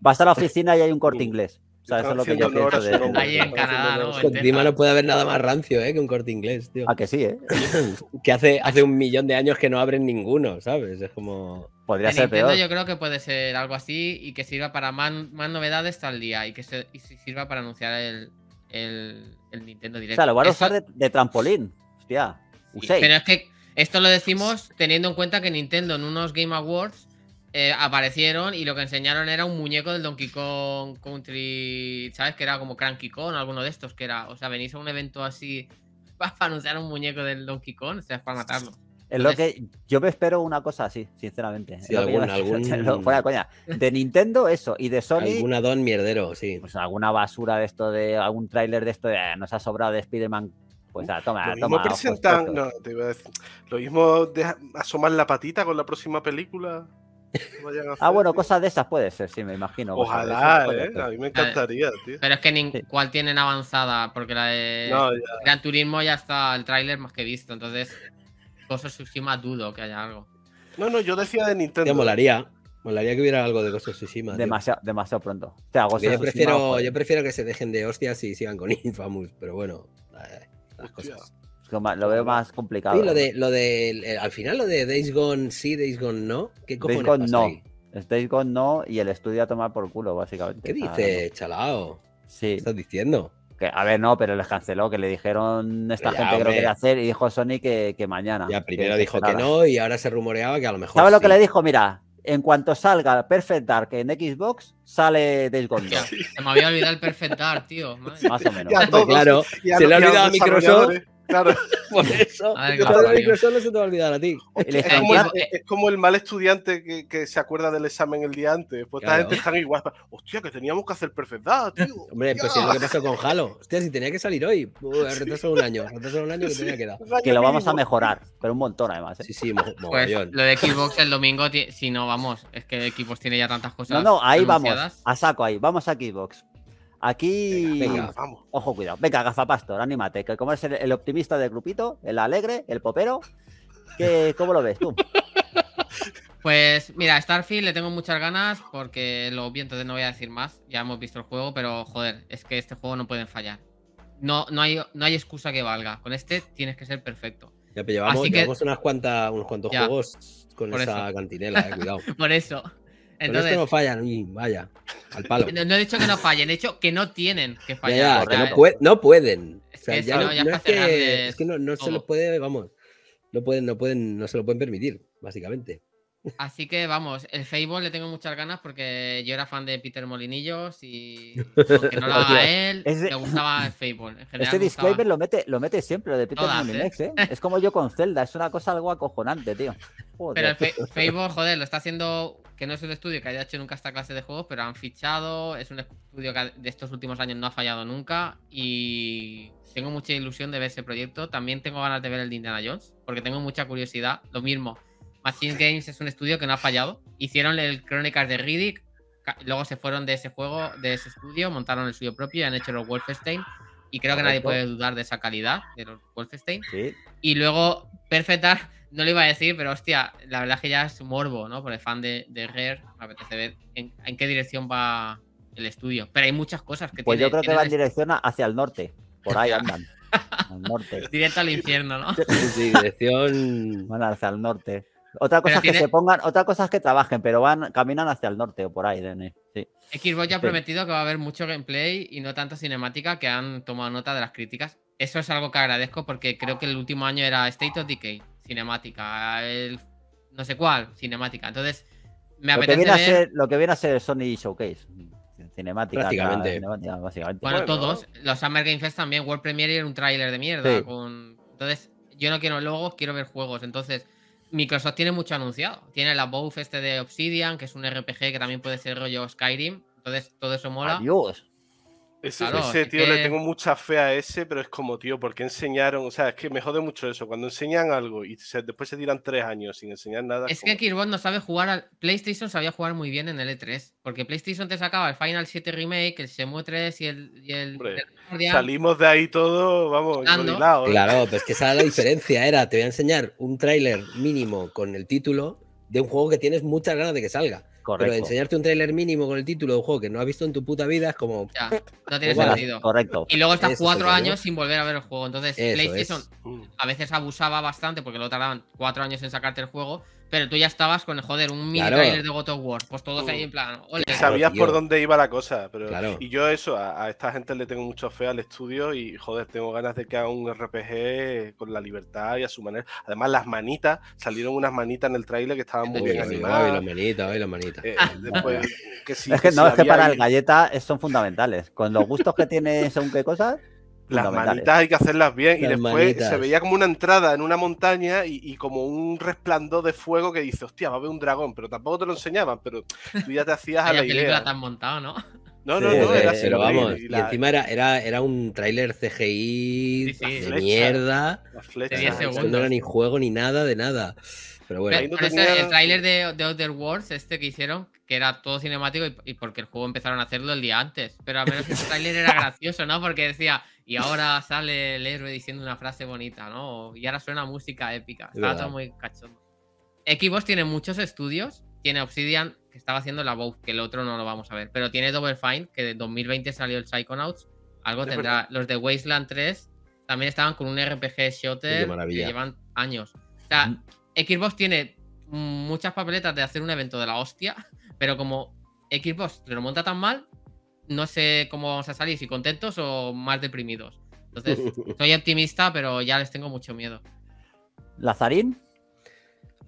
vas, a la oficina y hay un corte inglés. O sea, eso es lo que yo pienso de... Ahí en Canadá, ¿no? Encima no puede haber nada más rancio ¿eh? que un corte inglés, tío. Ah, que sí, ¿eh? [laughs] que hace, hace un millón de años que no abren ninguno, ¿sabes? Es como... Podría ser peor. Yo creo que puede ser algo así y que sirva para más, novedades tal día y que se, y sirva para anunciar el, el, Nintendo Direct. O sea, lo van a usar de, trampolín. Hostia. pero es que esto lo decimos teniendo en cuenta que Nintendo en unos Game Awards eh, aparecieron y lo que enseñaron era un muñeco del Donkey Kong Country, ¿sabes? Que era como Cranky Kong, alguno de estos, que era, o sea, venís a un evento así [laughs] para anunciar un muñeco del Donkey Kong, o sea, para matarlo. Es lo que yo me espero una cosa así, sinceramente. Sí, algún, [laughs] fuera, coña. De Nintendo eso y de Sony. Algún don mierdero, sí. Pues alguna basura de esto de algún tráiler de esto ah, nos ha sobrado de Spider-Man. Pues a, ah, toma, lo mismo toma, a decir, lo mismo de asomar la patita con la próxima película. [laughs] ah, bueno, cosas de esas puede ser, sí, me imagino. Ojalá, eh, pues. a mí me encantaría, eh, tío. Pero es que ni cuál tienen avanzada, porque la de Gran Turismo ya está el tráiler más que visto, entonces cosas dudo que haya algo. No, no, yo decía de Nintendo. Te molaría. Molaría que hubiera algo de cosas Demasiado, pronto. yo, prefiero, yo prefiero que se dejen de hostias y sigan con [laughs] Infamous, pero bueno, eh, las cosas. Lo, veo más complicado. Sí, lo de, lo al final lo de Days Gone sí, Days Gone no. ¿Qué Days Gone no. Days Gone no y el estudio a tomar por culo, básicamente. ¿Qué dices, chalado chalao? Sí. ¿Qué estás diciendo? Que, a ver, no, pero les canceló, que le dijeron esta gente que lo quería hacer y dijo Sony que, mañana. Ya, primero dijo que no y ahora se rumoreaba que a lo mejor. ¿Sabes lo que le dijo? Mira, en cuanto salga Perfect Dark en Xbox, sale Days Gone. Se me había olvidado el Perfect Dark, tío. Más o menos. claro, se le ha olvidado a Microsoft. Claro. [laughs] Por eso. se te va a olvidar a ti. Es, como, el, mal estudiante que, se acuerda del examen el día antes. Pues claro. esta gente está igual. Hostia, que teníamos que hacer perfecta, tío. [laughs] Hombre, pues es lo que pasó con Halo. Hostia, si tenía que salir hoy. Uy, retraso de un año. Retraso de un año que tenía que dar. [laughs] Que lo vamos a mejorar, pero un montón además. ¿eh? Sí, sí, pues, lo de Xbox el domingo, si no, vamos. Es que Xbox tiene ya tantas cosas. No, no, ahí vamos. A saco ahí. Vamos a Xbox. Aquí. vamos. Ojo, cuidado. Venga, gafapastor, anímate. Que como eres el, optimista del grupito, el alegre, el popero, ¿cómo lo ves tú? [laughs] Pues mira, Starfield le tengo muchas ganas porque lo vi, entonces no voy a decir más. Ya hemos visto el juego, pero joder, es que este juego no pueden fallar. No, no, hay, no hay excusa que valga. Con este tienes que ser perfecto. llevamos, unas unos cuantos juegos con esa cantinela, eh, cuidado. [laughs] Por eso. Entonces, no fallan, vaya, al palo. No, he dicho que no fallen, he dicho que no tienen que fallar. no, pueden. Es que no, se lo puede, vamos, no pueden, no pueden, no se lo pueden permitir, básicamente. Así que vamos, el Facebook le tengo muchas ganas porque yo era fan de Peter Molinillos y que no lo [laughs] haga él, me gustaba el Facebook. En general, este disclaimer lo mete, lo mete siempre, lo de Peter Molinex, ¿eh? ¿eh? Es como yo con Zelda, es una cosa algo acojonante, tío. [laughs] Pero el Facebook, joder, lo está haciendo que no es un estudio que haya hecho nunca esta clase de juegos, pero han fichado, es un estudio que de estos últimos años no ha fallado nunca y tengo mucha ilusión de ver ese proyecto. También tengo ganas de ver el de Indiana Jones, porque tengo mucha curiosidad. Lo mismo, Machine Games es un estudio que no ha fallado. Hicieron el Chronicles de Riddick, luego se fueron de ese juego, de ese estudio, montaron el suyo propio y han hecho los Wolfenstein y creo que nadie puede dudar de esa calidad de los Wolfenstein. Y luego, perfecta, no lo iba a decir, pero hostia, la verdad es que ya es morbo, ¿no? Por el fan de, de Rare, me apetece ver en, qué dirección va el estudio. Pero hay muchas cosas que Pues yo creo que va en dirección hacia el norte, por ahí andan. [laughs] al norte. Directo al infierno, ¿no? Sí, dirección. Bueno, hacia el norte. Otra cosa, es que se pongan, otra cosa es que trabajen, pero van, caminan hacia el norte o por ahí, Dene. Sí. Xbox ya ha prometido que va a haber mucho gameplay y no tanta cinemática que han tomado nota de las críticas. Eso es algo que agradezco porque creo que el último año era State of Decay, cinemática, el no sé cuál, cinemática. Entonces, me apetece. ver... lo que viene a ser el Sony Showcase. Cinemática, básicamente. Bueno, todos. Los Summer Game Fest también, World Premiere era un tráiler de mierda. Entonces, yo no quiero logos, quiero ver juegos. Entonces, Microsoft tiene mucho anunciado. Tiene la voz este de Obsidian, que es un RPG que también puede ser rollo Skyrim. Entonces, todo eso mola. Ese, tío, le tengo mucha fe a ese, pero es como, tío, porque enseñaron? O sea, es que me jode mucho eso. Cuando enseñan algo y después se tiran tres años sin enseñar nada. Es que Kirbón no sabe jugar al. PlayStation sabía jugar muy bien en el E3. Porque PlayStation te sacaba el Final 7 Remake, el Semu 3 y el. salimos de ahí todo, vamos, Claro, pero es que esa era la diferencia. Era, te voy a enseñar un tráiler mínimo con el título de un juego que tienes muchas ganas de que salga. Pero enseñarte un tráiler mínimo con el título de un juego que no has visto en tu puta vida es como. Ya, no tiene pues sentido. Correcto. Y luego estás cuatro años sin volver a ver el juego. Entonces, PlayStation a veces abusaba bastante porque lo tardaban cuatro años en sacarte el juego. Pero tú ya estabas con, el joder, un mini trailer de God of War. Pues todo ahí en plan, Sabías por dónde iba la cosa, pero. Y yo eso, a, esta gente le tengo mucho fe al estudio y, joder, tengo ganas de que haga un RPG con la libertad y a su manera. Además, las manitas, salieron unas manitas en el trailer que estaban este muy bien animadas. las manitas, y las manitas. Eh, ah. es que, no, es que para el galleta son fundamentales. Con los gustos que tiene según cosas. Las manitas hay que hacerlas bien. y después se veía como una entrada en una montaña y, como un resplandor de fuego que dice, hostia, va a haber un dragón. Pero tampoco te lo enseñaban, pero tú ya te hacías a la idea. tan montado, ¿no? No, no, era Pero vamos, y, encima era, era, un trailer CGI de mierda. no era ni juego ni nada de nada. Pero bueno, el tráiler de, de, Other Worlds, este que hicieron, que era todo cinemático y, porque el juego empezaron a hacerlo el día antes. Pero al menos el tráiler era [laughs] gracioso, ¿no? Porque decía, y ahora sale el héroe diciendo una frase bonita, ¿no? Y ahora suena música épica. Estaba todo muy cachondo. Xbox tiene muchos estudios. Tiene Obsidian, que estaba haciendo la Bow, que el otro no lo vamos a ver. Pero tiene Double Fine, que de 2020 salió el Psychonauts. Algo tendrá. Los de Wasteland 3 también estaban con un RPG shooter que llevan años. O sea, mm. Xbox tiene muchas papeletas de hacer un evento de la hostia, [laughs] pero como Xbox lo monta tan mal, no sé cómo vamos a salir, si contentos o más deprimidos. Entonces, [laughs] soy optimista, pero ya les tengo mucho miedo. ¿Lazarín?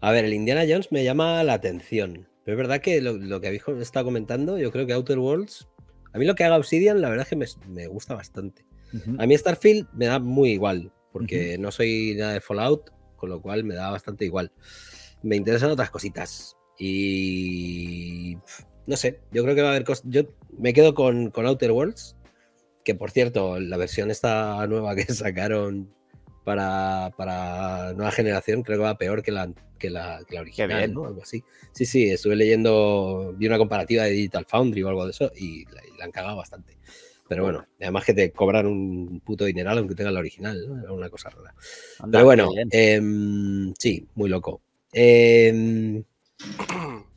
A ver, el Indiana Jones me llama la atención. Pero es verdad que lo, que habéis estado comentando, yo creo que Outer Worlds, a mí lo que haga Obsidian, la verdad es que me, gusta bastante. A mí Starfield me da muy igual, porque no soy nada de Fallout, con lo cual me da bastante igual. Me interesan otras cositas y no sé, yo creo que va a haber cosas. Yo me quedo con, con Outer Worlds, que por cierto, la versión esta nueva [laughs] que sacaron para, para nueva generación creo que va peor que la, que la, original, ¿no? Algo así. Sí, sí, estuve leyendo, vi una comparativa de Digital Foundry o algo de eso y la han cagado bastante. Pero bueno, además que te cobran un puto dineral aunque tenga la original, ¿no? una cosa rara. Pero bueno, em, sí, muy loco. Em,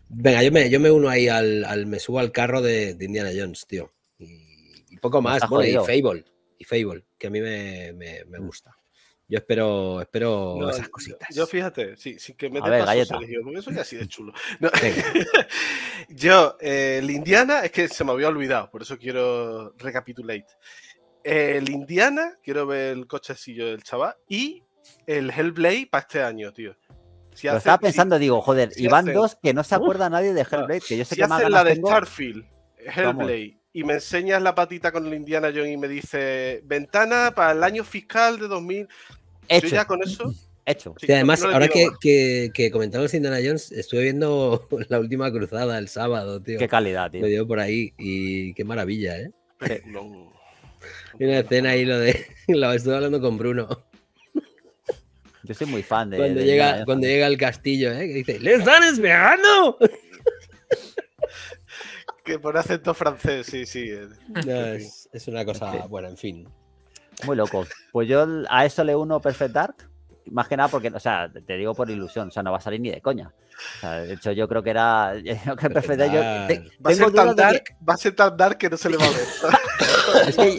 venga, yo me, yo me uno ahí al, al me subo al carro de, Indiana Jones, tío. Y, poco pues más, bueno, y Fable. Y Fable, que a mí me mm. gusta. Yo espero, espero esas cositas. Yo, fíjate, sí, sin que me te Sergio, porque así de chulo. [laughs] [laughs] yo, eh, el Indiana, es que se me había olvidado, por eso quiero recapitulate. Eh, el Indiana, quiero ver el cochecillo del chaval, y el Hellblade para este año, tío. Lo estaba pensando, digo, joder, y van dos que no se acuerda nadie de Hellblade, que yo sé que más la de Starfield, Hellblade, y me enseñas la patita con el Indiana John y me dice ventana para el año fiscal de 2000. Hecho. ya con eso. Hecho. y además, ahora que, que, comentamos Indiana Jones, estuve viendo [laughs] la última cruzada el sábado, tío. Qué calidad, tío. Me dio por ahí y qué maravilla, ¿eh? [laughs] una escena ahí lo de. [laughs] Lo estuve hablando con Bruno. Yo soy muy fan de. Cuando, llega, cuando llega al castillo, ¿eh? Que dice: ¡Le están esperando! que por acento francés, sí, sí. Eh. es, es, una cosa. bueno en fin. Muy loco. Pues yo a eso le uno Perfect Dark, más que nada porque, o sea, te digo por ilusión, o sea, no va a salir ni de coña. de hecho, yo creo que era. Perfect va, a ser tan dark, que... no se le va a ver. [laughs] [laughs] es que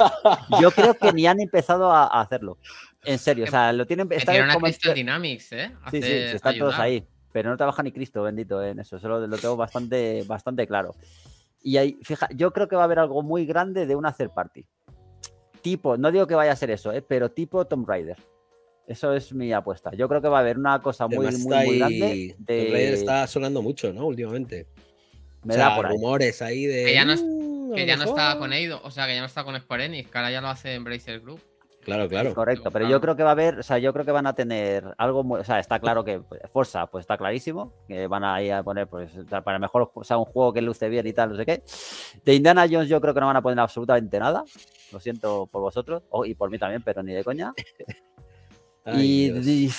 yo creo que ni han empezado a, hacerlo. En serio, o sea, lo tienen. está como... Dynamics, ¿eh? sí, sí, están todos ahí. Pero no trabaja ni Cristo, bendito, ¿eh? en eso. Eso lo, tengo bastante, bastante claro. Y ahí, fija, yo creo que va a haber algo muy grande de una hacer party tipo, no digo que vaya a ser eso, ¿eh? pero tipo Tomb Raider. Eso es mi apuesta. Yo creo que va a haber una cosa muy, muy, muy grande. Tomb Raider está sonando mucho, ¿no? Últimamente. Me da por rumores ahí, de. Que ya no, mm, estaba con Eido, o sea, que ya no está con Square Enix, que ahora ya lo hace en Embracer Group. Claro, claro. Correcto, pero yo creo que va a haber, o sea, yo creo que van a tener algo, o sea, está claro que pues, Forza, pues está clarísimo, que van a ir a poner, pues, para mejor, o sea, un juego que luce bien y tal, no sé qué. De Indiana Jones yo creo que no van a poner absolutamente nada, lo siento por vosotros, oh, y por mí también, pero ni de coña. [laughs] y,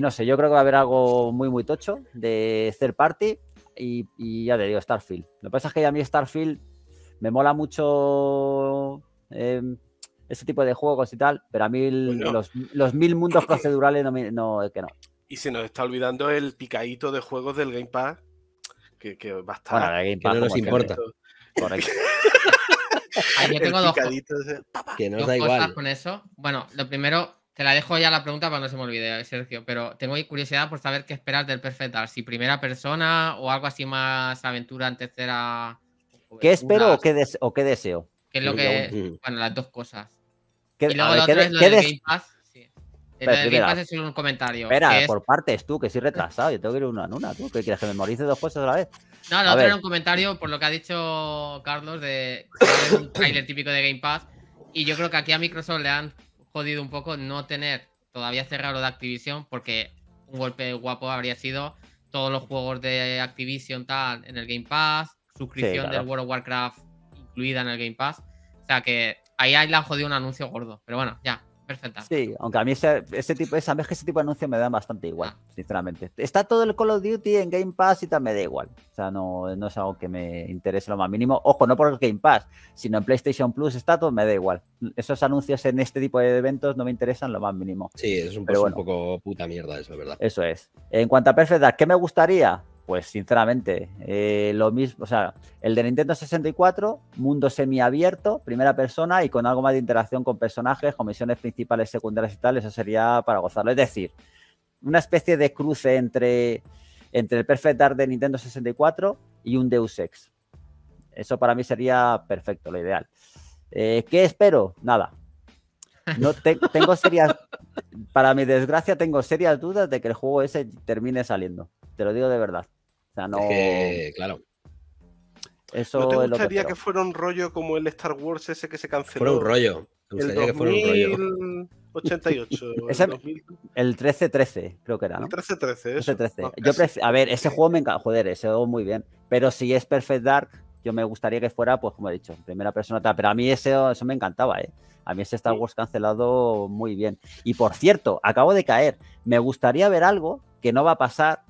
no sé, yo creo que va a haber algo muy, muy tocho de third party y, y ya te digo, Starfield. Lo que pasa es que a mí Starfield me mola mucho... Eh, ese tipo de juegos y tal, pero a mí pues los, mil mundos [coughs] procedurales no, es que no. Y se nos está olvidando el picadito de juegos del Game Pass, que, va a estar... no nos importa. [laughs] yo tengo dos, cosas con eso. Bueno, lo primero, te la dejo ya la pregunta para no se me olvide, Sergio, pero tengo curiosidad por saber qué esperas del Perfect si primera persona o algo así más aventura en tercera... ¿Qué espero o, qué o qué deseo? lo mm, que... Bueno, las dos cosas y luego es Game Pass. Game Pass es un comentario. Espera, por partes tú, que soy retrasado. Yo tengo que ir una en una. ¿Tú que quieres que me memorice dos cosas a la vez? No, lo era un comentario por lo que ha dicho Carlos de un trailer típico de Game Pass. Y yo creo que aquí a Microsoft le han jodido un poco no tener todavía cerrado de Activision porque un golpe guapo habría sido todos los juegos de Activision tal en el Game Pass, suscripción del World of Warcraft incluida en el Game Pass. O sea que ahí la la jodido un anuncio gordo. Pero bueno, ya, perfecta. Sí, aunque a mí ese, tipo, esa vez que ese tipo de anuncios me dan bastante igual, ah. sinceramente. Está todo el Call of Duty en Game Pass y tal, me da igual. O sea, no, no es algo que me interese lo más mínimo. Ojo, no por el Game Pass, sino en PlayStation Plus está todo, me da igual. Esos anuncios en este tipo de eventos no me interesan lo más mínimo. Sí, es un, poco puta mierda eso, ¿verdad? Eso es. En cuanto a Perfect ¿qué me gustaría? Pues sinceramente, eh, lo mismo, o sea, el de Nintendo 64, mundo semiabierto, primera persona y con algo más de interacción con personajes, comisiones misiones principales, secundarias y tal, eso sería para gozarlo. Es decir, una especie de cruce entre, entre el Perfect Dark de Nintendo 64 y un Deus Ex. Eso para mí sería perfecto, lo ideal. Eh, ¿Qué espero? Nada. No tengo serias, para mi desgracia, tengo serias dudas de que el juego ese termine saliendo. Te lo digo de verdad no. que, claro. Eso ¿No te gustaría que, fuera un rollo como el Star Wars ese que se canceló? Fue un rollo. el 88. [laughs] el 13-13, creo que era, El 13-13, a ver, ese juego me encanta. Joder, ese juego muy bien. Pero si es Perfect Dark, yo me gustaría que fuera, pues como he dicho, primera persona Pero a mí ese, eso me encantaba, ¿eh? A mí ese Star Wars cancelado muy bien. Y por cierto, acabo de caer. Me gustaría ver algo que no va a pasar,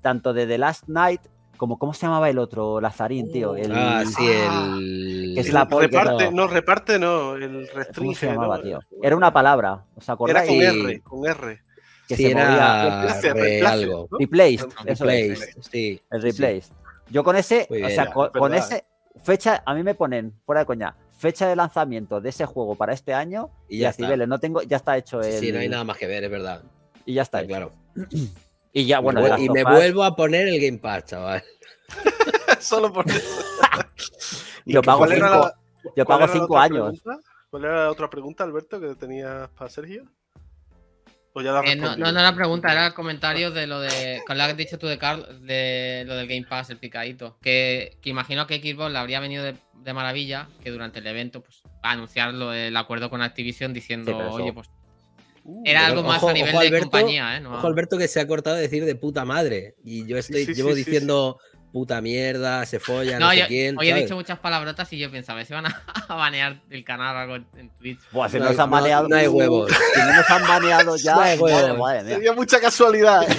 tanto de The Last Night como, ¿cómo se llamaba el otro? Lazarín, tío. Uh, el, ah, sí, ah. el... Que reparte, no, reparte no, el restringe. tío? Era una palabra, ¿os acordáis? Era con R, con R. Que se era [laughs] algo. ¿no? [laughs] Replaced, replaced, Sí, el replaced. Yo con ese, o sea, con, ese, fecha, a mí me ponen, fuera de coña, fecha de lanzamiento de ese juego para este año y, ya no tengo, ya está hecho el... Sí, no hay nada más que ver, es verdad. Y ya está. está claro. [clears throat] Y ya, bueno, y me vuelvo a poner el Game Pass, chaval. [laughs] Solo por eso. [laughs] yo pago cinco, pago cinco años. ¿Cuál era la otra pregunta, Alberto, que tenías para Sergio? la eh, no, no, no, la pregunta, era comentario de lo de. Con lo que has dicho tú de Carlos, de lo del Game Pass, el picadito. Que, imagino que Xbox le habría venido de, maravilla que durante el evento, pues, anunciar lo del acuerdo con Activision diciendo, oye, pues Uh, Era algo más a nivel de compañía, ¿eh? ojo, Alberto que se ha cortado de decir de puta madre. Y yo estoy, llevo diciendo puta mierda, se follan, no, Hoy he dicho muchas palabrotas y yo pensaba, se van [laughs] a, banear el canal algo en Twitch. si no, nos han baneado. No, hay uh. huevos. [laughs] Si no nos han baneado ya. No hay huevos. Madre, mucha casualidad. ¿eh?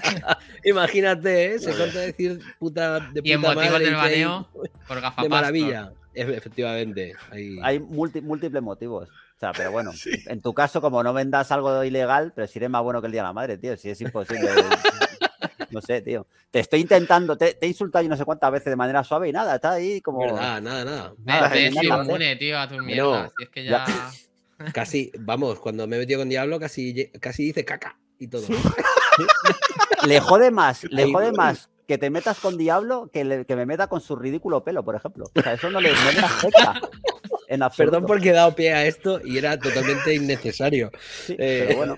[laughs] Imagínate, ¿eh? se corta de decir puta de Y en motivo del baneo, por gafapasta. De maravilla, efectivamente. Hay múltiples motivos pero bueno, [laughs] en tu caso, como no vendas algo ilegal, pero si eres más bueno que el Día de la Madre, tío, si es imposible. [laughs] no sé, tío. Te estoy intentando, te, he insultado yo no sé cuántas veces de manera suave y nada, está ahí como. nada, nada. nada Casi, vamos, cuando me he con Diablo, casi, casi dice caca y todo. [laughs] le jode más, le jode más que te metas con Diablo que, que, me meta con su ridículo pelo, por ejemplo. O sea, eso no le, no jeta [laughs] Perdón porque he dado pie a esto y era totalmente [laughs] innecesario. Eh, pero bueno,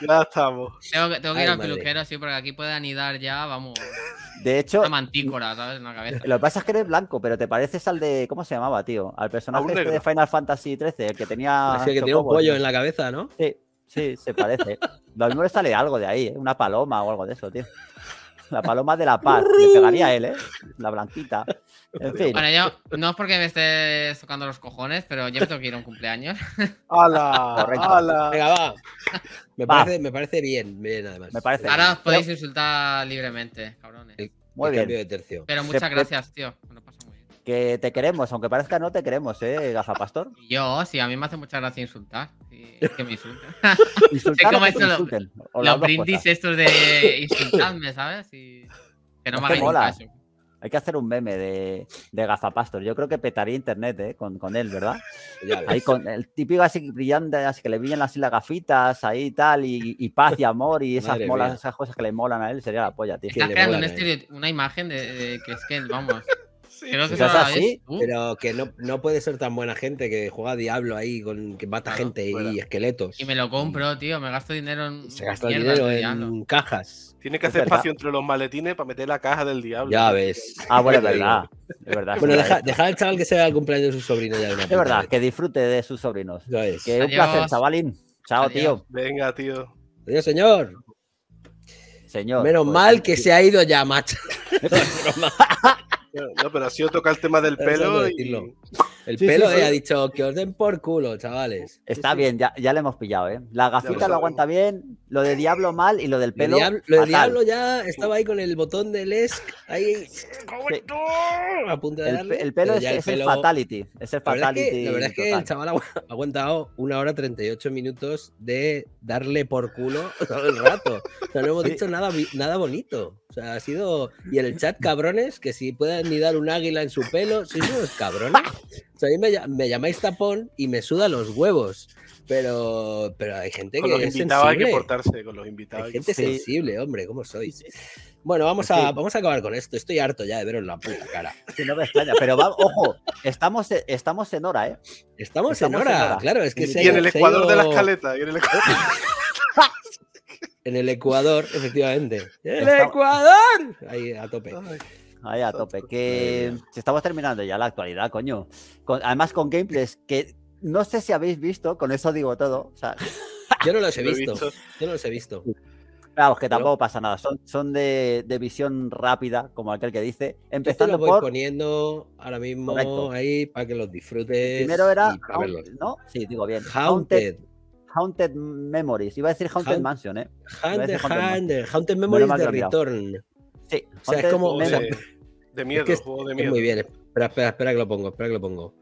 ya estamos. Tengo, que ir al peluquero, sí, porque aquí puede anidar ya, vamos. De hecho, La mantícora, ¿sabes? la cabeza. Lo que pasa es que eres blanco, pero te pareces al de. ¿Cómo se llamaba, tío? Al personaje este de Final Fantasy XIII, el que tenía. que tenía un pollo en la cabeza, ¿no? Sí, sí, se parece. lo mismo sale algo de ahí, ¿eh? una paloma o algo de eso, tío. La paloma de la paz. Le [laughs] pegaría él, ¿eh? La blanquita. Bueno, yo no es porque me estés tocando los cojones, pero yo me tengo que ir a un cumpleaños. Hola [laughs] va. Me, Parece, me parece bien, bien además. Ahora os podéis insultar libremente, cabrones. muy bien. de tercio. Pero muchas gracias, tío. Que te queremos, aunque parezca no te queremos, ¿eh, gafapastor? Yo, sí, a mí me hace mucha gracia insultar. es que me insulten. [laughs] [laughs] insultar los brindis estos de insultarme, ¿sabes? que no me hagan caso. Hay que hacer un meme de, de gafapastos. Yo creo que petaría internet eh, con, él, ¿verdad? Ahí con el típico así brillante, así que le brillan así las gafitas, ahí tal, y, paz y amor y esas, molas, esas cosas que le molan a él, sería la polla, tío. Estás creando una imagen de, que es que, vamos. [laughs] Uh. pero que no, puede ser tan buena gente que juega Diablo ahí, con, que mata gente y esqueletos. Y me lo compro, tío, me gasto dinero en. Se dinero en cajas. Tiene que hacer espacio entre los maletines para meter la caja del diablo. Ya ves. Ah, bueno, es verdad. Es verdad bueno, deja, al chaval que sea el cumpleaños de su sobrino ya. Es verdad, que disfrute de sus sobrinos. Ya es. Que un placer, chavalín. Chao, tío. Venga, tío. Adiós, señor. Señor. Menos pues, mal que se ha ido ya, macho. [laughs] no, pero ha sido tocar el tema del pelo y... El pelo ha dicho que os den por culo, chavales. Está bien, ya, le hemos pillado, ¿eh? La gafita lo aguanta bien, lo de Diablo mal y lo del pelo. lo de Diablo ya estaba ahí con el botón del ESC ahí. A de El, pelo es, el, fatality. Es el fatality. La verdad es que, el chaval ha aguantado una hora 38 minutos de darle por culo [laughs] todo el rato. O sea, no hemos dicho nada, nada bonito. O sea, ha sido. Y en el chat, cabrones, que si pueden ni dar un águila en su pelo, sí es cabrones. [laughs] a mí me, llamáis tapón y me suda los huevos. Pero, pero hay gente que. Los es invitados sensible. hay que portarse con los invitados. gente sensible, hombre, ¿cómo sois? Bueno, vamos a, vamos a acabar con esto. Estoy harto ya de veros la puta cara. no me extraña, pero va, ojo, estamos, estamos en hora, ¿eh? Estamos, en, hora, claro. Es que y, en el Ecuador de la escaleta. en el Ecuador. en el Ecuador, efectivamente. ¡El Ecuador! Ahí, a tope ahí a tope. Que estamos terminando ya la actualidad, coño. además con gameplays que no sé si habéis visto, con eso digo todo. Yo no los he [laughs] visto. Yo no los he visto. Claro, que tampoco pasa nada. Son, son de, de, visión rápida, como aquel que dice. Empezando Yo te lo voy poniendo ahora mismo ahí para que los disfrutes. Primero era. ¿No? Sí, digo bien. Haunted. Haunted Memories. Iba a decir Haunted Mansion, ¿eh? Haunted, Haunted, Haunted, Memories de Return. O sea, es como. De, miedo, es Muy bien, espera, espera, espera que lo pongo, espera que lo pongo.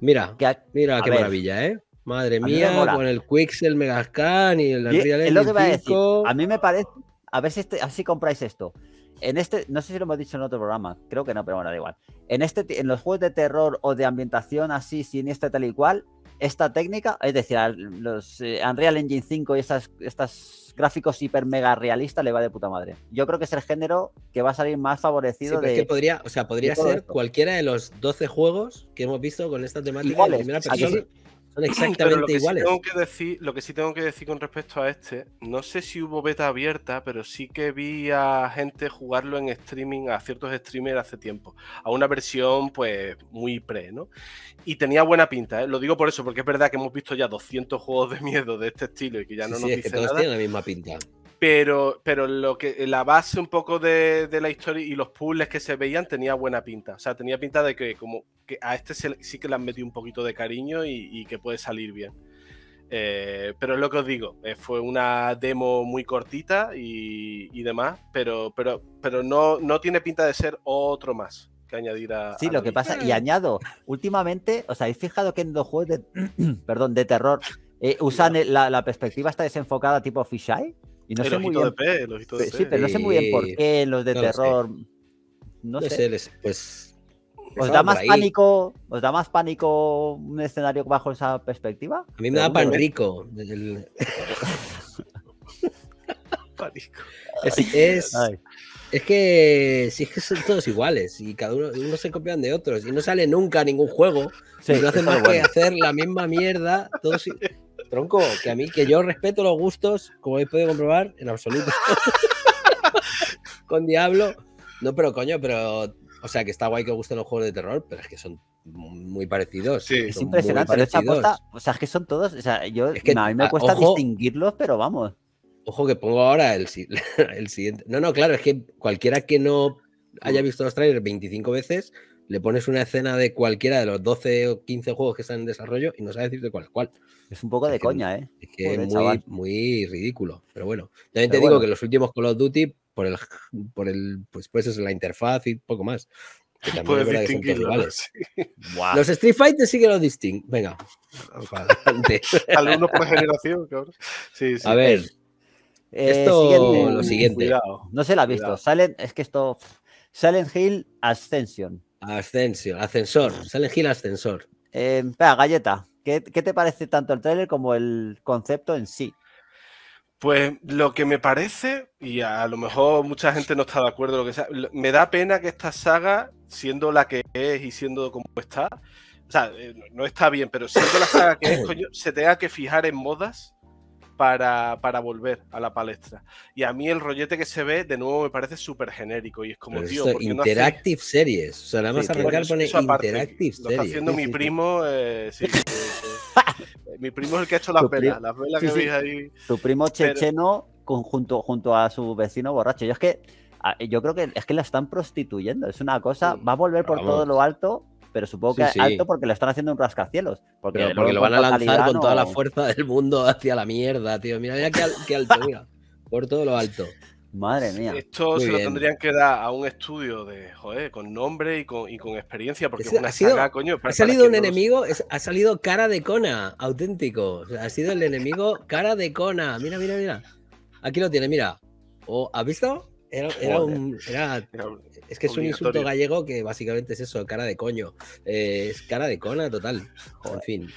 Mira, mira qué maravilla, ¿eh? Madre mía, con el Quixel, Megascan y el Unreal Engine. Es lo que va a A mí me parece. A ver si este, así compráis esto. En este, no sé si lo hemos dicho en otro programa, creo que no, pero bueno, da igual. En este, en los juegos de terror o de ambientación así, sin este tal y cual, esta técnica, es decir, los eh, Unreal Engine 5 y estas, estas gráficos hiper mega realistas le va de puta madre. Yo creo que es el género que va a salir más favorecido de. Es que podría, o sea, podría ser cualquiera de los 12 juegos que hemos visto con esta temática primera persona. Son [clears throat] exactamente iguales. Sí tengo que decir, lo que sí tengo que decir con respecto a este, no sé si hubo beta abierta, pero sí que vi a gente jugarlo en streaming, a ciertos streamers hace tiempo, a una versión pues muy pre, ¿no? Y tenía buena pinta, ¿eh? lo digo por eso, porque es verdad que hemos visto ya 200 juegos de miedo de este estilo y que ya no nos sí, todos tienen la misma pinta. Pero, pero lo que, la base un poco de, la historia y los puzzles que se veían tenía buena pinta. O sea, tenía pinta de que como que a este sí que le han metido un poquito de cariño y, que puede salir bien. Eh, pero es lo que os digo, eh, fue una demo muy cortita y, demás, pero, pero, pero no, no tiene pinta de ser otro más que añadir a. Sí, lo que pasa, y añado, últimamente, ¿os habéis fijado que en los juegos de, [clears throat] perdón, de terror eh, usan la, perspectiva está desenfocada tipo fisheye? Y no Sí, pero no sé muy bien por qué los de terror. No sé. Pues, ¿Os da más pánico? da más pánico un escenario bajo esa perspectiva? A mí me da pan rico. [laughs] pánico. Es, que sí es que son todos iguales y cada uno, uno, se copian de otros y no sale nunca ningún juego. Y no hacen más que hacer la misma mierda. Todos, [laughs] Tronco, que a mí, que yo respeto los gustos, como habéis podido comprobar, en absoluto. [laughs] Con Diablo. No, pero coño, pero. O sea, que está guay que gusten los juegos de terror, pero es que son muy parecidos. Es impresionante, o sea, es que son todos, o sea, yo, a mí me cuesta distinguirlos, pero vamos. Ojo que pongo ahora el, [laughs] el siguiente. No, no, claro, es que cualquiera que no haya mm. visto los trailers 25 veces, le pones una escena de cualquiera de los 12 o 15 juegos que están en desarrollo y no sabes decirte cuál es cuál. Es un poco de coña, ¿eh? Es que es muy, ridículo. Pero bueno, también te digo que los últimos Call of Duty, por el, pues, pues es la interfaz y poco más. Que [laughs] también es Que los, [laughs] los Street Fighter sí que los distinguen. Venga. Algunos [laughs] por generación, Sí, sí. A ver. Eh, esto, lo siguiente. no se la ha visto. Salen, es que esto. Silent Hill Ascension. Ascensio, ascensor, sale Gil ascensor. Eh, galleta, ¿qué, te parece tanto el tráiler como el concepto en sí? Pues lo que me parece, y a lo mejor mucha gente no está de acuerdo, lo que sea, me da pena que esta saga, siendo la que es y siendo como está, o sea, eh, no está bien, pero siendo la saga que es, [coughs] se tenga que fijar en modas para, para, volver a la palestra. Y a mí el rollete que se ve, de nuevo, me parece súper genérico. Y es como, tío, Interactive Series. O sea, la más arrancar con Interactive Series. Lo está haciendo mi primo. Eh, [laughs] mi primo es el que ha hecho las velas. Las velas que veis ahí. Su primo checheno junto, junto a su vecino borracho. Yo es que. Yo creo que es que la están prostituyendo. Es una cosa. Mm, va a volver por todo lo alto pero supongo que es alto porque lo están haciendo un rascacielos. Porque, lo van a lanzar con toda la fuerza del mundo hacia la mierda, tío. Mira, mira qué, alto, mira. Por todo lo alto. [laughs] Madre mía. Esto se lo tendrían que dar a un estudio de, joder, con nombre y con, experiencia, porque ha coño. ha salido un enemigo, ha salido cara de cona, auténtico. ha sido el enemigo cara de cona. Mira, mira, mira. Aquí lo tiene, mira. ¿Has visto? Era, un. Es que es un insulto gallego que básicamente es eso, cara de coño. Eh, es cara de cona total. En fin.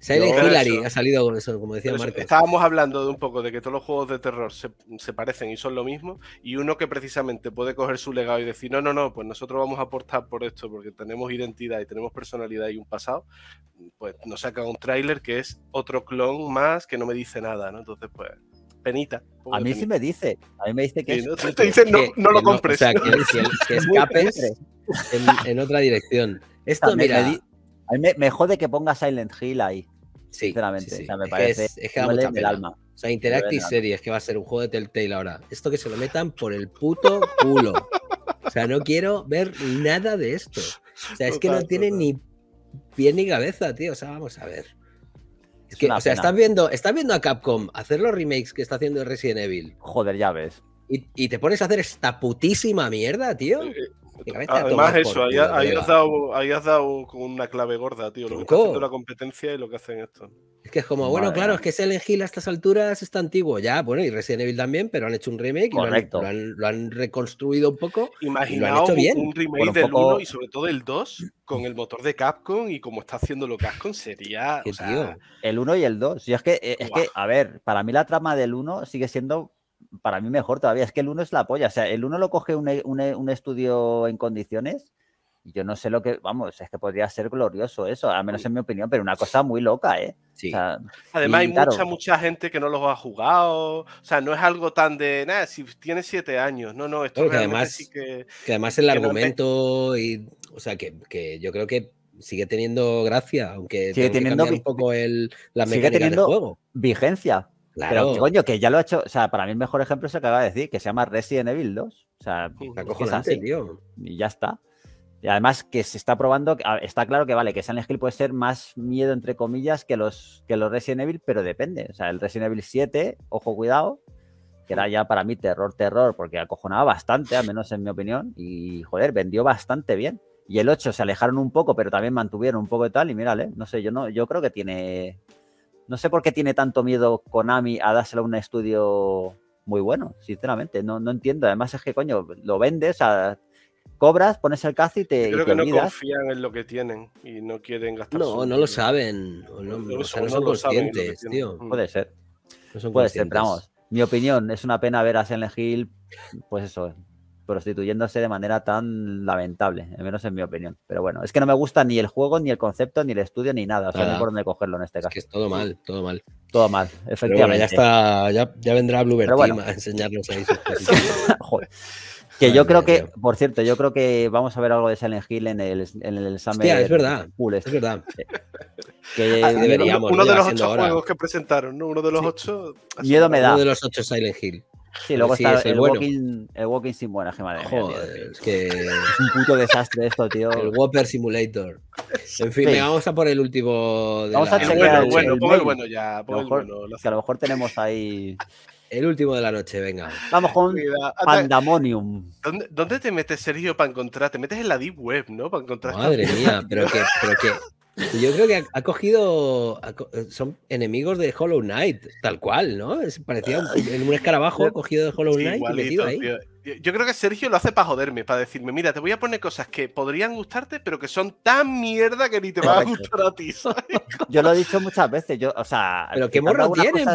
Silent Hillary ha salido con eso, como decía Marco. Estábamos hablando de un poco de que todos los juegos de terror se, se, parecen y son lo mismo, y uno que precisamente puede coger su legado y decir, no, no, no, pues nosotros vamos a aportar por esto porque tenemos identidad y tenemos personalidad y un pasado, pues nos saca un tráiler que es otro clon más que no me dice nada, ¿no? Entonces, pues penita. A mí sí me dice, a mí me dice que... [laughs] no, lo compres. o sea, que, que, escapes en, otra dirección. Esto, ah, mira... Me, me, jode que ponga Silent Hill ahí, sinceramente. O sea, me parece... Es, que da mucha El alma. O sea, Interactive Series, que va a ser un juego de Telltale ahora. Esto que se lo metan por el puto culo. O sea, no quiero ver nada de esto. O sea, es que no tiene ni pie ni cabeza, tío. O sea, vamos a ver o sea, estás viendo, estás viendo a Capcom hacer los remakes que está haciendo Resident Evil. Joder, ya ves. Y, te pones a hacer esta putísima mierda, tío. Eh, eh, además, eso, ahí, has dado, ahí, una clave gorda, tío. Lo que está haciendo la competencia y lo que hacen estos es que es como, bueno, claro, es que Silent Hill a estas alturas está antiguo ya, bueno, y Resident Evil también, pero han hecho un remake y lo han, reconstruido un poco. Imaginaos un remake del 1 y sobre todo el 2 con el motor de Capcom y como está haciendo lo Capcom sería... El 1 y el 2. Y es que, eh, es que, a ver, para mí la trama del 1 sigue siendo para mí mejor todavía. Es que el 1 es la polla. O sea, el 1 lo coge un, un estudio en condiciones yo no sé lo que, vamos, es que podría ser glorioso eso, al menos en mi opinión, pero una cosa muy loca, ¿eh? Además, hay mucha, mucha gente que no lo ha jugado, o sea, no es algo tan de, nada, si tiene siete años, no, no, esto es. que además, que, además el argumento, y, o sea, que, yo creo que sigue teniendo gracia, aunque sigue teniendo un poco el, la sigue teniendo del juego. vigencia. Pero coño, que ya lo ha hecho. O sea, para mí el mejor ejemplo es el acaba de decir, que se llama Resident Evil 2. O sea, Y ya está. Y además que se está probando, está claro que vale, que San Hill puede ser más miedo, entre comillas, que los, que los Resident Evil, pero depende. O sea, el Resident Evil 7, ojo, cuidado, que era ya para mí terror, terror, porque acojonaba bastante, al menos en mi opinión, y joder, vendió bastante bien. Y el 8 se alejaron un poco, pero también mantuvieron un poco de tal, y mírale, ¿eh? no sé, yo no, yo creo que tiene. No sé por qué tiene tanto miedo Konami a dárselo a un estudio muy bueno, sinceramente. No, no entiendo. Además, es que, coño, lo vendes, o sea, cobras, pones el cazo y te. creo que no confían en lo que tienen y no quieren gastar. No, no lo saben. No, no son conscientes, tío. Mm. Puede ser. Puede ser, vamos. Mi opinión, es una pena ver a Selene Hill, pues eso, prostituyéndose de manera tan lamentable, al menos en mi opinión. Pero bueno, es que no me gusta ni el juego, ni el concepto, ni el estudio, ni nada. O sea, no por dónde cogerlo en este caso. Es que es todo mal, todo mal. Todo mal, efectivamente. ya está, ya, vendrá Bluebird a enseñarnos ahí [laughs] Joder. Que yo creo que, por cierto, yo creo que vamos a ver algo de Silent Hill en el, en el Summer. Hostia, es verdad. es este. verdad. Ah, que deberíamos, uno de los ocho juegos que presentaron, ¿no? Uno de los ocho. Miedo me da. Uno de los ocho Silent Hill. Sí, luego está el, walking, el, walking, Simulator Joder, es que es un puto desastre esto, tío. El Whopper Simulator. En fin, vamos a por el último. De vamos a chequear el bueno, bueno, el bueno ya. bueno, que a lo mejor tenemos ahí. El último de la noche, venga. Vamos con Pandamonium. ¿Dónde, te metes, Sergio, para encontrar? Te metes en la Deep Web, ¿no? Para encontrar. Madre mía, [laughs] pero que, pero que. Yo creo que ha, cogido. Eh, son enemigos de Hollow Knight, tal cual, ¿no? Es, parecía un, un escarabajo cogido de Hollow Knight y metido ahí. Eh, yo creo que Sergio lo hace para joderme, para decirme, mira, te voy a poner cosas que podrían gustarte, pero que son tan mierda que ni te van a gustar a ti. [laughs] Yo lo he dicho muchas veces, yo, o sea... Pero qué morro tienen,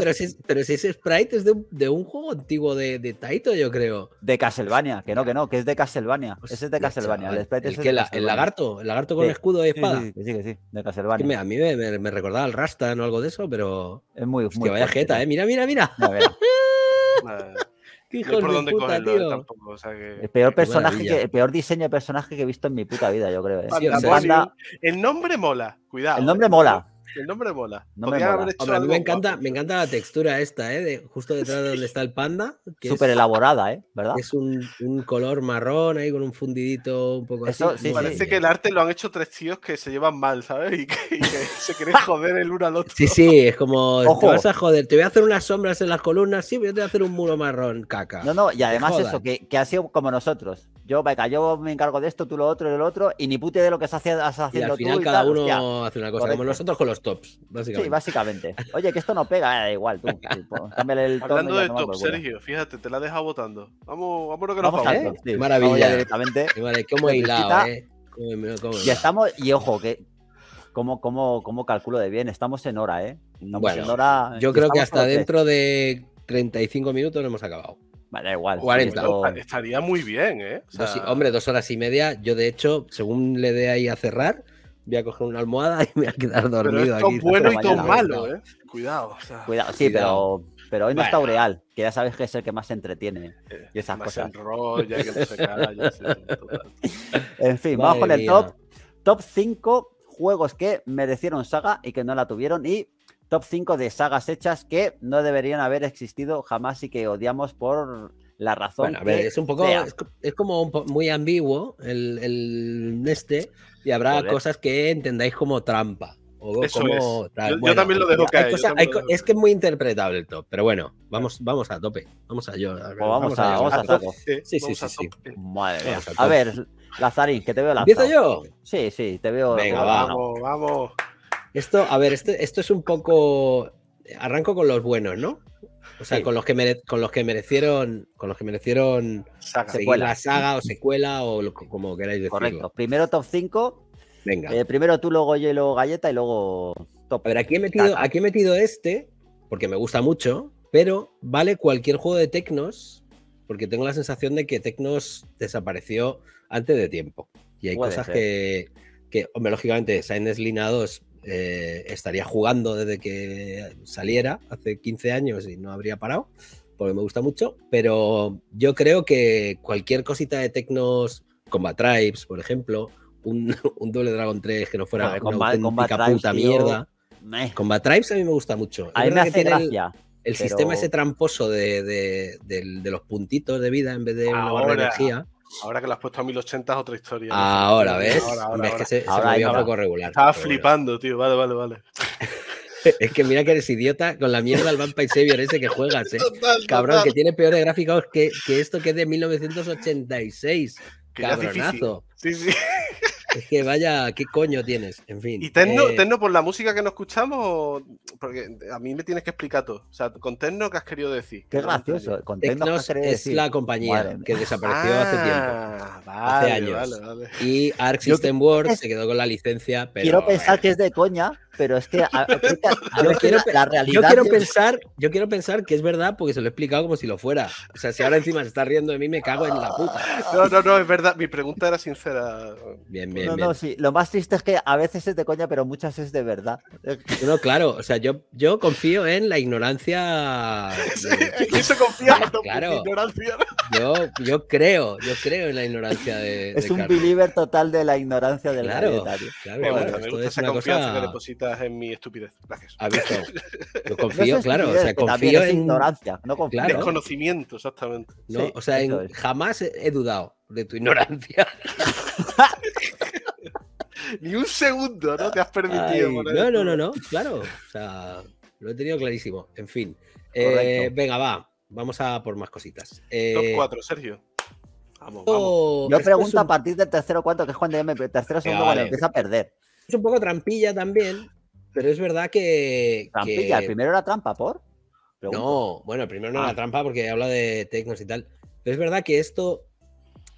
pero, si, ese sprite es de un, juego antiguo de, Taito, yo creo. De Castlevania, que no, que no, que es de Castlevania. ese es de Castlevania, el sprite es que El lagarto, el lagarto con escudo y espada. Sí, sí, sí, de Castlevania. a mí me, me, recordaba al Rastan o algo de eso, pero... Es muy... Que vaya ¿eh? Mira, mira, mira. A [laughs] ver... ¿Qué por dónde puta, tampoco, El peor personaje, el peor diseño de personaje que he visto en mi puta vida, yo creo. ¿eh? El nombre mola, cuidado. El nombre eh. mola, el nombre mola. me, a mí me, encanta, me encanta la textura esta, eh, justo detrás de donde está el panda. Súper elaborada, ¿eh? ¿Verdad? Es un, color marrón ahí con un fundidito un poco así. Parece que el arte lo han hecho tres tíos que se llevan mal, ¿sabes? Y que, se quieren [laughs] joder el uno al otro. Sí, sí, es como, te vas a joder, te voy a hacer unas sombras en las columnas, sí, pero yo te voy a hacer un muro marrón, caca. No, no, y además eso, que, ha sido como nosotros yo, yo me encargo de esto, tú lo otro, el otro, y ni pute de lo que se hace, haciendo y al final cada uno hace una cosa, como nosotros con los los tops, básicamente. Sí, básicamente. Oye, que esto no pega, eh, da igual, tú. [laughs] Tipo, el Hablando de top, Sergio, fíjate, te la he dejado votando. Vamos, lo que nos vamos. vamos. Top, sí. Maravilla. Vamos ya directamente. Vale, cómo hilado, eh. Cómo, cómo, ya estamos, y ojo, que como, cómo, cómo calculo de bien, estamos en hora, eh. Estamos bueno, en hora. Yo creo que hasta dentro de 35 minutos no hemos acabado. Vale, igual. 40. Estaría muy bien, ¿eh? hombre, dos horas y media. Yo, de hecho, según le dé ahí a cerrar, voy a coger una almohada [laughs] y me voy a quedar dormido pero bueno y malo, ¿eh? Cuidado. cuidado, sí, pero. hoy no está Ureal, que ya sabes que es el que más se entretiene eh, y esas cosas. en fin, vamos con el top. Top 5 juegos que merecieron saga y que no la tuvieron. Y top 5 de sagas hechas que no deberían haber existido jamás y que odiamos por la razón. es un poco, es, como muy ambiguo el, el, este, y habrá cosas que entendáis como trampa. O Eso como, es. Yo, también lo dejo caer. Es que es muy interpretable el top, pero bueno, vamos, vamos a tope. Vamos a yo. Pues vamos, a, a, Sí, sí, sí, sí. Madre mía. A ver, Lazarín, que te veo lanzado. ¿Empiezo yo? Sí, sí, te veo. Venga, vamos, vamos. Esto, a ver, esto, esto es un poco. Arranco con los buenos, ¿no? O sea, con los que con los que merecieron, con los que merecieron la saga o secuela o como queráis decirlo. Correcto. Primero top 5. Venga. Eh, primero tú, luego yo luego galleta y luego top. A ver, aquí he metido, aquí metido este, porque me gusta mucho, pero vale cualquier juego de Tecnos, porque tengo la sensación de que Tecnos desapareció antes de tiempo. Y hay cosas que, hombre, lógicamente, se Lina 2 eh, estaría jugando desde que saliera hace 15 años y no habría parado, porque me gusta mucho, pero yo creo que cualquier cosita de Technos, Combat Tribes, por ejemplo, un, [laughs] un doble Dragon 3 que no fuera una auténtica puta mierda. Combat Tribes a mí me gusta mucho. A mí me El, sistema ese tramposo de, los puntitos de vida en vez de una barra de energía. Ahora que lo has puesto a 1080 es otra historia. Ahora, ¿ves? Ahora, ¿Ves que se, se un poco regular. Estaba flipando, tío. Vale, vale, vale. [laughs] es que mira que eres idiota con la mierda del Vampire Savior ese que juegas, ¿eh? Cabrón, que tiene peores gráficos que, que esto que es de 1986. Qué Cabronazo. Sí, sí. [laughs] Es que vaya, ¿qué coño tienes? En fin. Y Tecno, eh, por la música que no escuchamos, porque a mí me tienes que explicar todo. O sea, con Tecno, ¿qué has querido decir? Qué gracioso. Con es decir? la compañía que desapareció hace ah, tiempo. hace años. y Arc System World se quedó con la licencia, Quiero pensar que es de coña, pero es que quiero, la, realidad yo quiero pensar, yo quiero pensar que es verdad porque se lo he explicado como si lo fuera. O sea, si ahora encima se está riendo de mí, me cago en la puta. [laughs] No, no, no, es verdad. Mi pregunta era sincera. Bien, bien. No, no, sí. Lo más triste es que a veces es de coña, pero muchas es de verdad. No, claro. O sea, yo, yo confío en la ignorancia. [laughs] Sí, en [laughs] claro. ignorancia. Yo, creo, yo creo en la ignorancia de. Es un believer total de la ignorancia del claro, Claro, claro. esa confianza que deposita en mi estupidez. Gracias. lo [laughs] confío, claro. O sea, confío en. Ignorancia, no confío. Claro. Desconocimiento, exactamente. No, o sea, jamás he dudado de tu ignorancia. [laughs] Ni un segundo, ¿no? Te has permitido. no, no, no, no, claro. O sea, lo he tenido clarísimo. En fin. Eh, venga, va. Vamos a por más cositas. Eh... Top 4, Sergio. Vamos, oh, vamos. Yo pregunto a partir del tercero cuarto, que es cuando ya me tercero segundo cuando empieza a perder. Es un poco trampilla también, pero es verdad que. Trampilla, el primero era trampa, ¿por? No, bueno, el primero no era ah. trampa porque habla de tecnos y tal. Pero es verdad que esto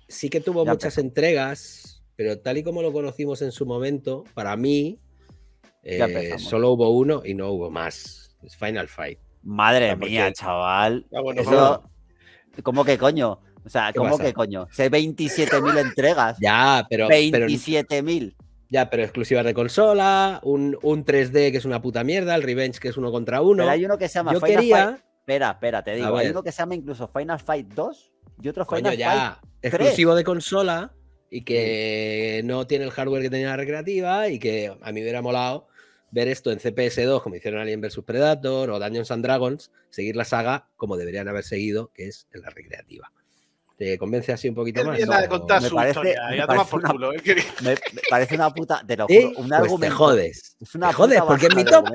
sí que tuvo muchas entregas, pero tal y como lo conocimos en su momento, para mí eh, solo hubo uno y no hubo más. Es Final Fight. Madre mía, chaval. Eso... ¿Cómo que coño? O sea, ¿cómo que coño? 27.000 entregas. Ya, pero. 27.000. Ya, pero exclusivas de consola, un, 3D que es una puta mierda, el Revenge que es uno contra uno. Pero hay uno que se llama Final Fight. Espera, espera, te digo. Hay uno que se llama incluso Final Fight 2 y otro Final ya. Fight Exclusivo de consola y que no tiene el hardware que tenía la recreativa y que a mí hubiera molado ver esto en CPS2 como hicieron Alien vs Predator o Dungeons and Dragons, seguir la saga como deberían haber seguido, que es en la recreativa. ¿Te convence así un poquito más? me parece, una, me, puta. [laughs] un pues jodes. Es una jodes porque es mi top.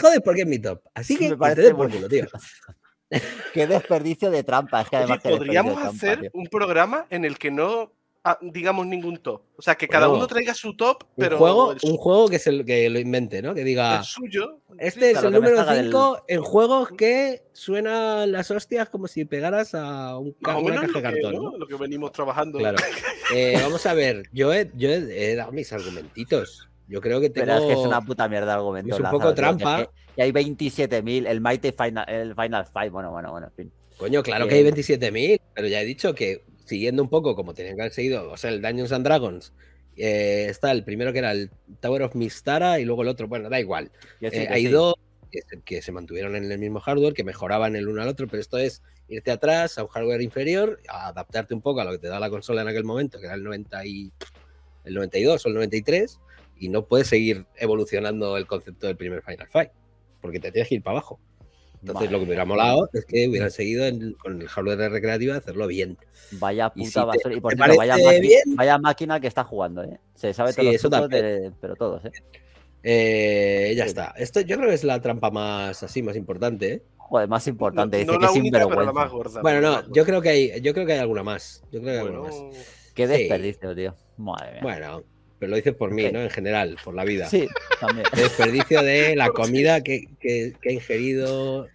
jodes porque es mi top. Así que me parece de por culo, tío. [laughs] Qué desperdicio de trampa. Es que además podríamos hacer un programa en el que no digamos, ningún top. O sea, que cada uno traiga su top, pero. Un juego, un juego que, lo invente, ¿no? Que diga. El suyo. Este es el número 5 en juegos que suenan las hostias como si pegaras a un de cartón. Lo que venimos trabajando. [laughs] Eh, vamos a ver, yo he, dado mis argumentitos. Yo creo que tengo... es una puta mierda argumento. Es un poco trampa. y hay 27.000, el Mighty Final, el Final Fight, bueno, bueno, bueno, en fin. Coño, claro que eh, hay 27.000, pero ya he dicho que siguiendo un poco como tenían que haber seguido, o sea, el Dungeons and Dragons. Eh, está el primero que era el Tower of Mistara y luego el otro, bueno, da igual. Eh, hay dos que se, mantuvieron en el mismo hardware, que mejoraban el uno al otro, pero esto es irte atrás a un hardware inferior, adaptarte un poco a lo que te da la consola en aquel momento, que era el, 90 y, el 92 o el 93, y no puedes seguir evolucionando el concepto del primer Final Fight, porque te tienes que ir para abajo. Entonces, lo que hubiera molado es que mm. hubieran seguido con el de recreativa hacerlo bien. Vaya puta basura. y por cierto, vaya, máquina que está jugando, ¿eh? Se sabe todo todos los de, pero todos, ¿eh? eh ya está. Esto yo creo que es la trampa más así, más importante, ¿eh? Joder, más importante. Dice que la Pero la más bueno, no, yo creo que hay, yo creo que hay alguna más. Yo creo que hay alguna más. Qué desperdicio, tío. Madre mía. Bueno, pero lo dices por mí, ¿no? En general, por la vida. Sí, también. desperdicio de [laughs] la comida que, que, he ingerido,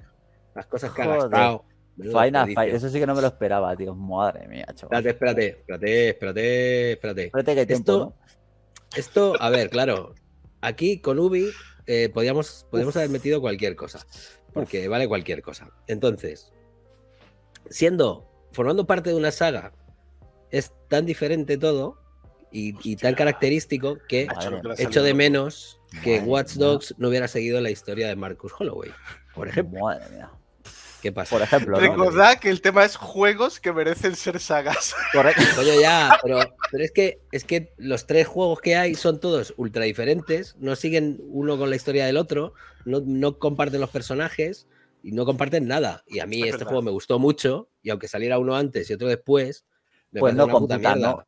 las cosas que ha gastado. Faina, faina, eso sí que no me lo esperaba, tío. Madre mía, chaval. Espérate, espérate, espérate, espérate. Espérate que hay tiempo, esto, esto, a ver, claro. Aquí con Ubi eh, podíamos, haber metido cualquier cosa. Porque vale cualquier cosa. Entonces, siendo, formando parte de una saga, es tan diferente todo y, tan característico que ah, echo de menos que Watch Dogs no hubiera seguido la historia de Marcus Holloway, por ejemplo. ¿Qué pasa? Por ejemplo. Recordad que el tema es juegos que merecen ser sagas. [laughs] Correcto. Oye, ya, pero, es, que, es que los tres juegos que hay son todos ultra diferentes, no siguen uno con la historia del otro, no, comparten los personajes y no comparten nada. Y a mí este juego me gustó mucho, y aunque saliera uno antes y otro después, pues no, no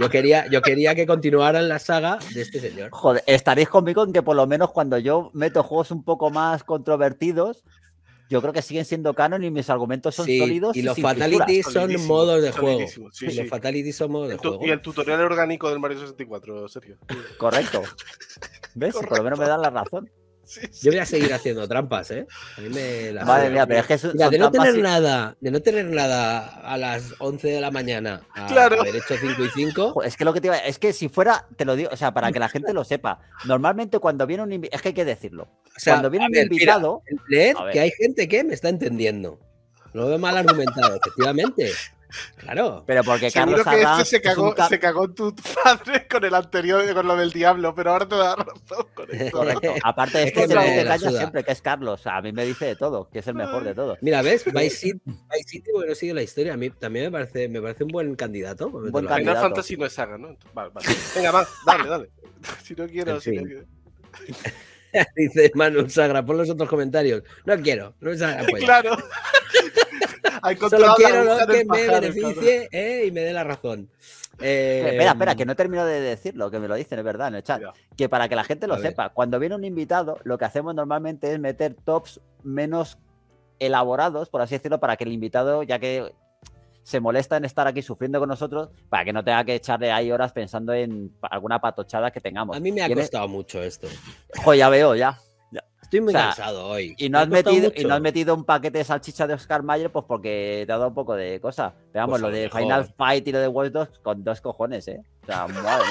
yo quería, yo quería que continuaran la saga de este señor. Joder, estaréis conmigo en que por lo menos cuando yo meto juegos un poco más controvertidos, yo creo que siguen siendo canon y mis argumentos son sólidos. Y, los fatalities son modos de juego. Los fatalities son modos de juego. Y el tutorial orgánico del Mario 64, Sergio. Correcto. [laughs] ¿Ves? Por lo menos me dan la razón. Yo voy a seguir haciendo trampas, ¿eh? A mí me la Madre mía, pero es que de no tener nada, de no tener nada a las 11 de la mañana, a claro. 5 y 5. Es que lo que es que si fuera, te lo digo, o sea, para que la gente lo sepa, normalmente cuando viene un invitado, es que hay que decirlo. cuando viene un invitado, que hay gente que me está entendiendo. lo veo mal argumentado, efectivamente. Claro. Pero porque Seguro creo que este se cagó, se cagó tu padre con el anterior, con lo del diablo, pero ahora te da razón con [laughs] esto. Aparte de este, se detalle siempre, que es Carlos. A mí me dice de todo, que es el mejor de todo. Mira, ¿ves? [laughs] Vice City, bueno, sigue la historia. A mí también me parece, me parece un buen candidato. Un candidato. Final Fantasy no es saga, ¿no? Vale, vale. Venga, va, dale, dale. [laughs] Si no quiero, si no quiero. Dice Manu Sagra, pon los otros comentarios. No quiero, no es sagra, Claro. Solo quiero que me beneficie y me dé la razón. Eh, eh, espera, espera, que no termino de decirlo, que me lo dicen, es verdad, en el chat. Que para que la gente lo sepa, cuando viene un invitado, lo que hacemos normalmente es meter tops menos elaborados, por así decirlo, para que el invitado, ya que se molesta en estar aquí sufriendo con nosotros para que no tenga que echarle ahí horas pensando en alguna patochada que tengamos. A mí me ha costado mucho esto. Ojo, ya veo, ya. Estoy muy cansado hoy. Y no, has metido, y no has metido un paquete de salchicha de Oscar Mayer, pues porque te ha dado un poco de cosa. Veamos pues lo de Final Fight y lo de World 2 con dos cojones, ¿eh? O sea, madre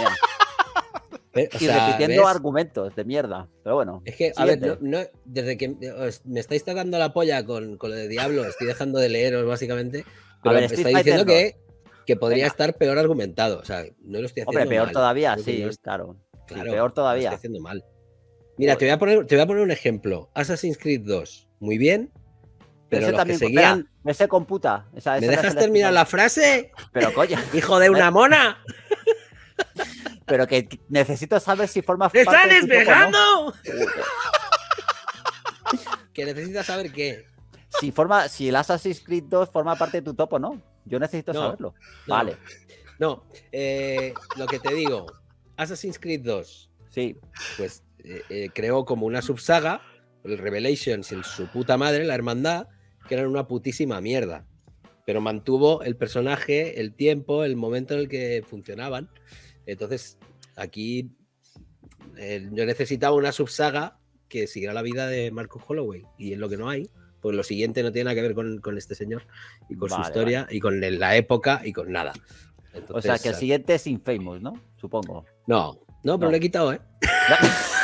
mía. y repitiendo argumentos de mierda. Pero bueno. Es que, a ver, desde que me estáis tratando la polla con, lo de Diablo, estoy dejando de leeros, básicamente. Pero a ver, me estáis diciendo que, que, podría estar peor argumentado. O sea, no lo estoy haciendo Hombre, peor todavía, sí, claro. peor todavía. estoy haciendo mal. Mira, te voy, a poner, te voy a poner un ejemplo. Assassin's Creed 2, muy bien. Pero, los también, que seguían... computa. ¿Me dejas terminar la frase? Pero coña, [laughs] ¡Hijo de una [laughs] mona! pero que necesito saber si forma. ¡Te están despejando! [laughs] que necesitas saber qué. Si, forma, si el Assassin's Creed 2 forma parte de tu topo, no. Yo necesito saberlo. vale. No, eh, lo que te digo, Assassin's Creed 2. Sí. Pues eh, eh, creó como una subsaga, el Revelations en su puta madre, la hermandad, que eran una putísima mierda. Pero mantuvo el personaje, el tiempo, el momento en el que funcionaban. Entonces, aquí eh, yo necesitaba una subsaga que siguiera la vida de Marcus Holloway. Y es lo que no hay. Pues lo siguiente no tiene nada que ver con, este señor y con su historia y con la época y con nada. o sea, que el siguiente es Infamous, ¿no? Supongo. No, no, pero lo he quitado, ¿eh? [laughs]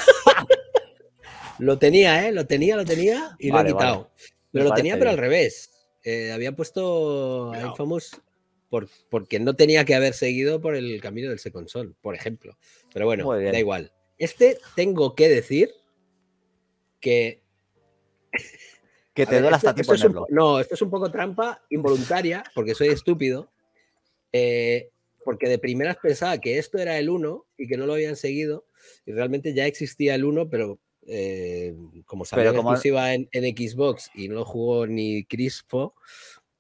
Lo tenía, ¿eh? Lo tenía, lo tenía y lo he quitado. Pero lo tenía, pero al revés. Eh, había puesto Infamous porque no tenía que haber seguido por el camino del Second Son, por ejemplo. Pero bueno, da igual. Este tengo que decir que. Que [laughs] te duele hasta tiempo. no, esto es un poco trampa involuntaria, porque soy estúpido. Eh, porque de primeras pensaba que esto era el 1 y que no lo habían seguido. Y realmente ya existía el 1, pero eh, como salió como... exclusiva en, en, Xbox y no lo jugó ni Crispo,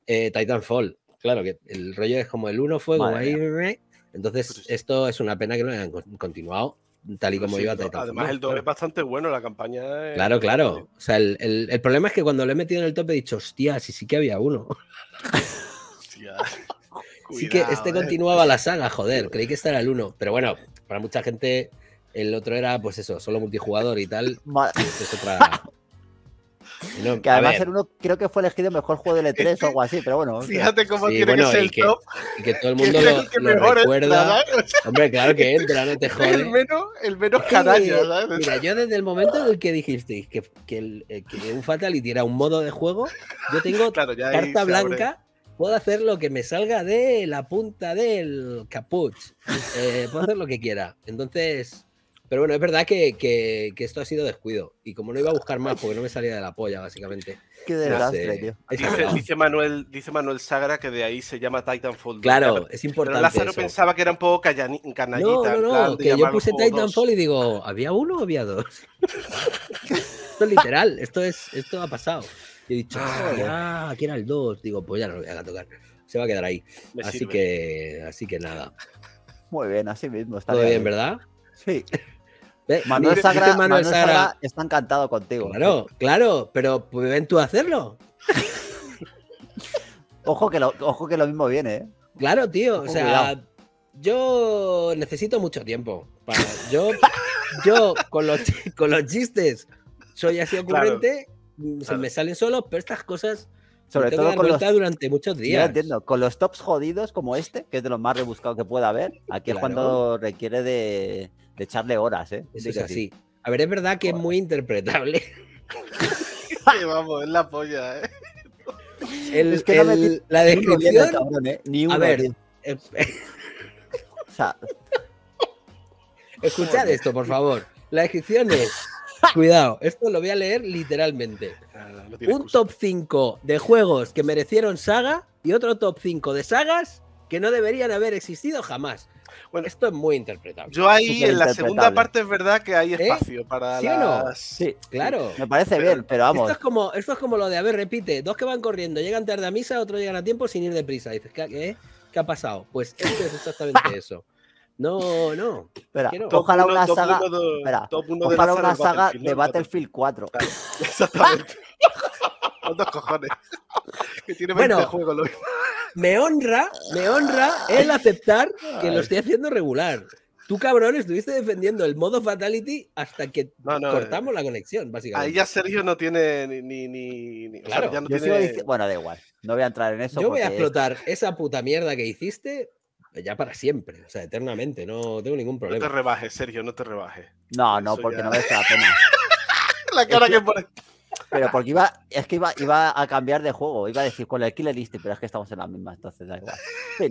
eh, Titanfall. Claro que el rollo es como el 1 fuego Entonces, pues esto es una pena que no hayan continuado tal y pues como iba Titanfall. Además, el 2 es bastante bueno, la campaña. Claro, claro. O sea, el, problema es que cuando lo he metido en el top he dicho, hostia, si sí que había uno. [laughs] sí que este eh. continuaba la saga, joder. Creí que este era el 1. Pero bueno, para mucha gente el otro era, pues eso, solo multijugador y tal. otra. que además uno creo que fue elegido mejor juego de l 3 o algo así, pero bueno. Fíjate cómo tiene que ser el top. Y que todo el [laughs] mundo lo, recuerda. Hombre, claro que [laughs] entra, no te jodes. El menos, el menos Mira, yo desde el momento en el que dijisteis que, que, eh, que un Fatality era un modo de juego, yo tengo [laughs] carta blanca puedo hacer lo que me salga de la punta del capuch. Eh, puedo hacer lo que quiera. Entonces, pero bueno, es verdad que, esto ha sido descuido. Y como no iba a buscar más, porque no me salía de la polla, básicamente. [laughs] Qué desastre, este, tío. Dice, Manuel, dice Manuel Sagra que de ahí se llama Titanfall. Claro, es importante. Pero pensaba que era un poco canallita. No, no, no, que yo puse Titanfall y digo, ¿había uno o había dos? [laughs] esto es literal, esto, es, esto ha pasado. Y he dicho, ah, aquí ah, era el dos? Digo, pues ya no lo voy a tocar. Se va a quedar ahí. así que, así que nada. Muy bien, así mismo. Está Todo bien ¿verdad? Sí. Manuel, este Sagra, está encantado contigo. Claro, claro, pero ven tú hacerlo. [laughs] ojo, que lo, mismo viene, ¿eh? Claro, tío. o sea, yo necesito mucho tiempo. yo, yo con, los, chistes soy así ocurrente, mm, se me salen solos, pero estas cosas sobre todo con los, durante muchos días. entiendo, con los tops jodidos como este, que es de los más rebuscados que pueda haber, aquí es cuando requiere de, de echarle horas, ¿eh? Eso es así. A ver, es verdad que es muy interpretable. [laughs] vamos, es la polla, ¿eh? es la descripción. ¿eh? a ver. Eh, [laughs] escuchad esto, por favor. La descripción es. Cuidado, esto lo voy a leer literalmente. Ah, un top 5 de juegos que merecieron saga y otro top 5 de sagas que no deberían haber existido jamás. Bueno, esto es muy interpretable. Yo ahí en la segunda parte es verdad que hay ¿Eh? espacio para. ¿Sí Sí, claro. Me parece bien, pero vamos. Esto es, como, es como lo de, a ver, repite, dos que van corriendo, llegan tarde a misa, otros llegan a tiempo sin ir deprisa. Dices, ¿qué, ¿qué, ha pasado? Pues esto es exactamente [laughs] eso. No, no. Espera, ojalá una saga. De, ojalá una saga Battlefield, de Battlefield 4. exactamente. [laughs] ¿Cuántos cojones? [laughs] que tiene bueno, juegos Me honra, me honra el aceptar que lo estoy haciendo regular. Tú, cabrón, estuviste defendiendo el modo Fatality hasta que cortamos eh, la conexión, básicamente. Ahí ya Sergio no tiene ni. ni, ni claro, ya no tiene... Bueno, da igual. No voy a entrar en eso. Yo voy a explotar esa puta mierda que hiciste ya para siempre, o sea, eternamente, no tengo ningún problema. No te rebajes, Sergio, no te rebajes. No, no, porque no merece la pena. [laughs] la cara que, pone. Pero porque iba, es que iba, iba a cambiar de juego, iba a decir con el Killer Instinct, pero es que estamos en la misma, entonces da igual.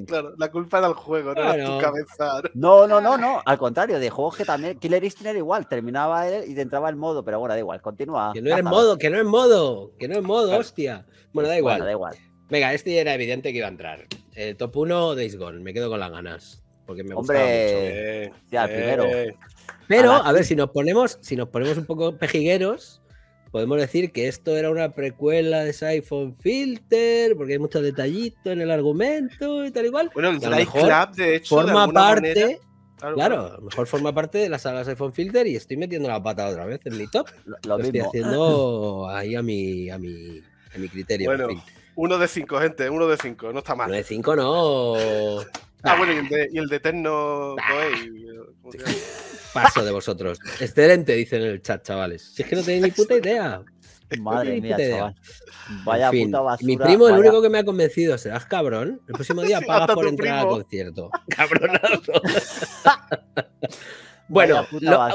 Claro, la culpa era el juego, no, era tu cabeza. No, no, no, no, al contrario, de juegos que también, Killer Instinct era igual, terminaba él y entraba el modo, pero bueno, da igual, continúa. Que no era modo, que no es modo, que no es modo, hostia. Bueno, da pues, igual. da igual. Venga, este era evidente que iba a entrar. Eh, top 1, Days Gone. Me quedo con las ganas. Porque me Hombre, mucho. ya, eh, primero. Eh. Pero, a, ver, si nos ponemos, si nos ponemos un poco pejigueros, podemos decir que esto era una precuela de Siphon Filter, porque hay muchos detallitos en el argumento y tal igual. Bueno, el de hecho, forma parte. Manera, claro, mejor forma parte de la saga iPhone Filter y estoy metiendo la pata otra vez en mi top. Lo, estoy haciendo [laughs] ahí a mi, a mi, a mi criterio. Uno de cinco, gente, uno de cinco, no está mal. Uno de cinco no. [laughs] Ah, bueno, y el de, y Paso de vosotros. Excelente, dicen en el chat, chavales. Si es que no tenéis ni puta idea. [laughs] Madre mía, Vaya puta basura. Mi primo es el único que me ha convencido. Serás cabrón. El próximo día [laughs] pagas por entrar al concierto. Cabronazo. bueno,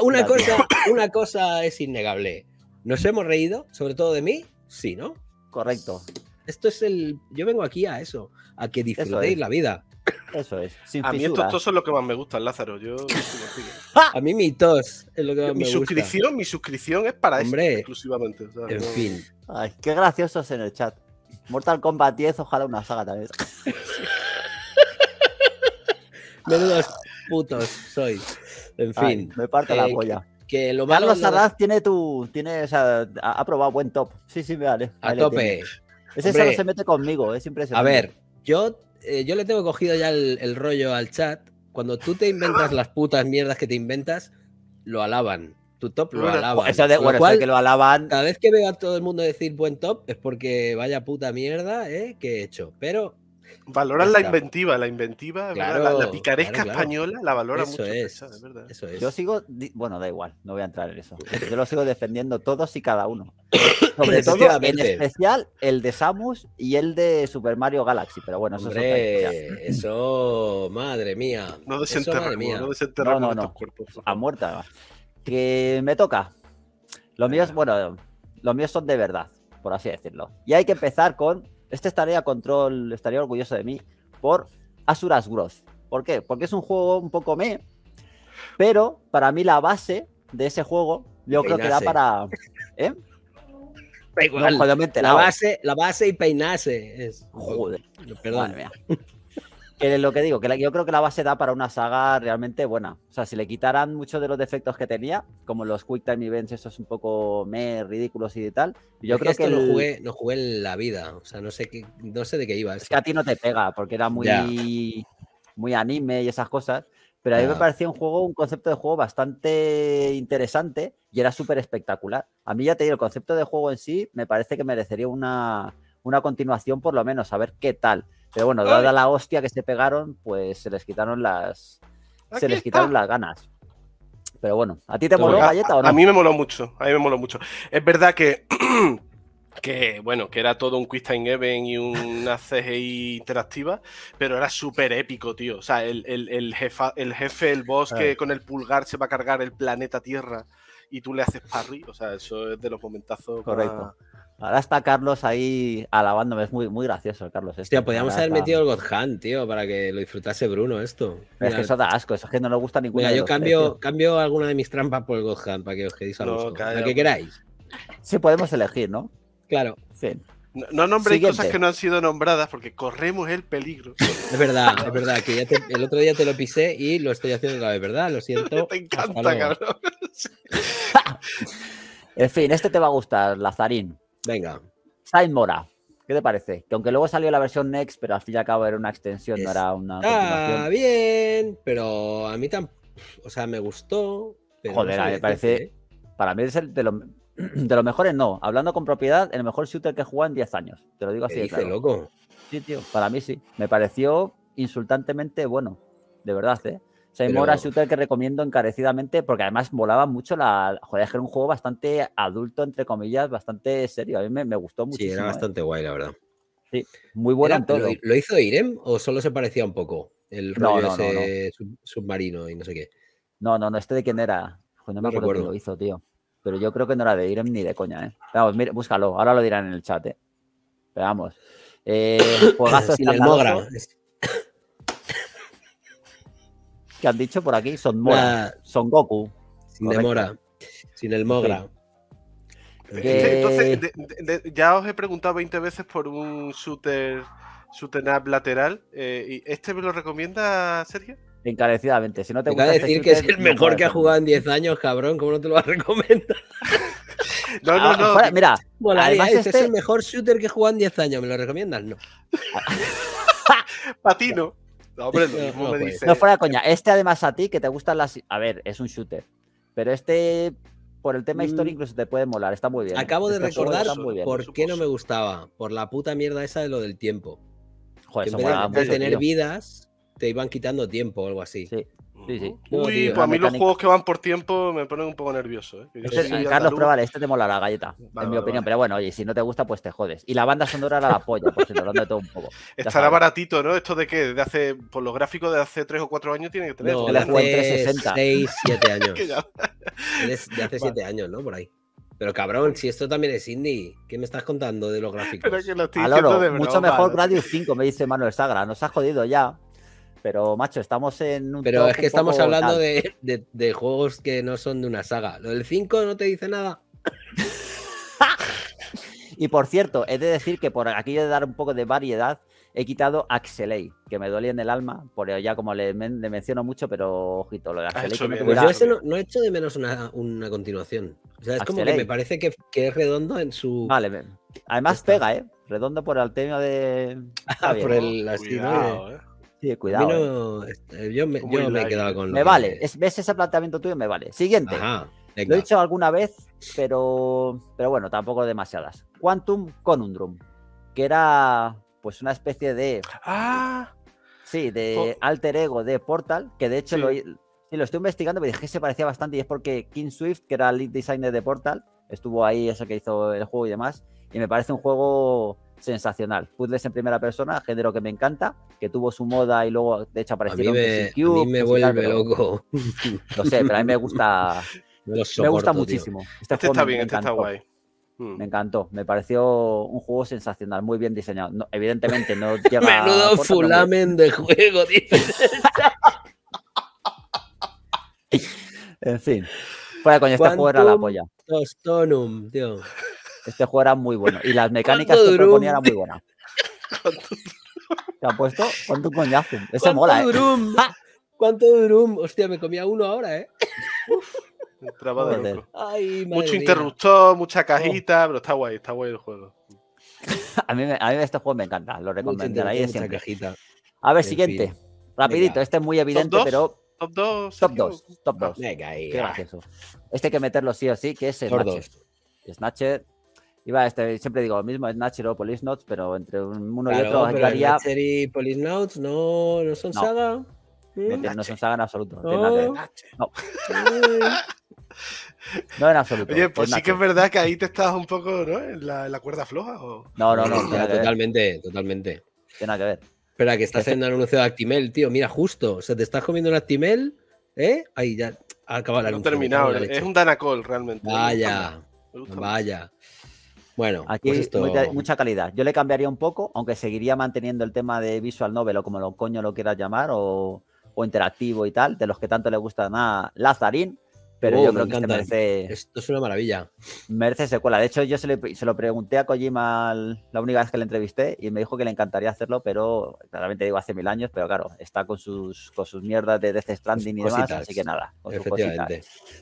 una, cosa, una cosa es innegable. ¿Nos hemos reído? Sobre todo de mí. Sí, ¿no? Correcto. Esto es el. Yo vengo aquí a eso, a que disfrutéis la vida. Eso es. a mí estos tos son lo que más me gustan, Lázaro. Yo [laughs] A mí mi tos mi me suscripción, Mi suscripción es para Hombre, esto exclusivamente. en fin. Ay, qué graciosos en el chat. Mortal Kombat 10, ojalá una saga también. [laughs] Menudos putos sois. En fin. me parte la eh, polla. Que lo Carlos tiene tu. ha, probado buen top. Sí, sí, vale. A tope. Ese solo se mete conmigo, es impresionante. A ver, yo, eh, yo le tengo cogido ya el, rollo al chat. Cuando tú te inventas las putas mierdas que te inventas, lo alaban. Tu top lo alaban. bueno, cual, que lo alaban. Cada vez que veo a todo el mundo decir buen top es porque vaya puta mierda eh, que he hecho. Pero Valoran la inventiva, la inventiva, la, picaresca española la valora eso mucho. Es, Eso es. Yo sigo, bueno, da igual, no voy a entrar en eso. [laughs] Yo lo sigo defendiendo todos y cada uno. [coughs] Sobre todo, en especial, el de Samus y el de Super Mario Galaxy. Pero bueno, eso es Eso, madre mía. No desenterramos, no cuerpos. A muerta, Que me toca. Los míos, bueno, los míos son de verdad, por así decirlo. Y hay que empezar con este estaría control, estaría orgulloso de mí por Asuras Growth. ¿Por qué? Porque es un juego un poco me, pero para mí la base de ese juego yo creo que da para. ¿eh? la, base, la base y peinase Es... Joder. Perdón. [laughs] que lo que digo, que yo creo que la base da para una saga realmente buena. O sea, si le quitaran muchos de los defectos que tenía, como los Quick Time Events, esos un poco me ridículos y tal, yo creo que, esto que lo, jugué, en la vida. O sea, no sé, no sé de qué iba. Es que a ti no te pega, porque era muy, muy anime y esas cosas. Pero a mí me parecía un juego, un concepto de juego bastante interesante y era súper espectacular. A mí ya te digo, el concepto de juego en sí me parece que merecería una, una continuación por lo menos, a ver qué tal. Pero bueno, dada la hostia que se pegaron, pues se les quitaron las. se les quitaron las ganas. Pero bueno, ¿a ti te moló la galleta o no? A mí me moló mucho, a mí me mucho. Es verdad que. [clears throat] que bueno, que era todo un Quiz Time Event y una [laughs] CGI interactiva, pero era súper épico, tío. O sea, el, jefa, el jefe, el boss que con el pulgar se va a cargar el planeta Tierra y tú le haces parry, o sea, eso es de los momentazos. Correcto. Ahora está Carlos ahí alabándome. Es muy, muy gracioso, Carlos. Este, podríamos haber metido el God Hand, tío, para que lo disfrutase Bruno esto. es que eso da asco, eso es que no le gusta ninguna. Mira, yo cambio, cambio alguna de mis trampas por el God Hand para que os quedéis a gusto. Lo que queráis. Sí, podemos elegir, ¿no? Claro. No, nombre cosas que no han sido nombradas porque corremos el peligro. [laughs] Es verdad, es verdad, que el otro día te lo pisé y lo estoy haciendo otra vez, ¿verdad? Lo siento. [laughs] Te encanta, cabrón. [laughs] en fin, este te va a gustar, Lazarín. Venga. Mora. ¿Qué te parece? Que aunque luego salió la versión Next, pero al fin y al cabo era una extensión, no era una. Ah, bien, pero a mí tampoco. O sea, me gustó. Joder, me parece. ¿eh? Para mí es el de los [clears throat] de los mejores no. Hablando con propiedad, el mejor shooter que he jugado en 10 años. Te lo digo así. Dice, loco? Sí, tío. Para mí sí. Me pareció insultantemente bueno. De verdad, ¿eh? Mora Pero... shooter que recomiendo encarecidamente porque además volaba mucho la... Joder, era un juego bastante adulto, entre comillas, bastante serio. A mí me, gustó mucho. Sí, era ¿eh? bastante guay, la verdad. Sí, muy bueno ¿Lo, ¿Lo hizo Irem o solo se parecía un poco? El rollo submarino y no sé qué. No, no, no, este de quién era. Joder, no me acuerdo de quién lo hizo, tío. Pero yo creo que no era de Irem ni de coña, ¿eh? Vamos, mira, búscalo. Ahora lo dirán en el chat, ¿eh? eh [coughs] Sin el han dicho por aquí, Son Mora, Son Goku. Sin demora, sin el Mogra. Entonces, ya os he preguntado 20 veces por un shooter, shooter lateral. Eh, y ¿Este me lo recomienda, Sergio? Encarecidamente, si no te, voy gusta. Este decir que es el mejor que ha jugado en 10 años, cabrón, ¿cómo no te lo vas [laughs] no, no, ah, no. mira, bueno, además este, es este el mejor shooter que he jugado en 10 años, ¿me lo recomiendas? No. [laughs] Patino. [laughs] No, fuera fuera coña. Este, además, a ti que te gustan las. A ver, es un shooter. Pero este, por el tema mm. histórico, incluso te puede molar. Está muy bien. Acabo de recordar por qué no me gustaba. Por la puta mierda esa de lo del tiempo. Joder, de, tener vidas, te iban quitando tiempo o algo así. Sí. Sí, sí. Uy, para mí los juegos que van por tiempo me ponen un poco nervioso. ¿eh? Este, Carlos, pruébale, este te mola la galleta, en mi opinión. Pero bueno, oye, si no te gusta, pues te jodes. Y la banda sonora la polla, por hablando de todo un poco. [laughs] Estará baratito, ¿no? ¿Esto de que desde hace, por los gráficos de hace 3 o 4 años tiene que tener. de hace 60. 6, 7 años. [laughs] de hace 7 años, ¿no? Por ahí. Pero cabrón, si esto también es indie, ¿qué me estás contando de los gráficos? lo estoy mucho mejor Radio 5, me dice Manuel Sagra. Nos ha jodido ya pero macho, estamos en un. Pero es que estamos hablando de, juegos que no son de una saga. Lo del 5 no te dice nada. [laughs] y por cierto, he de decir que por aquello de dar un poco de variedad, he quitado Axelay, que me duele en el alma, por ya como le, menciono mucho, pero ojito, lo de Axelay. Pues no, he hecho de menos una, continuación. O sea, es como que me parece que, es redondo en su. Vale, además pega, ¿eh? Redondo por el tema de. [laughs] Ah, por el. ¿eh? Sí, cuidado. Eh. Este, yo me, he quedado con. Me vale. ves ese planteamiento tuyo, me vale. Siguiente. lo he dicho alguna vez, pero, pero bueno, tampoco demasiadas. Quantum Conundrum, que era pues una especie de. Ah. Sí, de alter ego de Portal, que de hecho lo, estoy investigando, me dije que se parecía bastante y es porque King Swift, que era el lead designer de Portal, estuvo ahí, eso que hizo el juego y demás, y me parece un juego sensacional. Puzzles en primera persona, género que me encanta, que tuvo su moda y luego, de hecho, apareció en me, me vuelve loco. Lo [laughs] sé, pero a mí me gusta. [laughs] me, gusta muchísimo. Este, este está me, bien, este encantó. está guay. Hmm. Me encantó, me pareció un juego sensacional, muy bien diseñado. evidentemente no [laughs] llega Menudo fulamen de juego, En fin. Fuera coño, este juego era la polla. Tostonum, tío. Este juego era muy bueno. Y las mecánicas que proponía eran muy buenas. [laughs] ¿Te ha puesto? ¿Cuánto coñazo? Ese mola, ¿eh? [laughs] ¿Cuánto durum? Hostia, me comía uno ahora, ¿eh? De Ay, Mucho interruptor, mucha oh. cajita, pero está guay, está guay el juego. [laughs] a, mí, a mí este juego me encanta, lo recomendaré Cajita. A ver, siguiente. Rapidito, este es muy evidente, pero... Top 2. Top 2. Top 2. Venga, ahí. Qué gracioso. Este hay que meterlo sí o sí, que es Snatcher. Snatcher Iba este, siempre digo lo mismo, Snatcher o Police pero entre uno y otro pero varía... Snatcher y Police no, no son saga. Mm. No, son saga en absoluto. No. [laughs] No, en absoluto. Oye, pues sí que es verdad que ahí te estás un poco, ¿no? En la, cuerda floja. No, no, no. totalmente, totalmente. Tiene nada que ver. Espera, que estás este en un anuncio de Actimel, tío. Mira, justo. O sea, te estás comiendo un Actimel, ¿eh? Ahí ya ha acabado la No terminado. Es un Danacol, realmente. Vaya. Vaya. Bueno, pues aquí mucha, calidad. Yo le cambiaría un poco, aunque seguiría manteniendo el tema de visual novel o como lo coño lo quieras llamar, o, interactivo y tal, de los que tanto le gusta a Lazarín, pero oh, yo creo que este merece. Esto es una maravilla. Merece secuela. De hecho, yo se, lo pregunté a Kojima la única vez que le entrevisté y me dijo que le encantaría hacerlo, pero claramente digo hace mil años, pero claro, está con sus, sus mierdas de Death Stranding y demás, así que nada, con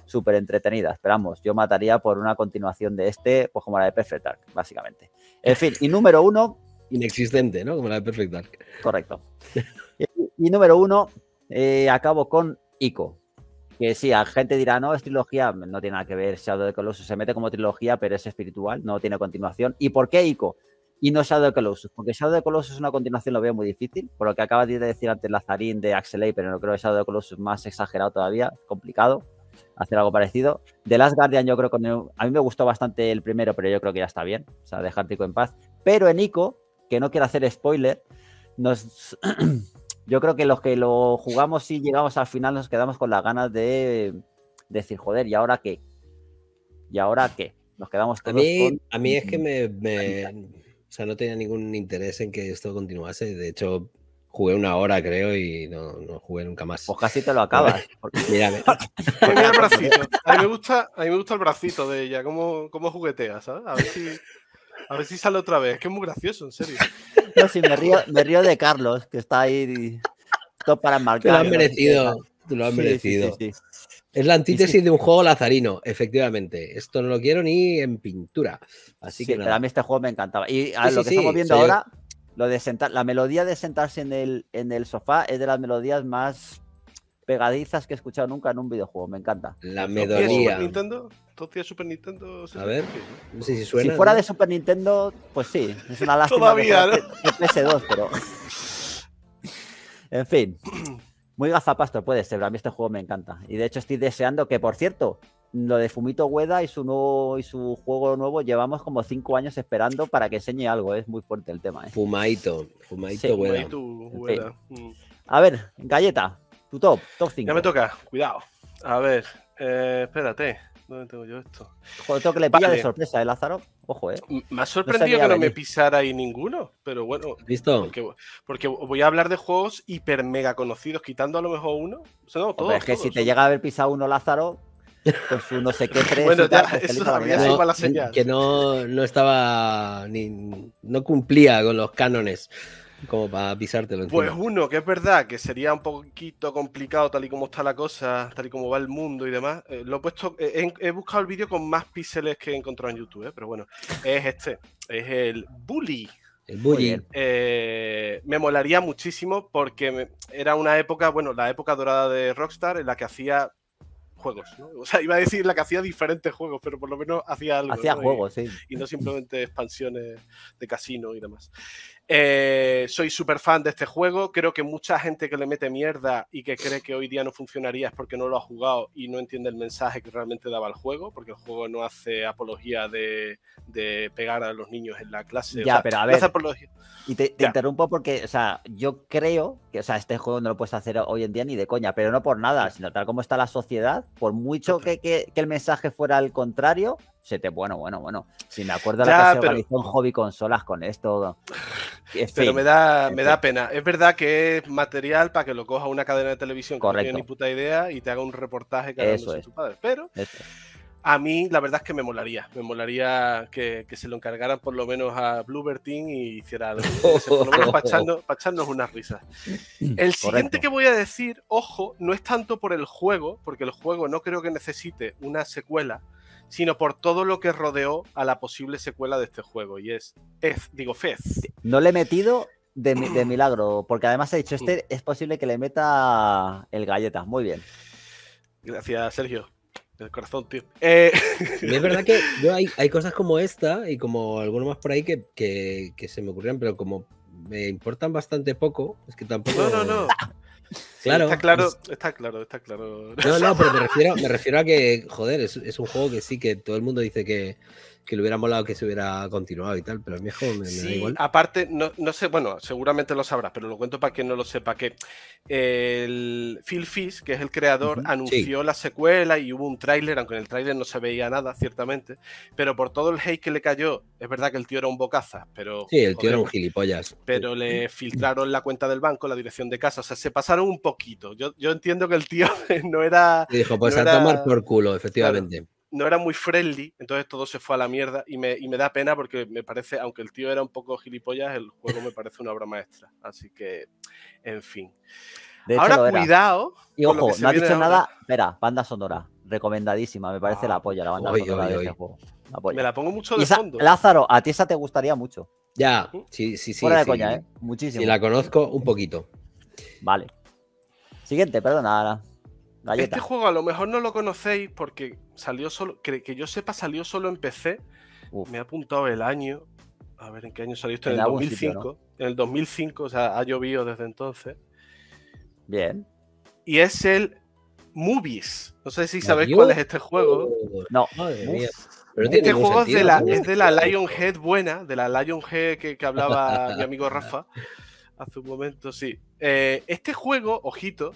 Súper entretenida esperamos yo mataría por una continuación de este, pues como la de Perfect Dark, básicamente. En fin, y número uno. Inexistente, ¿no? Como la de Perfect Dark. Correcto. [laughs] y, número uno, eh, acabo con Ico que sí, a gente dirá, no, es trilogía, no tiene nada que ver, Shadow de Colossus se mete como trilogía, pero es espiritual, no tiene continuación. ¿Y por qué Ico? Y no Shadow de Colossus, porque Shadow de Colossus es una continuación, lo veo muy difícil, por lo que acaba de decir antes Lazarín de Axelay, pero no creo que Shadow de Colossus más exagerado todavía, complicado hacer algo parecido. de Last Guardian yo creo que a mí me gustó bastante el primero, pero yo creo que ya está bien, o sea, dejar en paz. Pero en Ico, que no quiero hacer spoiler, nos [clears throat] Yo creo que los que lo jugamos y llegamos al final nos quedamos con las ganas de, decir, joder, ¿y ahora qué? ¿Y ahora qué? Nos quedamos todos a mí, con... A mí es que me, no tenía ningún interés en que esto continuase. De hecho, jugué una hora, creo, y no, jugué nunca más. Pues casi te lo acabas. A mí, me gusta, el bracito de ella, cómo, cómo juguetea, ¿sabes? A ver si... sale otra vez, Es que es muy gracioso, en serio. No, me río, de Carlos, que está ahí todo para marcar. Tú lo has merecido, lo has merecido. es la antítesis de un juego lazarino, efectivamente. Esto no lo quiero ni en pintura. Así que a mí este juego me encantaba. Y a lo que estamos viendo ahora, lo de la melodía de sentarse en el, en el sofá es de las melodías más pegadizas que he escuchado nunca en un videojuego. Me encanta. La melodía. Super Nintendo. A ver, no sé si suena. Si fuera de Super Nintendo, pues sí, es una [laughs] lástima. Todavía, que ps PS2, pero. [laughs] en fin. Muy gazapastro puede ser, a mí este juego me encanta. Y de hecho estoy deseando que, por cierto, lo de Fumito Ueda y su nuevo y su juego nuevo llevamos como cinco años esperando para que enseñe algo. ¿eh? Es muy fuerte el tema. ¿eh? Fumaito, Fumaito Ueda. Mm. A ver, galleta, tu top, top 5. Ya me toca, cuidado. A ver, eh, espérate. ¿Dónde tengo yo esto? Joder, tengo que le pilla de sorpresa, ¿eh, Lázaro? Ojo, ¿eh? Me ha sorprendido que no me pisara ahí ninguno, pero bueno. ¿Listo? Porque, voy a hablar de juegos hiper mega conocidos, quitando a lo mejor uno. O sea, todos, es que si te llega a haber pisado uno, Lázaro, pues no sé qué [laughs] tres. Bueno, ya, tal, pues eso también la señal. Que no, no estaba ni. no cumplía con los cánones como para pisártelo. Pues uno, que es verdad que sería un poquito complicado tal y como está la cosa, tal y como va el mundo y demás. Eh, lo he puesto, eh, he, buscado el vídeo con más píxeles que he encontrado en YouTube, eh, pero bueno, es este, es el Bully. El Bully. me molaría muchísimo porque era una época, bueno, la época dorada de Rockstar en la que hacía juegos, O sea, iba a decir la que hacía diferentes juegos, pero por lo menos hacía algo. Hacía juegos, sí. Y no simplemente expansiones de casino y demás. Eh, soy súper fan de este juego. Creo que mucha gente que le mete mierda y que cree que hoy día no funcionaría es porque no lo ha jugado y no entiende el mensaje que realmente daba el juego, porque el juego no hace apología de, de pegar a los niños en la clase. Ya, pero a y te, interrumpo porque, o sea, yo creo que, o sea, este juego no lo puedes hacer hoy en día ni de coña, pero no por nada, sino tal como está la sociedad, por mucho que, que el mensaje fuera al contrario, bueno, bueno, bueno. Si me acuerdo la que pero... se organizó un hobby consolas con esto. pero me da, me da pena. Es verdad que es material para que lo coja una cadena de televisión Correcto. que no tiene ni puta idea y te haga un reportaje que es. padre. Pero a mí la verdad es que me molaría. Me molaría que, se lo encargaran por lo menos a Bluebird Team y hiciera algo. por lo menos para echarnos, unas risas. El siguiente que voy a decir, ojo, no es tanto por el juego, porque el juego no creo que necesite una secuela sino por todo lo que rodeó a la posible secuela de este juego. Y es, es digo, Fez. No le he metido de, de [clears throat] milagro, porque además he dicho, este mm. es posible que le meta el galleta. Muy bien. Gracias, Sergio. El corazón, tío. Eh, es verdad que hay, cosas como esta y como alguno más por ahí que, que se me ocurrieron, pero como me importan bastante poco, es que tampoco. No, no, no. Claro. Está claro, está claro, No, no, pero me [laughs] refiero, a que, joder, es un juego que sí que todo el mundo dice que, que le hubiera molado que se hubiera continuado y tal, pero a mí me, da igual. Aparte, no, sé, bueno, seguramente lo sabrás, pero lo cuento para que no lo sepa, que el Phil Fish, que es el creador, anunció la secuela y hubo un tráiler, aunque en el tráiler no se veía nada, ciertamente, pero por todo el hate que le cayó, es verdad que el tío era un bocaza pero... Sí, el tío era un gilipollas. Pero le filtraron la cuenta del banco, la dirección de casa, o sea, se pasaron un poquito. Yo, entiendo que el tío [laughs] no era... dijo, pues a tomar por culo, efectivamente no era muy friendly, entonces todo se fue a la mierda y me, da pena porque me parece, aunque el tío era un poco gilipollas, el juego me parece una obra maestra. Así que, en fin. ahora cuidado. Y ojo, no ha dicho nada. Espera, banda sonora. Recomendadísima, me parece la ah, polla, la banda sonora de Este juego. Me la pongo mucho de fondo. Lázaro, a ti esa te gustaría mucho. Ya, ¿Mm? sí, sí, sí. Fuera de coña, ¿eh? Muchísimo. Y la conozco un poquito. Vale. Siguiente, perdona, ahora este juego a lo mejor no lo conocéis porque salió solo, que, yo sepa, salió solo en PC. Me ha apuntado el año. A ver, ¿en qué año salió esto? En, el 2005. En el 2005, o sea, ha llovido desde entonces. Bien. Y es el Movies. No sé si sabéis cuál es este juego. No, este juego es, de la, Lionhead buena, de la Lionhead que, hablaba mi amigo Rafa [laughs] hace un momento, sí. Eh, este juego, ojito,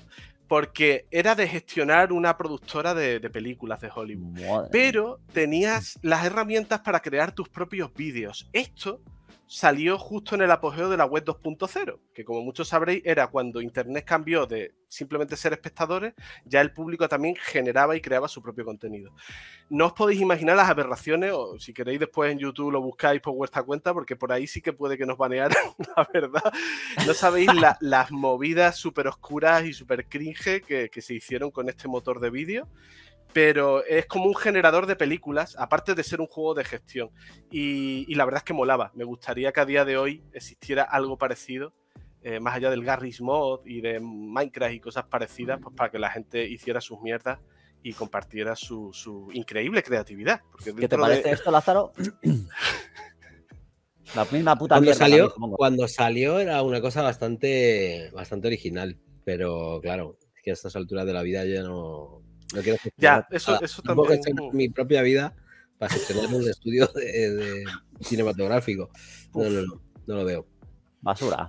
porque era de gestionar una productora de, películas de Hollywood. Pero tenías las herramientas para crear tus propios vídeos. Esto salió justo en el apogeo de la web 2.0, que como muchos sabréis era cuando Internet cambió de simplemente ser espectadores, ya el público también generaba y creaba su propio contenido. No os podéis imaginar las aberraciones, o si queréis después en YouTube lo buscáis por vuestra cuenta, porque por ahí sí que puede que nos banearan, [laughs] la verdad. No sabéis [laughs] las movidas súper oscuras y súper cringe que, que se hicieron con este motor de vídeo pero es como un generador de películas, aparte de ser un juego de gestión. Y, la verdad es que molaba. Me gustaría que a día de hoy existiera algo parecido, eh, más allá del Garry's Mod y de Minecraft y cosas parecidas, pues para que la gente hiciera sus mierdas y compartiera su, increíble creatividad. ¿Qué te parece esto, Lázaro? [coughs] la misma puta cuando salió, cuando salió era una cosa bastante, bastante original, pero claro, es que a estas alturas de la vida ya no, no quiero ya, eso, eso también. Uh. mi propia vida para gestionar un estudio cinematográfico. No, no, no, no, lo veo. Basura.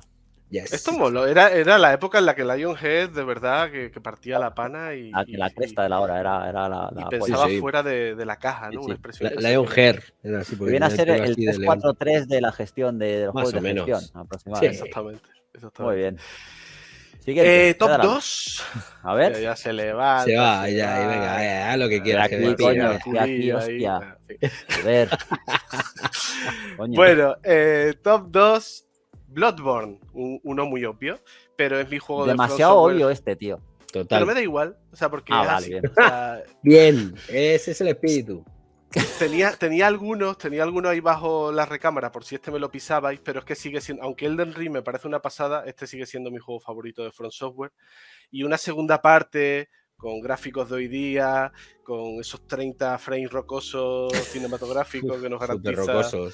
Esto era, era la época en la que Lionhead de verdad que, partía la pana y. La, cresta de la hora, era, era la, pensaba fuera de, la caja, ¿no? Una expresión. La, Lionhead. Era así, viene a ser el 343 de, de, la gestión de, de los Más o menos. aproximadamente. exactamente. Muy bien. Eh, top 2. A ver. Pero ya se le va. Se va, ya, y venga, lo que quieras. Aquí, coño, aquí, hostia. A ver. [laughs] coño. Bueno, eh, top 2, Bloodborne. Uno muy obvio, pero es mi juego de. Demasiado obvio este, tío. Total. Pero me da igual, o sea, porque. Ah, vale, bien, ese es el espíritu. Tenía, tenía algunos, tenía algunos ahí bajo la recámara por si este me lo pisabais, pero es que sigue siendo, aunque Elden Ring me parece una pasada, este sigue siendo mi juego favorito de Front Software. Y una segunda parte con gráficos de hoy día, con esos 30 frames rocosos cinematográficos que nos [laughs] garantizan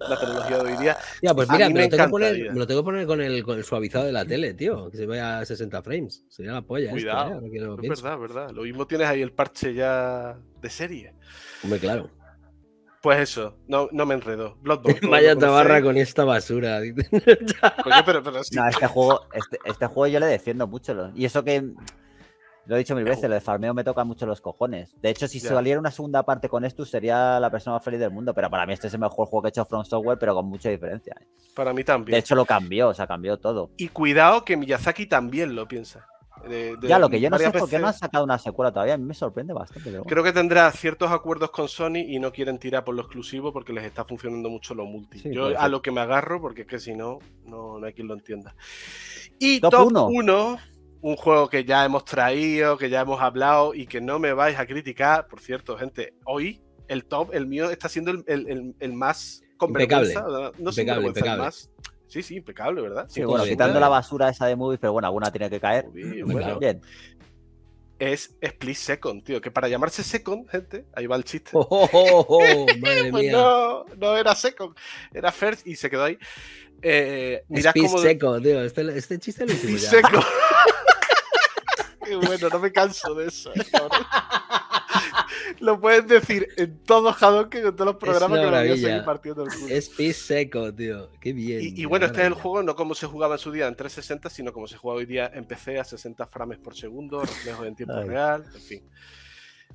la tecnología de hoy día. [laughs] Ya, pues mira, me, lo tengo poner, que poner con el, suavizado de la tele, tío, que se vaya a 60 frames. Sería la polla. Cuidado, ¿eh? es verdad, verdad. Lo mismo tienes ahí el parche ya de serie. Hombre, claro. Pues eso, no, no me enredo. [laughs] Vaya tabarra con esta basura. No, este juego, este, este, juego yo le defiendo mucho. y eso que lo he dicho mil veces, lo de farmeo me toca mucho los cojones. De hecho, si saliera una segunda parte con esto, sería la persona más feliz del mundo. Pero para mí este es el mejor juego que he hecho From Software, pero con mucha diferencia. ¿eh? Para mí también. De hecho, lo cambió, o sea, cambió todo. Y cuidado que Miyazaki también lo piensa. ya, lo que yo no sé es por qué no ha sacado una secuela todavía. A mí me sorprende bastante. Creo que tendrá ciertos acuerdos con Sony y no quieren tirar por lo exclusivo porque les está funcionando mucho lo multi. yo a lo que me agarro porque es que si no, no, no hay quien lo entienda. Y top 1 un juego que ya hemos traído, que ya hemos hablado y que no me vais a criticar. Por cierto, gente, hoy el top, el mío, está siendo el, el, el, más impecable. No sé, impecable, impecable. Más. Sí, sí, impecable, ¿verdad? Sí, bueno, quitando la basura esa de movies, pero bueno, alguna tiene que caer. Bien. Es Split Second, tío, que para llamarse Second, gente, ahí va el chiste. Oh, oh, oh, [laughs] pues no, no era Second, era First y se quedó ahí. Eh, Split Second, tío, este, este chiste lo hicimos seco. Qué bueno, no me canso de eso. Eh, lo puedes decir en todo que en todos los programas que lo voy a partiendo el Es pis seco, tío. Qué bien. Y, bueno, este es el juego, no como se jugaba en su día en 360, sino como se juega hoy día en PC a 60 frames por segundo, reflejos en tiempo real, en fin.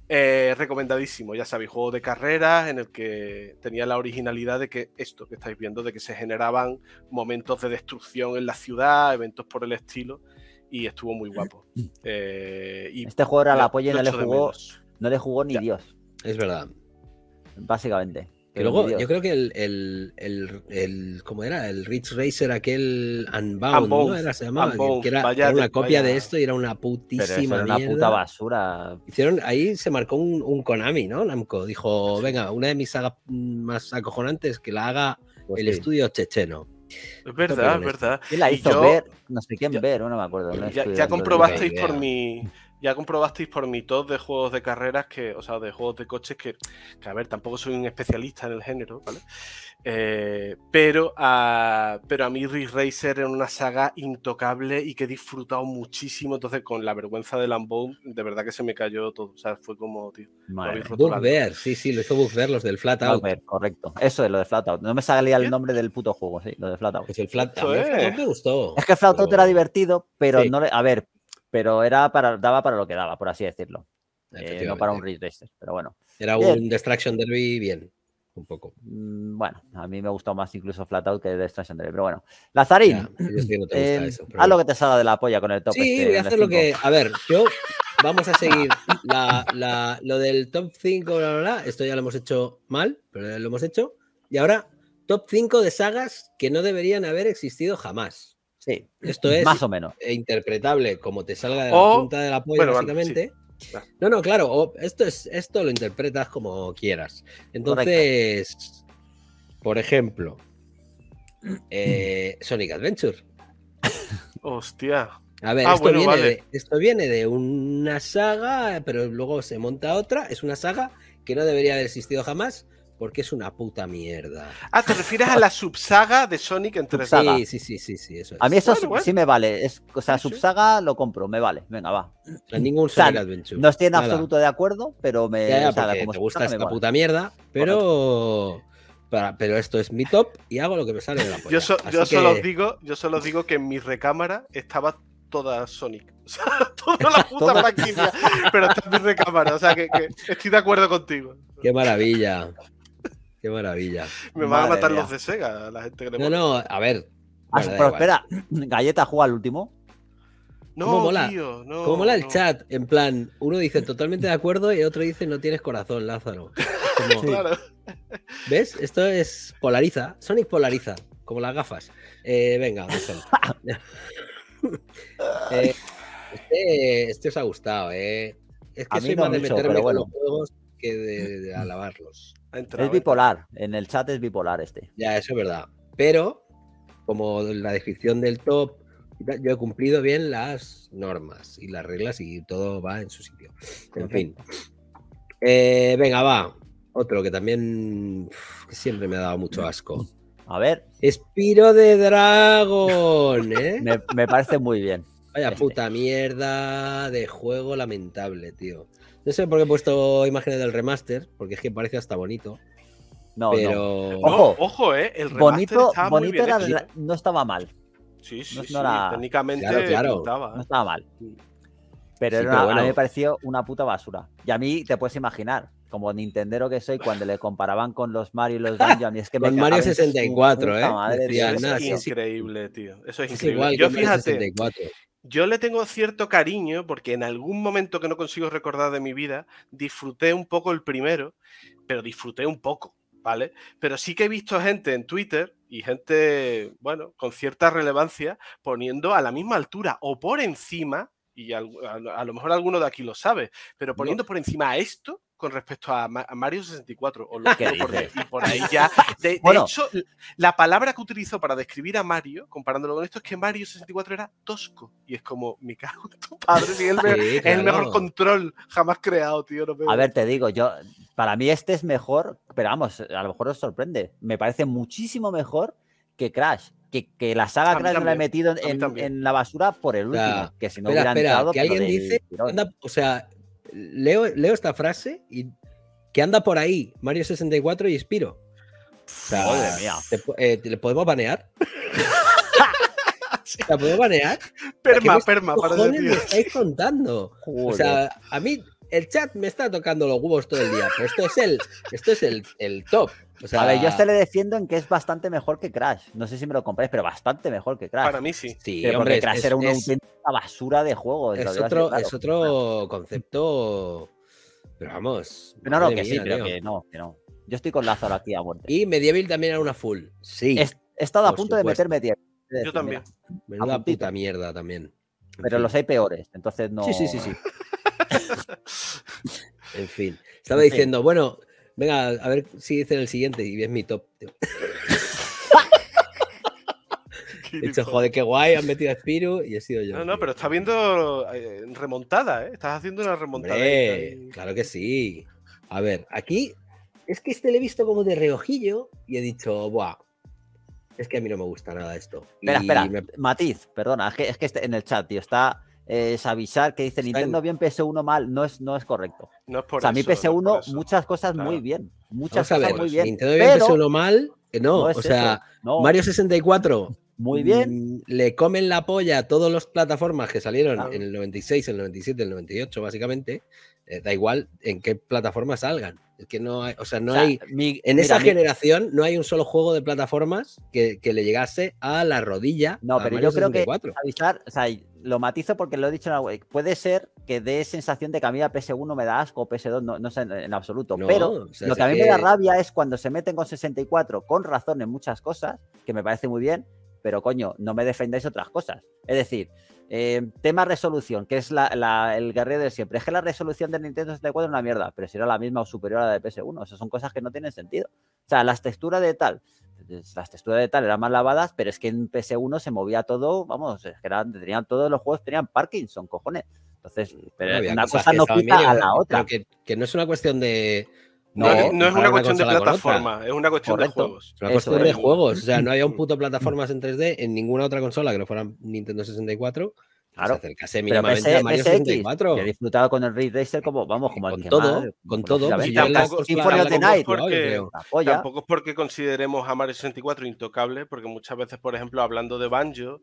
Eh, recomendadísimo, ya sabéis, juego de carreras en el que tenía la originalidad de que esto que estáis viendo, de que se generaban momentos de destrucción en la ciudad, eventos por el estilo, y estuvo muy guapo. [clears throat] Eh, y este jugador a la polla no le jugó, no le jugó ni Dios. Es verdad. Básicamente. luego, yo creo que el, el, era? El Rich Racer, aquel Unbound, ¿no? Era, se llamaba, que era, una copia de esto y era una putísima era una puta basura. Hicieron, ahí se marcó un, Konami, ¿no? Namco dijo, venga, una de mis sagas más acojonantes que la haga pues el estudio checheno. Es verdad, es verdad. ¿Quién la hizo ver, no sé quién ver, no me acuerdo. ya, ya comprobasteis por mi, ya comprobasteis por mi top de juegos de carreras, que, o sea, de juegos de coches, que, a ver, tampoco soy un especialista en el género, ¿vale? Eh, pero, a, pero a mí Ridge Racer era una saga intocable y que he disfrutado muchísimo. Entonces, con la vergüenza de Lambow, de verdad que se me cayó todo. O sea, fue como, tío. ver, sí, sí, lo hizo ver los del Flat Out. correcto. Eso es lo de Flat Out. No me salía el nombre del puto juego, sí, lo de Flat Out. Pues el Flat Es. me gustó. Es que Flat Out era divertido, pero no le. A ver, pero era para, daba para lo que daba, por así decirlo. Eh, no para un Ridge pero bueno. Era un distraction Destruction Derby bien, un poco. Mm, bueno, a mí me gustó más incluso Flatout que Destruction Derby, pero bueno. Lazarín, haz lo que te salga de la polla con el top. Sí, este, voy a hacer lo que... A ver, yo... [laughs] Vamos a seguir lo del top 5, Esto ya lo hemos hecho mal, pero lo hemos hecho. Y ahora, top 5 de sagas que no deberían haber existido jamás. Eh, esto es más o menos eh, interpretable como te salga de la punta de la polla, básicamente. No, no, claro, esto, es, esto lo interpretas como quieras. Entonces, por ejemplo, [clears throat] eh, Sonic Adventure. Hostia. A ver, ah, esto viene de una saga, pero luego se monta otra. Es una saga que no debería haber existido jamás, porque es una puta mierda. Ah, ¿te refieres a la subsaga de Sonic en Sí, sí, sí, sí, sí, eso es. A mí eso sí me vale. o sea, subsaga lo compro, me vale. Venga, va. En ningún Sonic Adventure. No estoy en absoluto de acuerdo, pero me como te gusta esta puta mierda, pero pero esto es mi top y hago lo que me sale de la puta. Yo, yo solo digo, yo solo digo que en mi recámara estaba toda Sonic. [laughs] O sea, toda la puta franquicia. Pero está en mi recámara. O sea, que, estoy de acuerdo contigo. Qué maravilla. Qué maravilla. Me van a matar los de Sega, la gente que le No, no, a ver. Ah, pero espera, Galleta juega al último. No, mola? Tío, no, ¿Cómo mola el chat? En plan, uno dice totalmente de acuerdo y otro dice no tienes corazón, Lázaro. claro. ¿Ves? Esto es polariza. Sonic polariza, como las gafas. Eh, venga, [laughs] eh, este, este, os ha gustado, ¿eh? Es que a soy mí más de meterme con los juegos que de, [laughs] alabarlos. es bipolar, en el chat es bipolar este. Ya, eso es verdad. Pero, como la descripción del top, yo he cumplido bien las normas y las reglas y todo va en su sitio. En fin. Eh, venga, va. Otro que también siempre me ha dado mucho asco. A ver. Espiro de Dragón, ¿eh? [laughs] me, parece muy bien. Vaya este. puta mierda de juego lamentable, tío. No sé por qué he puesto imágenes del remaster, porque es que parece hasta bonito. No, pero... Ojo, ojo, eh. El remaster estaba bonito muy bien era eh. no estaba mal. Sí, sí, Técnicamente eh. no estaba mal. Pero, a mí me pareció una puta basura. Y a mí te puedes imaginar, como Nintendero que soy, cuando le comparaban con los Mario y los [laughs] Dungeons, es que Con Mario 64, ¿eh? Madre, es increíble, tío. Eso es increíble. Yo fíjate, yo le tengo cierto cariño porque en algún momento que no consigo recordar de mi vida, disfruté un poco el primero, pero disfruté un poco, ¿vale? Pero sí que he visto gente en Twitter y gente, bueno, con cierta relevancia poniendo a la misma altura o por encima, y a, lo mejor alguno de aquí lo sabe, pero poniendo por encima a esto con respecto a, Mario 64. O lo ah, que por, ahí ya. De, hecho, la palabra que utilizo para describir a Mario, comparándolo con esto, es que Mario 64 era tosco. Y es como, mi cago tu padre, es, el, mejor, control jamás creado, tío. A ver, te digo, yo, para mí este es mejor, pero vamos, a lo mejor os sorprende. Me parece muchísimo mejor que Crash. Que, que, la saga Crash la he metido en, la basura por el último. Que si no hubiera alguien dice. o sea, leo, esta frase y que anda por ahí Mario 64 y Spiro. mía. Eh, ¿Le podemos banear? [laughs] ¿La podemos banear? Perma, perma, para me estáis contando? O sea, a mí el chat me está tocando los huevos todo el día, pero esto es el, esto es el, el top. O sea, a ver, yo se le defiendo en que es bastante mejor que Crash. No sé si me lo compréis, pero bastante mejor que Crash. Para mí sí. Sí, pero porque Crash era una basura de juego. Es otro, es otro concepto. Pero vamos. No, no, que sí, creo pero que no, no. Yo estoy con Lázaro aquí a muerte. Y Medieval también era una full. Sí. He, estado a punto de meter Medieval. yo también. Menuda puta mierda también. pero los hay peores, entonces no. Sí, sí, sí, sí. [laughs] en fin. Estaba diciendo, bueno, Venga, a ver si dicen el siguiente y es mi top. [laughs] He dicho, joder, qué guay, han metido a Spiru y he sido yo. No, no, pero está viendo eh, remontada, ¿eh? Estás haciendo una remontada. claro que sí. A ver, aquí es que este le he visto como de reojillo y he dicho, buah, es que a mí no me gusta nada esto. Espera, espera, matiz, perdona, es que, este, en el chat, tío, está es avisar que dice Nintendo bien, PS1 mal, no es, no es correcto. a mí PS1 muchas cosas muy bien, muchas cosas muy bien. Nintendo bien, PS1 mal, eh, no, no o sea, Mario 64 muy bien. Mm, le comen la polla a todas las plataformas que salieron en el 96, el 97, el 98, básicamente. Eh, da igual en qué plataforma salgan que no hay, o sea, no hay, en esa generación no hay un solo juego de plataformas que, le llegase a la rodilla. No, pero yo creo que lo matizo porque lo he dicho en la web, puede ser que dé sensación de que a mí la PS1 me da asco, PS2 no, no sé en absoluto, pero lo que a mí me da rabia es cuando se meten con 64, con razón en muchas cosas, que me parece muy bien, pero coño, no me defendáis otras cosas. Es decir, eh, tema resolución, que es el guerrero de siempre. Es que la resolución de Nintendo 64 es una mierda, pero si era la misma o superior a la de PS1. esas son cosas que no tienen sentido. O sea, las texturas de tal, las texturas de tal eran más lavadas, pero es que en PS1 se movía todo, vamos, que tenían, todos los juegos tenían Parkinson, cojones. Entonces, mm, una cosa no quita a la otra. que no es una cuestión de no, no, es, una, cuestión de plataforma, es una cuestión de juegos. Es una cuestión de juegos. O sea, no había un [laughs] puto plataformas en 3D en ninguna otra consola que no fuera Nintendo 64. Claro. Se acercase mínimamente a Mario 64. he disfrutado con el Ray Racer como, vamos, como con todo, con todo. tampoco es porque consideremos a Mario 64 intocable, porque muchas veces, por ejemplo, hablando de Banjo,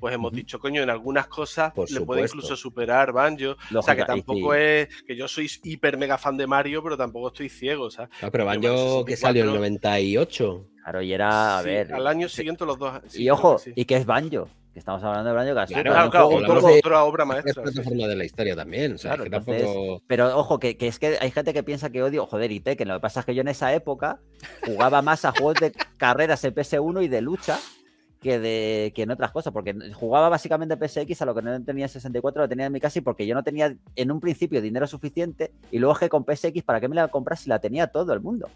pues hemos dicho, coño, en algunas cosas le puede incluso superar Banjo. o sea, que tampoco es que yo soy hiper mega fan de Mario, pero tampoco estoy ciego, sea No, ah, pero Banjo que salió en el 98. Claro, y era, a ver. Al año siguiente los dos. y ojo, y que es Banjo, que estamos hablando de Banjo Kazooie. Claro, claro, otra obra maestra. Es plataforma de la historia también, Pero ojo, que, es que hay gente que piensa que odio, joder, y te, que lo que pasa es que yo en esa época jugaba más a juegos de carreras en PS1 y de lucha que, de, que en otras cosas, porque jugaba básicamente PSX a lo que no tenía 64, lo tenía en mi casa y porque yo no tenía en un principio dinero suficiente y luego es que con PSX, ¿para qué me la compras? si la tenía todo el mundo?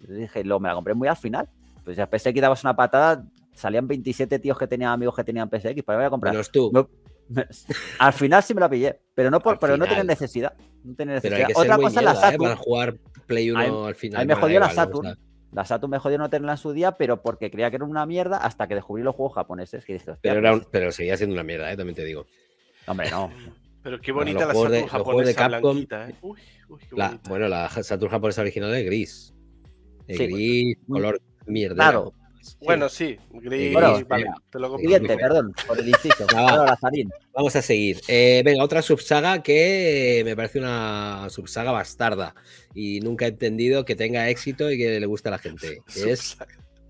Yo dije, lo, me la compré muy al final. Pues ya PSX dabas una patada, salían 27 tíos que tenían amigos que tenían PSX, ¿para qué me la comprar? tú. al final sí me la pillé, pero no por, pero no tenía necesidad. No tenía necesidad. Otra cosa es la ¿eh? Saturn. para jugar Play 1 al final. Ahí me jodió la Saturn. La Saturn me jodió no tenerla en su día, pero porque creía que era una mierda hasta que descubrí los juegos japoneses. pero, pues era pero seguía siendo una mierda, ¿eh? también te digo. Hombre, no. Pero qué bonita la Saturn japonesa ¿eh? bueno, la Saturn japonesa original es gris. gris, color mierda. Claro, bueno, sí, gris, perdón, [laughs] vamos a seguir. Eh, venga, otra subsaga que me parece una subsaga bastarda y nunca he entendido que tenga éxito y que le guste a la gente. [laughs] es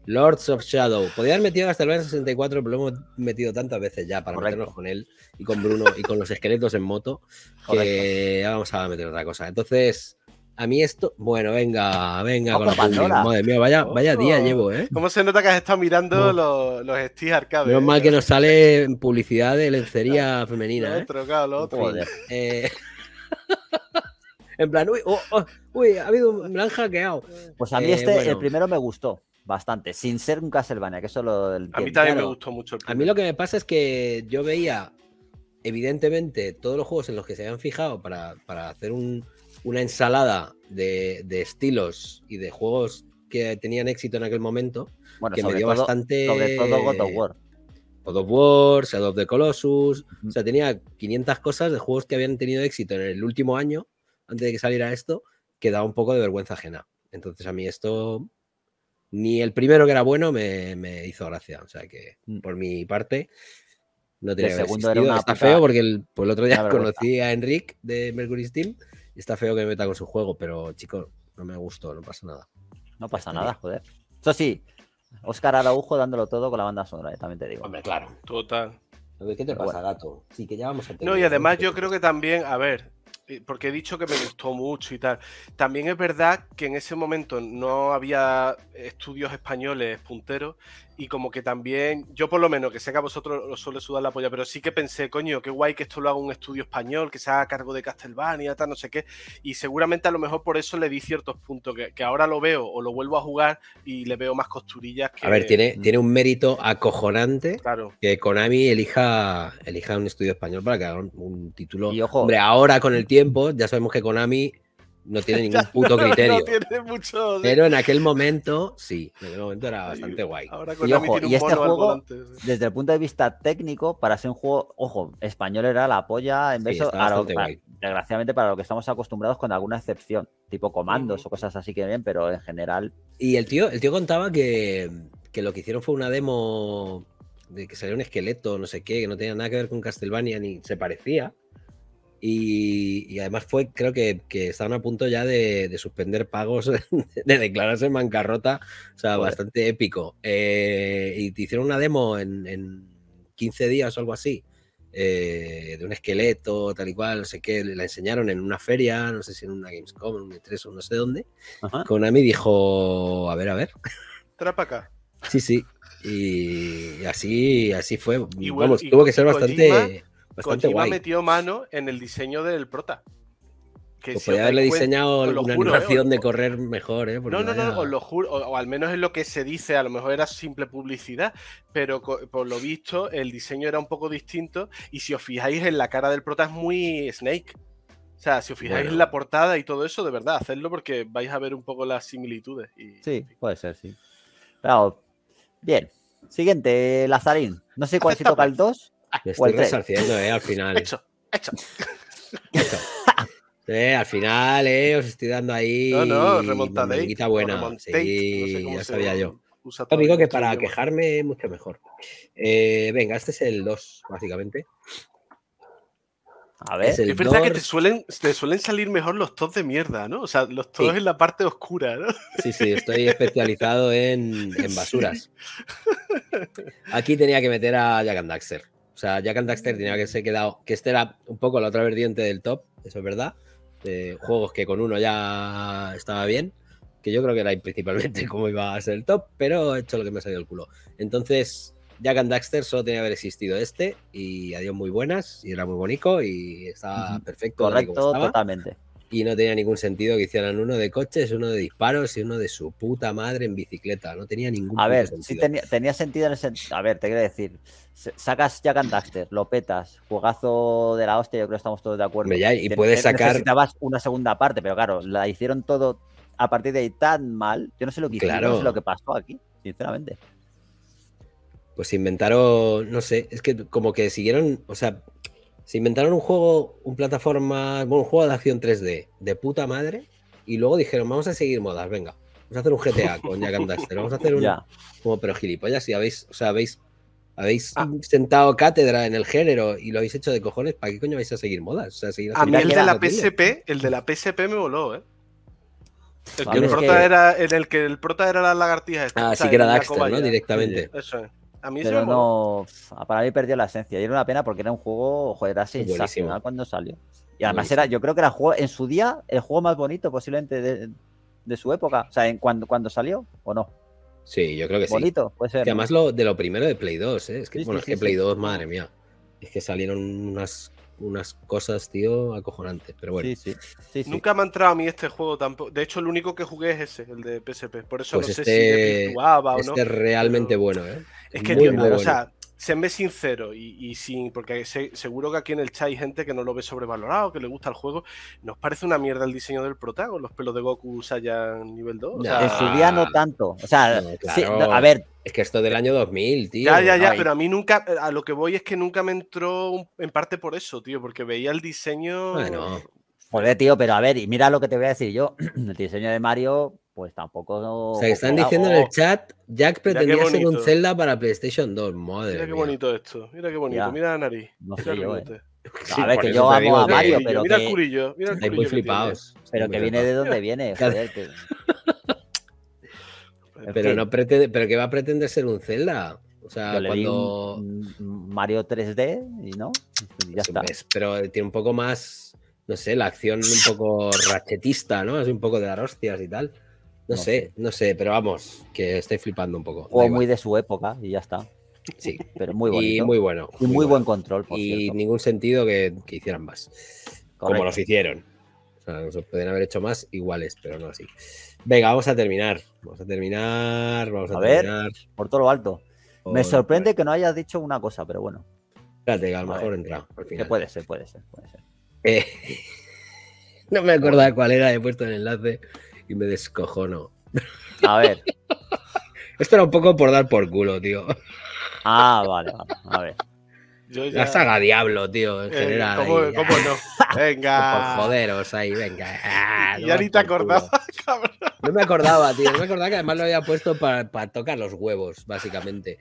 Lords of Shadow. Podría haber metido el 64, pero lo hemos metido tantas veces ya para meternos con él y con Bruno y con los esqueletos en moto que ya vamos a meter otra cosa. Entonces, a mí esto, bueno, venga, venga con la Pandora. Madre mía, vaya, vaya día llevo, ¿eh? ¿Cómo se nota que has estado mirando los, los Steve Arcade? Menos eh? mal que nos sale publicidad de lencería [laughs] femenina. otro, ¿eh? otro. Eh, [laughs] en plan, uy, oh, oh, uy, ha habido un gran hackeado. Pues a mí eh, este, el primero me gustó bastante, sin ser un Castlevania, que eso lo A mí también me gustó mucho. El a mí lo que me pasa es que yo veía, evidentemente, todos los juegos en los que se habían fijado para hacer un una ensalada de, estilos y de juegos que tenían éxito en aquel momento, que me dio bastante... Sobre todo God of War. God of War, Shadow of the Colossus, o sea, tenía 500 cosas de juegos que habían tenido éxito en el último año, antes de que saliera esto, que daba un poco de vergüenza ajena. Entonces a mí esto, ni el primero que era bueno me, hizo gracia, o sea que mm. por mi parte no tenía que haber segundo era Está feo porque el, pues, el otro día [laughs] conocí a Enric de Mercury Steam está feo que me meta con su juego, pero chico, no me gustó, no pasa nada. No pasa nada, joder. Eso sí, Oscar Araujo dándolo todo con la banda sonora, eh, también te digo. Hombre, claro. Total. ¿Qué te pasa, gato? Sí, que ya vamos a No, y además yo creo que también, a ver, eh, porque he dicho que me gustó mucho y tal. También es verdad que en ese momento no había estudios españoles punteros y como que también, yo por lo menos, que sé que a vosotros os suele sudar la polla, pero sí que pensé, coño, qué guay que esto lo haga un estudio español, que se haga cargo de Castlevania, tal, no sé qué, y seguramente a lo mejor por eso le di ciertos puntos, que, ahora lo veo o lo vuelvo a jugar y le veo más costurillas que... A ver, tiene, mm. tiene un mérito acojonante que Konami elija, elija un estudio español para que haga un, un título... Y ojo, hombre, ahora con el tiempo, ya sabemos que Konami no tiene ningún [laughs] puto criterio. Pero en aquel momento, sí, en aquel momento era bastante guay. y, este juego, desde el punto de vista técnico, para ser un juego, ojo, español era la polla en vez sí, de. Desgraciadamente, para lo que estamos acostumbrados, con alguna excepción, tipo comandos o cosas así que bien, pero en general. Y el tío, el tío contaba que, que lo que hicieron fue una demo de que salió un esqueleto, no sé qué, que no tenía nada que ver con Castlevania ni se parecía y, además fue, creo que, estaban a punto ya de, suspender pagos, [laughs] de declararse en bancarrota, o sea, bastante épico. Eh, y te hicieron una demo en, 15 días o algo así, eh, de un esqueleto, tal y cual, no sé qué, la enseñaron en una feria, no sé si en una Gamescom, en un E3 o no sé dónde. Ajá. Konami dijo, a ver, a ver. Trapa acá. Sí, sí. Y así, así fue. tuvo que ser bastante... Bastante Kojima metió mano en el diseño del prota. Que podría haberle diseñado una animación eh, de correr mejor, ¿eh? No, no, no, os lo juro, o, al menos es lo que se dice, a lo mejor era simple publicidad, pero por lo visto el diseño era un poco distinto y si os fijáis en la cara del prota es muy Snake. O sea, si os fijáis en la portada y todo eso, de verdad, hacedlo porque vais a ver un poco las similitudes. Sí, puede ser, sí. Bien. Siguiente, Lazarín. No sé cuál se toca el 2. Me estoy resarciendo, eh, al final. Hecho, hecho. al final, eh, os estoy dando ahí. No, no, buena. sí, ya sabía yo. te digo que este para quejarme mucho mejor. Eh, venga, este es el 2, básicamente. A ver. Es, verdad que te suelen, te suelen salir mejor los tops de mierda, ¿no? O sea, los tops en la parte oscura, ¿no? Sí, sí, estoy especializado en, basuras. [laughs] Aquí tenía que meter a Jakandaxer. O sea, Jack and Daxter tenía que ser quedado, que este era un poco la otra vertiente del top, eso es verdad. de juegos que con uno ya estaba bien, que yo creo que era principalmente [laughs] como iba a ser el top, pero he hecho lo que me ha salido el culo. Entonces, Jack and Daxter solo tenía que haber existido este y adiós muy buenas y era muy bonito y estaba perfecto. Correcto, totalmente y no tenía ningún sentido que hicieran uno de coches, uno de disparos y uno de su puta madre en bicicleta. No tenía ningún sentido. A ver, sí tenía, sentido en ese. A ver, te quiero decir. Sacas Jack and lo petas, juegazo de la hostia, yo creo que estamos todos de acuerdo. Ya, y puedes sacar. Necesitabas una segunda parte, pero claro, la hicieron todo a partir de ahí tan mal. Yo no sé lo que hicieron, claro. no sé lo que pasó aquí, sinceramente. Pues inventaron, no sé, es que como que siguieron, o sea, se inventaron un juego, un plataforma, un juego de acción 3D de puta madre y luego dijeron, vamos a seguir modas, venga, vamos a hacer un GTA [laughs] con Jack and Daxter, vamos a hacer un... Como pero gilipollas, si habéis, o sea, habéis, habéis sentado ah. cátedra en el género y lo habéis hecho de cojones, ¿para qué coño vais a seguir modas? O sea, a mí el de la PSP, el de la PSP me voló, ¿eh? El, que el, prota era, en el que el prota era la lagartija. Esta, ah, sí que era Daxter, ¿no? Directamente. eso es. A no, para mí perdió la esencia. Y era una pena porque era un juego, joder, era sensacional cuando salió. Y además era, yo creo que era juego, en su día, el juego más bonito posiblemente de, su época. O sea, en cuando, cuando salió, ¿o no? Sí, yo creo que bonito, sí. Puede ser. además lo, de lo primero de Play 2, ¿eh? es que, bueno, es que Play 2, madre mía. Es que salieron unas unas cosas, tío, acojonantes. Pero bueno. Sí, Nunca me ha entrado a mí este juego tampoco. De hecho, el único que jugué es ese, el de PSP. Por eso pues no sé este si este realmente bueno, ¿eh? Es que, tío, o sea, se séme sincero y, sin, porque seguro que aquí en el chat hay gente que no lo ve sobrevalorado, que le gusta el juego. Nos parece una mierda el diseño del protagonista, los pelos de Goku Saiyan nivel 2. O En su día no ah. tanto. O sea, a ver. Es que esto del año 2000, tío. Ya, ya, ya, pero a mí nunca, a lo que voy es que nunca me entró en parte por eso, tío, porque veía el diseño. Bueno. Joder, tío, pero a ver, y mira lo que te voy a decir yo. [clears throat] El diseño de Mario pues tampoco. No, o sea, que están diciendo en el chat, Jack pretendía ser un Zelda para PlayStation 2, madre. Mira qué bonito esto, mira qué bonito, mira la nariz. No sé eh. [laughs] a ver, que yo amo a Mario, pero. Mira el curillo, mira curillo. muy flipados. [laughs] Pero que viene de donde viene, [laughs] pero, no pretende, pero que va a pretender ser un Zelda. O sea, cuando. Mario 3D y no. ya pues, está. pero tiene un poco más. No sé, la acción un poco rachetista, ¿no? es un poco de las hostias y tal. No, sé, no sé, pero vamos, que estoy flipando un poco. o muy de su época y ya está. Sí. [laughs] Pero muy bueno Y muy bueno. Y muy, buen control, Y ningún sentido que, hicieran más. Como los hicieron. O sea, pueden haber hecho más iguales, pero no así. Venga, vamos a terminar. Vamos a terminar, vamos a, terminar. por todo lo alto. Me sorprende que no hayas dicho una cosa, pero bueno. Espérate, a lo mejor entra. puede ser, puede ser, puede eh, [laughs] no me acuerdo cuál era, he puesto el enlace y me descojono. A ver. [laughs] Esto era un poco por dar por culo, tío. Ah, vale, vale. A ver. ya... La saga Diablo, tío, en eh, general. ¿cómo, no? [laughs] Venga. Por joderos ahí, venga. Y ah, [laughs] ya ni te cabrón. No me acordaba, tío. No me acordaba que además lo había puesto para, para tocar los huevos, básicamente.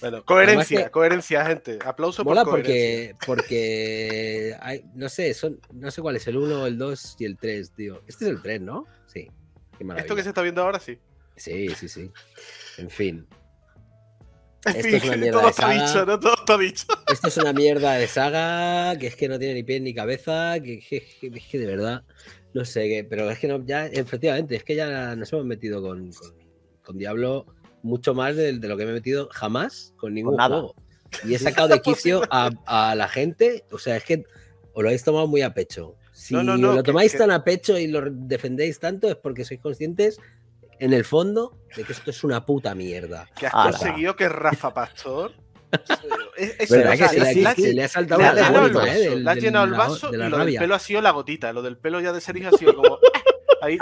Bueno, coherencia, coherencia, gente. Aplauso por coherencia. porque, porque [laughs] no sé, son, no sé cuál es el 1, el 2 y el 3, tío. Este es el 3, ¿no? Sí. Esto que se está viendo ahora, sí. Sí, sí, sí. En fin. [laughs] Esto es una [laughs] mierda de saga. Esto es una mierda de saga que es que no tiene ni pie ni cabeza, que, que, de verdad, no sé, pero es que no, ya, efectivamente, es que ya nos hemos metido con, con Diablo mucho más de, lo que me he metido jamás con ningún juego. Y he sacado de [laughs] quicio a, la gente. O sea, es que os lo habéis tomado muy a pecho. Si lo tomáis tan a pecho y lo defendéis tanto es porque sois conscientes en el fondo de que esto es una puta mierda. Que has conseguido que Rafa Pastor [laughs] se le ha saltado el,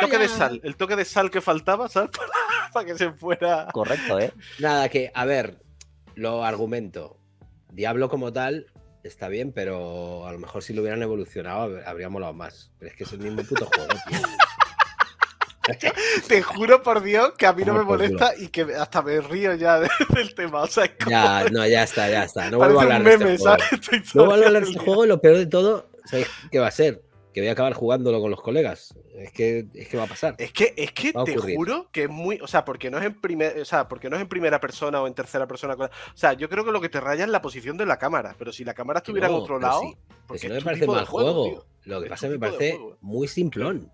toque de sal, el toque de sal que faltaba, ¿sabes? [laughs] Para que se fuera. Correcto, ¿eh? Nada, que, a ver, lo argumento. Diablo como tal está bien, pero a lo mejor si lo hubieran evolucionado habría molado más. Pero es que es el mismo puto juego, [laughs] Te, juro por Dios que a mí no me molesta y que hasta me río ya [laughs] del tema. O sea, Ya, no, ya está, ya está. No este vuelvo a hablar de este juego. No vuelvo a hablar juego y lo peor de todo, ¿sabéis qué va a ser? que voy a acabar jugándolo con los colegas. Es que, va a pasar. Es que, es que te juro que es muy. O sea, porque no es en primer, o sea, porque no es en primera persona o en tercera persona. O sea, yo creo que lo que te raya es la posición de la cámara. Pero si la cámara estuviera no, Sí. Porque no me parece mal juego. lo que pasa me parece muy simplón.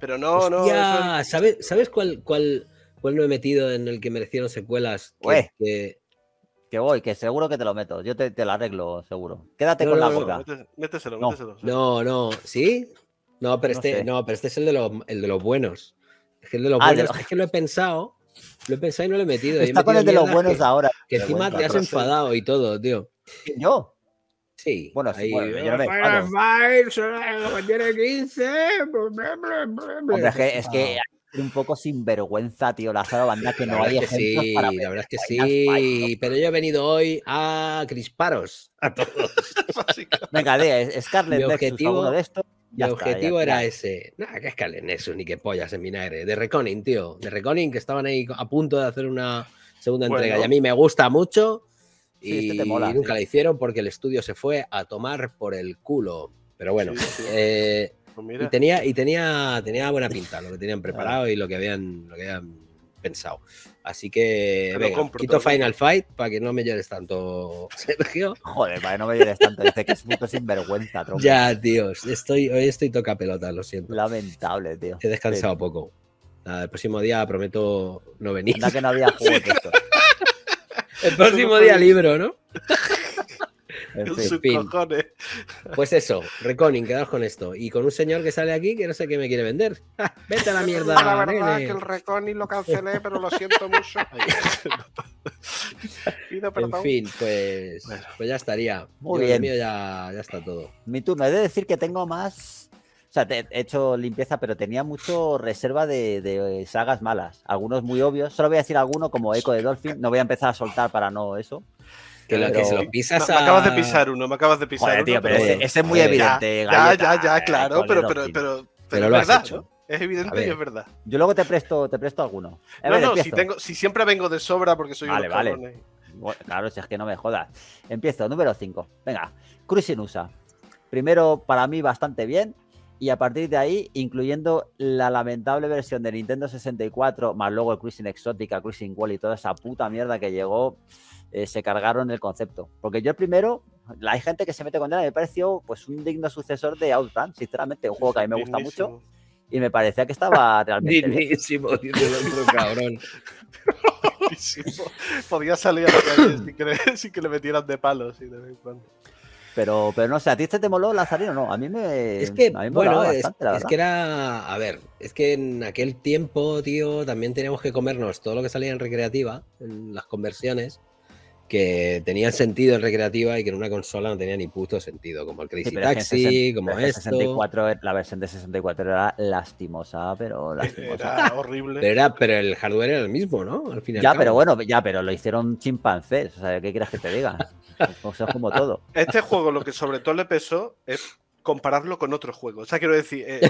Pero no, no. ya ¿Sabes, ¿Sabes cuál, cuál, cuál no he metido en el que merecieron secuelas? que, voy, que seguro que te lo meto. Yo te, te lo arreglo, seguro. Quédate con la boca. No, méteselo, no. méteselo. No, no, ¿sí? No, pero este, no, pero este es el de, los, el de los buenos. Es el de los ah, buenos, es que lo he pensado, lo he pensado y no lo he metido. Está con el de los buenos que, ahora. Que encima te has enfadado y todo, tío. ¿Yo? Sí. Bueno, es que ah un poco sinvergüenza, tío, la sala Banda, que no hay sí, La verdad es que sí, pero yo he venido hoy a crisparos a todos. [laughs] Venga, de Scarlett mi objetivo, de esto. objetivo era ese. Nada, que Scarlett eso, ni que pollas en vinagre. De Reconing, tío. De Reconing, que estaban ahí a punto de hacer una segunda entrega. Y a mí me gusta mucho. Este y nunca la hicieron porque el estudio se fue a tomar por el culo. Pero bueno, eh, y tenía, y tenía, tenía buena pinta lo que tenían preparado y lo que habían, pensado. Así que ah, quito Final Fight para que no me llores tanto, [laughs] Sergio. Joder, para que no me llores tanto. Dice que es puto sinvergüenza, tronco. Ya, tío. Estoy, hoy estoy toca pelota, lo siento. Lamentable, tío. He descansado poco. el próximo día prometo no venir. [laughs] El próximo día libro, ¿no? [laughs] Pues eso, Reconing, quedaos con esto. Y con un señor que sale aquí que no sé qué me quiere vender. [laughs] Vete a la mierda. La verdad es que el Reconing lo cancelé, pero lo siento mucho. [laughs] En fin, pues, pues, ya estaría. Muy bien. ya, ya está todo. Mi turno. He de decir que tengo más o sea, he hecho limpieza, pero tenía mucho reserva de, sagas malas. Algunos muy obvios. Solo voy a decir alguno como Echo de Dolphin. No voy a empezar a soltar para no eso. Que, lo, pisas Me acabas de pisar uno, me acabas de pisar uno. ese, es muy evidente. Ya, ya, ya, claro, pero, pero, Es evidente y es verdad. Yo luego te presto, te presto alguno. no, no, si, siempre vengo de sobra porque soy vale, vale. Claro, si es que no me jodas. Empiezo, número 5. Venga, Cruising USA. Primero, para mí, bastante bien. Y a partir de ahí, incluyendo la lamentable versión de Nintendo 64, más luego el Cruising Exótica, Cruising Wall y toda esa puta mierda que llegó. Eh, se cargaron el concepto. Porque yo el primero, la, hay gente que se mete con él, me pareció pues un digno sucesor de Outrun, sinceramente, un juego que a mí me gusta mucho y me parecía que estaba realmente. Dignísimo, [laughs] cabrón. Podía salir a la calle sin que, le, [laughs] metieran de palos. Pero, pero no sé, ¿a ti este te moló o no? A mí me. Es que, a mí me bueno, es, es que era. A ver, es que en aquel tiempo, tío, también teníamos que comernos todo lo que salía en recreativa, en las conversiones que tenían sentido en recreativa y que en una consola no tenía ni puto sentido, como el Crazy Taxi, como esto. 64, e-, la versión de 64 era lastimosa, pero [laughs] lastimosa. horrible. Pero, era, pero el hardware era el mismo, ¿no? final. Ya, pero bueno, ya, pero lo hicieron chimpancés, o sea, ¿qué quieras que te diga? [laughs] o sea, como todo. Este juego lo que sobre todo le pesó es compararlo con otros juegos, O sea, quiero decir, eh, eh,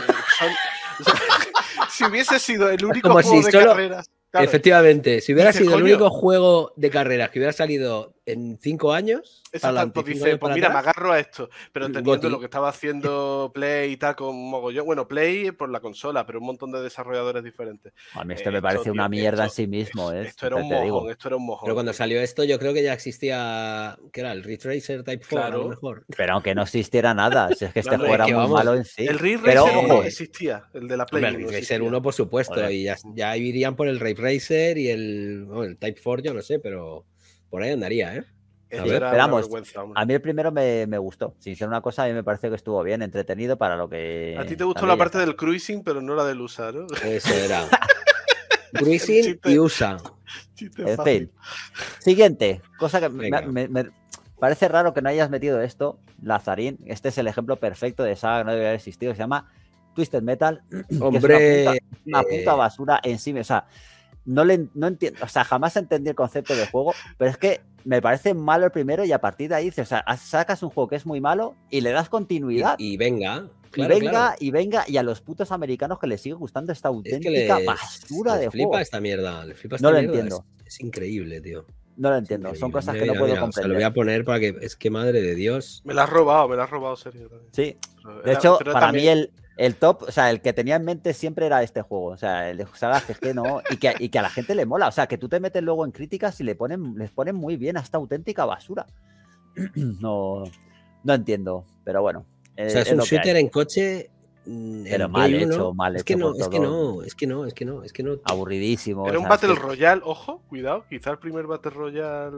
[laughs] si hubiese sido el único juego de carreras Efectivamente, si hubiera sido el único juego de carreras que hubiera salido en cinco años. Exacto, dice, pues mira, me agarro a esto, pero entendiendo lo que estaba haciendo [laughs] Play y tal con mogollón. Bueno, Play por la consola, pero un montón de desarrolladores diferentes. A mí este eh, esto me parece una mierda en sí mismo. ¿eh? Esto, era un mojón, esto era un mojón. Pero cuando salió esto, yo creo que ya existía, ¿qué era? El Racer Type 4, mejor. Pero aunque no existiera nada, si es que este juego era muy malo en sí. El Racer no eh. existía, el de la Play. Hombre, el 1, por supuesto, y ya, ya, irían por el Ray Racer y el, bueno, el Type 4, yo no sé, pero. Por ahí andaría, ¿eh? A esperamos. A mí el primero me, gustó. Sin ser una cosa, a mí me parece que estuvo bien, entretenido para lo que. A ti te gustó la parte del cruising, pero no la del usar ¿no? Eso era. [laughs] cruising y USA. Siguiente. Cosa que me, parece raro que no hayas metido esto, Lazarín. Este es el ejemplo perfecto de saga que no debería haber existido. Se llama Twisted Metal. [clears throat] Hombre. una, una puta basura en sí. O sea no, entiendo, o sea, jamás entendí el concepto de juego, pero es que me parece malo el primero y a partir de ahí o sea, sacas un juego que es muy malo y le das continuidad. Y, venga. y venga, y venga, y a los putos americanos que les sigue gustando esta auténtica basura de flipa juego. esta mierda, flipa esta no lo entiendo. Es, increíble, tío. No lo entiendo, son cosas que no puedo comprender. O lo voy a poner para que, es que madre de Dios. Me la has robado, me la has robado, serio. Sí, de hecho, para mí el, el top, o sea, el que tenía en mente siempre era este juego, o sea, el de Saga GG no, y que, y que a la gente le mola, o sea, que tú te metes luego en críticas y le ponen, les ponen muy bien hasta auténtica basura. [clears throat] No, no entiendo, pero bueno. Es, o sea, es, un shooter en coche mm, pero mal hecho, mal es que hecho. No, es que no, es que no, es que no, es que no. Aburridísimo. Era un Battle Royale, ojo, cuidado, quizá el primer Battle Royale.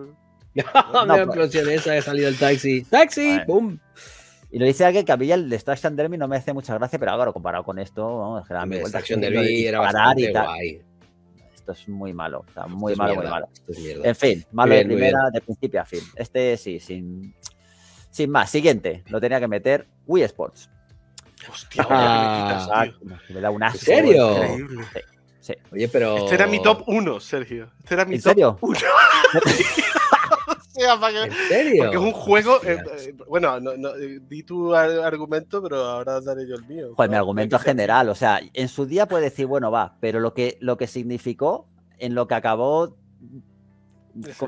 [laughs] no, no, pues esa, he salido el taxi. ¡Taxi! ¡Bum! Y lo dice alguien que a el Destruction Derby no me hace mucha gracia, pero claro, comparado con esto, vamos, es que Destruction Derby era bastante guay. Esto es muy malo, Está muy malo, muy malo. en fin, malo de primera, de principio a fin. Este sí, sin, sin más. Siguiente, lo tenía que meter, Wii Sports. Hostia, me, ah, quitas, me da un asco. ¿En serio? Increíble. Sí, Oye, pero... Este era mi top 1, Sergio. Este era mi ¿En top serio? [laughs] Porque es un juego. Eh, eh, bueno, di tu argumento, pero ahora daré yo el mío. Pues mi argumento es general. O sea, en su día puede decir, bueno, va, pero lo que, lo que significó, en lo que acabó.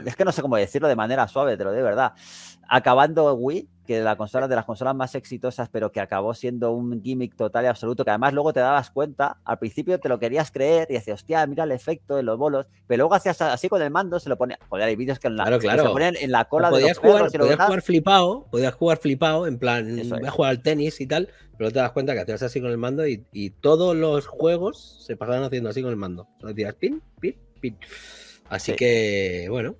Es que no sé cómo decirlo de manera suave, pero de verdad. Acabando Wii de, la consola, de las consolas más exitosas, pero que acabó siendo un gimmick total y absoluto, que además luego te dabas cuenta, al principio te lo querías creer y decías, hostia, mira el efecto de los bolos, pero luego hacías así con el mando, se lo ponía, joder, hay vídeos que, en la, se en la cola de los jugar, podías jugar flipado, podías jugar flipado, en plan, voy a jugar al tenis y tal, pero te das cuenta que hacías así con el mando y, todos los juegos se pasaban haciendo así con el mando, Así que, bueno,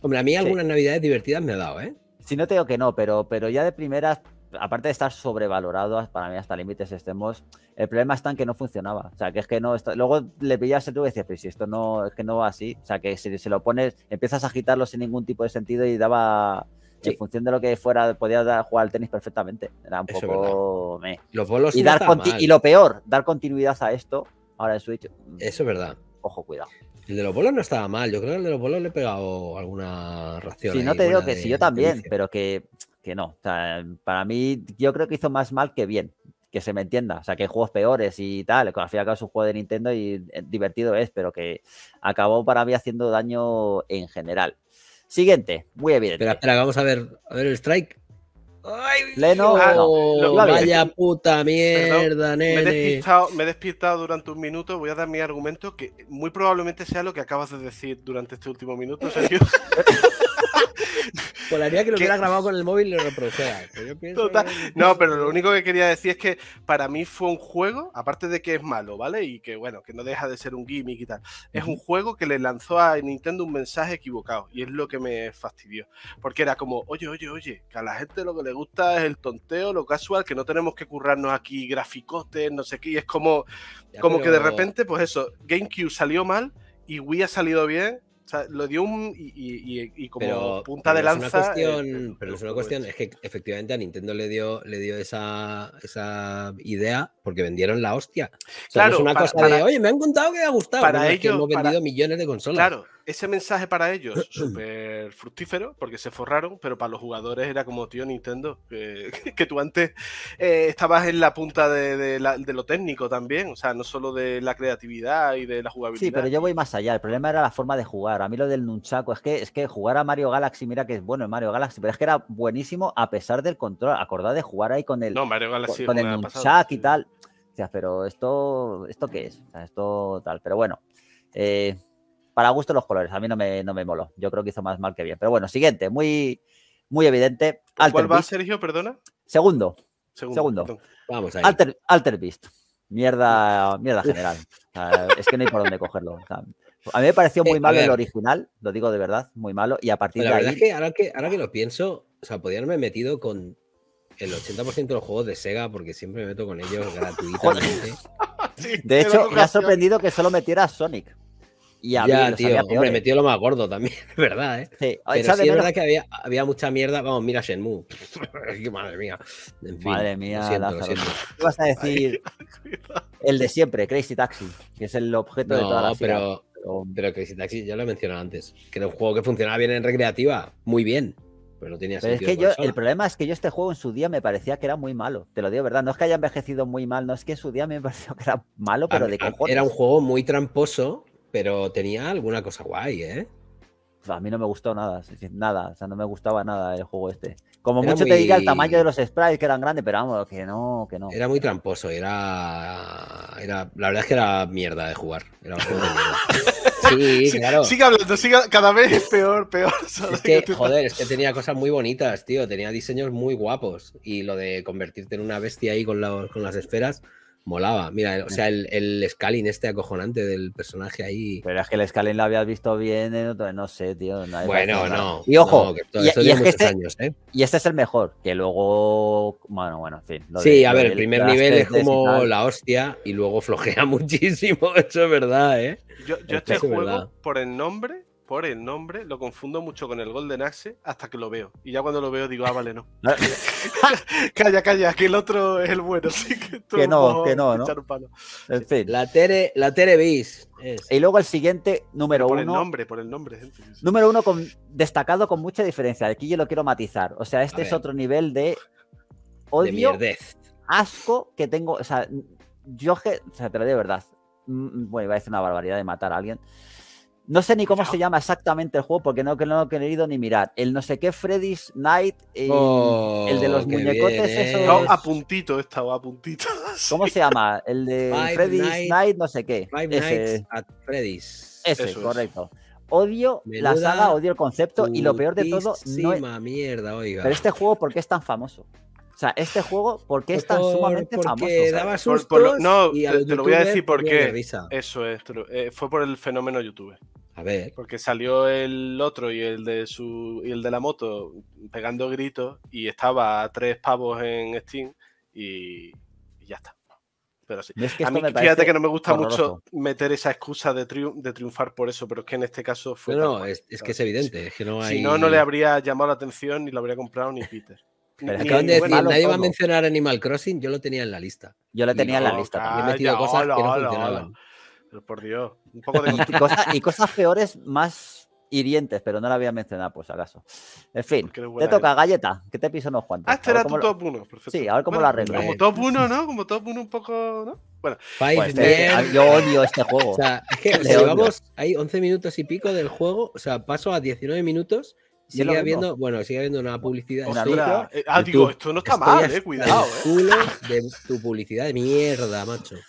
hombre, a mí algunas navidades divertidas me ha dado, ¿eh? Si no tengo que no, pero, pero ya de primeras, aparte de estar sobrevalorado, para mí hasta límites estemos, el problema está en que no funcionaba. O sea, que es que no. Luego le pillas el tubo y decías, pero si esto no, es que no va así. O sea, que si se lo pones, empiezas a agitarlo sin ningún tipo de sentido y daba. en función de lo que fuera, podía dar, jugar al tenis perfectamente. Era un poco. Me... Los bolos y, dar y lo peor, dar continuidad a esto ahora en Switch. Eso es verdad. Mm, ojo, cuidado. El de los bolos no estaba mal. Yo creo que el de los bolos le he pegado alguna ración. sí, no te digo que sí, yo también, pero que, que no. para mí, yo creo que hizo más mal que bien. Que se me entienda. O sea, que hay juegos peores y tal. Al cabo es un juego de Nintendo y eh, divertido es, pero que acabó para mí haciendo daño en general. Siguiente, muy evidente. Espera, espera, vamos a ver el strike. Ay, ah, vaya puta mierda, Me he, despistado, durante un minuto. Voy a dar mi argumento que muy probablemente sea lo que acabas de decir durante este último minuto, Sergio. [laughs] [laughs] Polaría que lo hubiera grabado con el móvil y lo reprodujera. No, pero lo único que quería decir es que para mí fue un juego, aparte de que es malo, ¿vale? Y que bueno, que no deja de ser un gimmick y tal. Es un juego que le lanzó a Nintendo un mensaje equivocado y es lo que me fastidió. Porque era como, oye, oye, oye, que a la gente lo que le gusta es el tonteo, lo casual, que no tenemos que currarnos aquí graficotes, no sé qué. Y es como, como que de repente, pues eso, GameCube salió mal y Wii ha salido bien o sea, lo dio un. Y, como punta de lanza. una eh, cuestión, eh, pero es una cuestión, es que efectivamente a Nintendo le dio, le dio esa, esa idea porque vendieron la hostia. O sea, claro, es una cosa de, oye, me han contado que ha gustado. Para ellos. Que hemos vendido millones de consolas. Claro, ese mensaje para ellos, súper fructífero, porque se forraron, pero para los jugadores era como, tío, Nintendo, que, [laughs] tú antes eh, estabas en la punta de, lo técnico también, o sea, no solo de la creatividad y de la jugabilidad. Sí, pero yo voy más allá, el problema era la forma de jugar, a mí lo del nunchaco, es que, es que jugar a Mario Galaxy, mira que es bueno el Mario Galaxy, pero es que era buenísimo a pesar del control, acordad de jugar ahí con el, y tal, o sea, pero esto, ¿esto qué es? esto tal, pero bueno. Eh, para gusto los colores. A mí no me, no me moló. Yo creo que hizo más mal que bien. Pero bueno, siguiente, muy, muy evidente. ¿Cuál va, Sergio? Perdona. Segundo. Segundo. Vamos ahí. Alter, Alter Beast. Mierda, mierda general. es que no hay por dónde cogerlo. a mí me pareció eh, muy malo el original, lo digo de verdad, muy malo. Y a partir de ahí. ahora, que ahora que lo pienso, o sea, podría haberme metido con el 80% de los juegos de Sega, porque siempre me meto con ellos [laughs] gratuitamente. de hecho, me ha sorprendido que solo metiera Sonic ya, tío, hombre, metió lo más gordo también, de [laughs] verdad, ¿eh? Pero sí es verdad que había, mucha mierda. Vamos, mira Shenmue. [laughs] madre mía. En fin, madre mía, ¿Qué vas a decir? [laughs] el de siempre, Crazy Taxi, que es el objeto de toda la pero, pero, Crazy Taxi, ya lo he mencionado antes, que era un juego que funcionaba bien en recreativa, muy bien. Pero no tenía sentido es que yo, el problema es que yo este juego en su día me parecía que era muy malo, te lo digo verdad, no es que haya envejecido muy mal, no es que en su día me pareció que era malo, pero de cojones. Era un juego muy tramposo pero tenía alguna cosa guay, ¿eh? A mí no me gustó nada, nada, o sea, no me gustaba nada el juego este. Como mucho te diga el tamaño de los sprites que eran grandes, pero vamos, que no, que no. Era muy tramposo, era. era... La verdad es que era mierda de jugar. Era un [laughs] juego Sí, claro. Sigue hablando, sigue, cada vez es peor, peor. Es que, joder, es que tenía cosas muy bonitas, tío. Tenía diseños muy guapos. Y lo de convertirte en una bestia ahí con, con las esferas, Molaba. Mira, o sea, el, el scaling este acojonante del personaje ahí. Pero es que el scaling lo habías visto bien en otro, no sé, tío. bueno, no. Y ojo, y, este, años, ¿eh? y este es el mejor, que luego, bueno, bueno, en fin. sí, a ver, el primer nivel es como la hostia y luego [laughs] flojea muchísimo, eso es verdad, ¿eh? Yo, yo este, juego, por el nombre, por el nombre, lo confundo mucho con el Golden Axe hasta que lo veo. Y ya cuando lo veo digo, ah, vale, no. [laughs] Ah. [laughs] calla, calla, que el otro es el bueno. [laughs] que, no, que no, ¿no? En fin. La Tere, la tere Y luego el siguiente, número uno. Por el nombre, por el nombre. Número uno con, destacado con mucha diferencia. Aquí yo lo quiero matizar. O sea, este es otro nivel de odio, asco que tengo. O sea, yo, o sea, te lo digo de verdad. Mm, mm, bueno, iba a decir una barbaridad de matar a alguien. No sé ni cómo se llama exactamente el juego porque no, no lo he querido ni mirar. El no sé qué Freddy's Night, el, oh, el de los muñecotes. no, a puntito estaba, a puntito. [laughs] ¿Cómo se llama? El de Freddy's Night, no sé qué. Five Ese. Freddy's. Ese, correcto. Odio la saga, odio el concepto y lo peor de todo. No es... mierda, oiga. Pero este juego, ¿por qué es tan famoso? O sea, este juego, ¿por qué es sumamente famoso? Porque daba no, te, lo voy a decir porque Eso es, eh, fue por el fenómeno YouTube. A ver. Porque salió el otro y el de su el de la moto pegando gritos y estaba a tres pavos en Steam y, ya está. Pero sí. a mí, fíjate que no me gusta mucho meter esa excusa de, de, triunfar por eso, pero es que en este caso fue. No, es, que es evidente. no Si no, no le habría llamado la atención ni lo habría comprado ni Peter. Pero es que decir, nadie va a mencionar Animal Crossing, yo lo tenía en la lista. Yo lo tenía en la lista. También he metido cosas que no funcionaban. Pero por Dios, un poco de... y, cosas, y [laughs] cosas peores más hirientes, pero no la había mencionado, pues acaso. En fin, te toca galleta, ¿Qué te piso no, Juan? Ah, este era tu top 1, perfecto. Sí, a ver cómo la arreglo. Como top 1, [laughs] ¿no? Como top 1 un poco, ¿no? Bueno, pues yo odio este juego. O sea, es que llevamos, [laughs] hay 11 minutos y pico del juego, o sea, paso a 19 minutos Sigue habiendo, bueno, sigue habiendo una publicidad. Eh, ah, digo, esto no está mal, eh, cuidado. eh. de tu publicidad de mierda, macho. [laughs]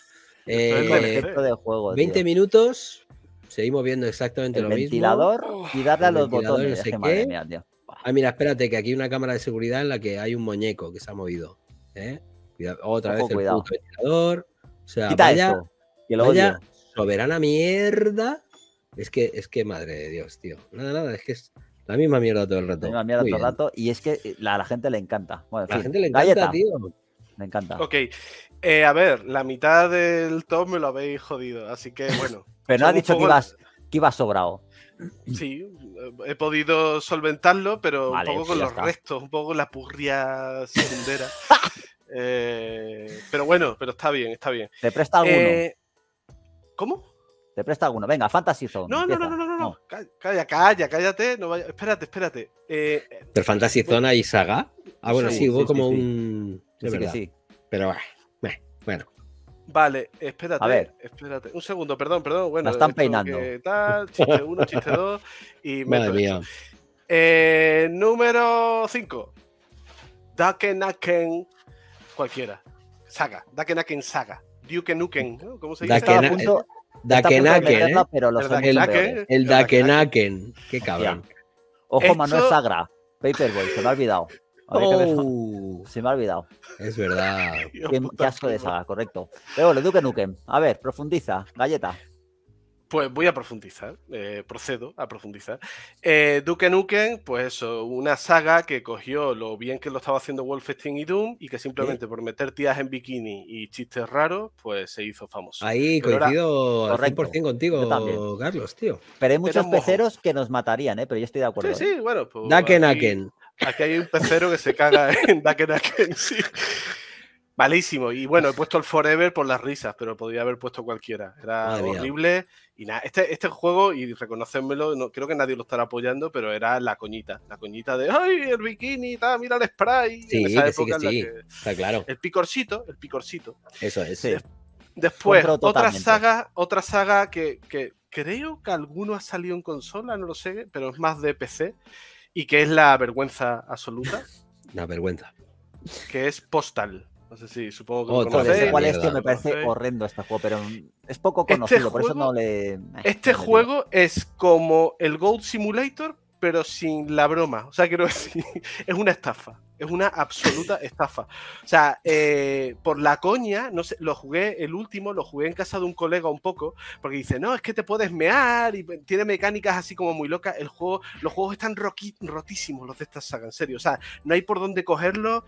Eh, juego, 20 minutos, seguimos viendo exactamente lo lo ventilador Y darle a los botones. No sé qué. mía, Ah, mira, espérate, que aquí hay una cámara de seguridad en la que hay un muñeco que se ha movido. ¿eh? Cuidado, otra vez el cuidado. ventilador. O sea, Quita que soberana mierda. Es que, es que madre de Dios, tío. Nada, nada, es que es la misma mierda todo el rato. La misma mierda todo el rato. Y es que eh, a la gente le encanta. Bueno, la gente le encanta, tío. Me encanta. Ok. Eh, a ver, la mitad del top me lo habéis jodido, así que [laughs] bueno. Pero no has dicho que, ibas, que sobrado. Sí, he podido solventarlo, pero un poco con los restos, un poco la purria [laughs] secundera. Eh, pero bueno, pero está bien, está bien. ¿Te presta alguno? ¿Cómo? ¿Te presta alguno? Venga, Fantasy Zone. no, no, no, no, no, Calla, calla, cállate. No Espérate, espérate. Eh, Fantasy Zona y Saga? Ah, bueno, sí, hubo como un. De verdad. sí. Pero ah, bueno. Vale, espérate. A ver. Espérate. Un segundo, perdón, perdón. Bueno, están peinando. chiste uno, [laughs] chiste dos. Y me Madre mía. Eh, número 5. Dakenaken. Cualquiera. Saga. Dakenaken Saga. Duke ¿Cómo se dice? Dakenaken, ¿eh? pero los el, el, el Dakenaken. Qué cabrón. Ojo, Manuel Sagra. Paperboy, se me ha olvidado. Oh. Se me ha olvidado. Es verdad. [laughs] Qué, asco de saga, correcto. Pero el Duque Nukem. A ver, profundiza. Galleta. Pues voy a profundizar, eh, procedo a profundizar. Eh, Duke Nukem, pues eso, una saga que cogió lo bien que lo estaba haciendo Wolfenstein y Doom y que simplemente por meter tías en bikini y chistes raros, pues se hizo famoso. Ahí coincido 100% contigo, Carlos, tío. Pero hay muchos peceros que nos matarían, ¿eh? pero yo estoy de acuerdo. Sí, sí, ¿eh? bueno. Pues, Daken Aken. Aquí hay un pecero que se caga en Daken Aken, [laughs] sí. Malísimo. Y bueno, he puesto el Forever por las risas, pero podría haber puesto cualquiera. Era horrible. Y nada, este, este juego, y reconocérmelo, no, creo que nadie lo estará apoyando, pero era la coñita. La coñita de, ay, el bikini, mira el spray. claro. El picorcito, el picorcito. Eso es, Después, otra saga, otra saga que, que creo que alguno ha salido en consola, no lo sé, pero es más de PC, y que es la vergüenza absoluta. [laughs] la vergüenza. Que es Postal. No sé si supongo que no oh, lo cuál es, tío, me parece horrendo este juego, pero es poco este conocido, por eso no le. Eh, este juego es como el Gold Simulator, pero sin la broma. O sea, [laughs] quiero decir, es una estafa. Es una absoluta [laughs] estafa. O sea, eh, por la coña, no sé, lo jugué, el último, lo jugué en casa de un colega un poco, porque dice, no, es que te puedes mear y tiene mecánicas así como muy locas. El juego, los juegos están rotísimos los de esta saga, en serio. O sea, no hay por dónde cogerlo.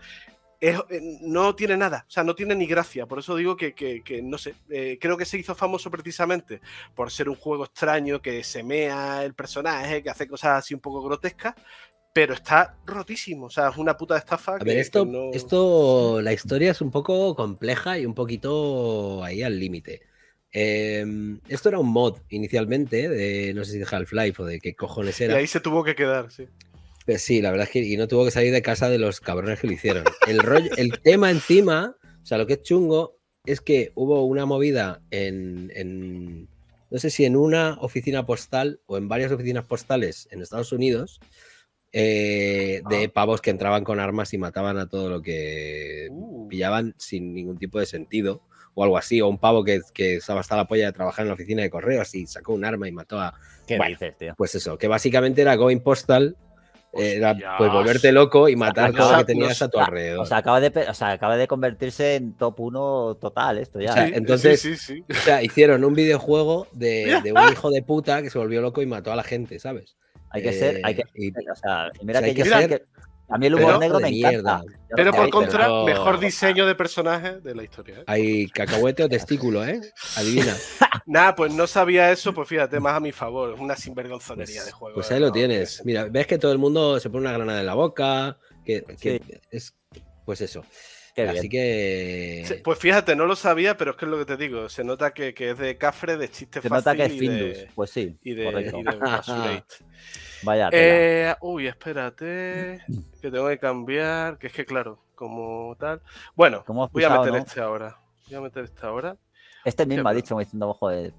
Eh, no tiene nada, o sea, no tiene ni gracia. Por eso digo que, no sé, eh, creo que se hizo famoso precisamente por ser un juego extraño que semea el personaje, que hace cosas así un poco grotescas, pero está rotísimo, o sea, es una puta estafa. A ver, esto, esto, la historia es un poco compleja y un poquito ahí al límite. Em, esto era un mod inicialmente de no sé si de Half-Life o de qué cojones era. Y ahí se tuvo que quedar, sí sí, la verdad es que y no tuvo que salir de casa de los cabrones que lo hicieron. El, el tema encima, o sea, lo que es chungo es que hubo una movida en, no sé si en una oficina postal o en varias oficinas postales en Estados Unidos, eh, de ah. pavos que entraban con armas y mataban a todo lo que uh. pillaban sin ningún tipo de sentido o algo así, o un pavo que, estaba hasta la polla de trabajar en la oficina de correos y sacó un arma y mató a... ¿Qué dices, tío? Pues eso, que básicamente era Going Postal pues volverte loco y matar todo lo que tenías a tu alrededor. O sea, acaba de, acaba de convertirse en top 1 total esto ya. entonces, O sea, hicieron un videojuego [laughs] de, un hijo de puta que se volvió loco y mató a la gente, ¿sabes? Hay que ser, hay que, eh, mira hay que, ser, que, a mí el humor negro me encanta. Pero por contra, mejor diseño de personaje de la historia. ¿eh? Hay cacahuete o testículo, ¿eh? Adivina. [laughs] Nada, pues no sabía eso, pues fíjate, más a mi favor. Una sinvergonzonería pues de juego. Pues ¿eh? ahí lo tienes. Mira, ves que todo el mundo se pone una granada en la boca. Que, es, pues eso. Así que. Pues fíjate, no lo sabía, pero es que es lo que te digo. Se nota que, es de cafre, de chiste se Se nota que es Findus, pues sí. Y y [laughs] Vaya. Eh, uy, espérate, [clears throat] que tengo que cambiar, que es que claro, como tal. Bueno, voy a meter este ahora. Voy a meter este ahora. Este mismo ha dicho, me diciendo, de,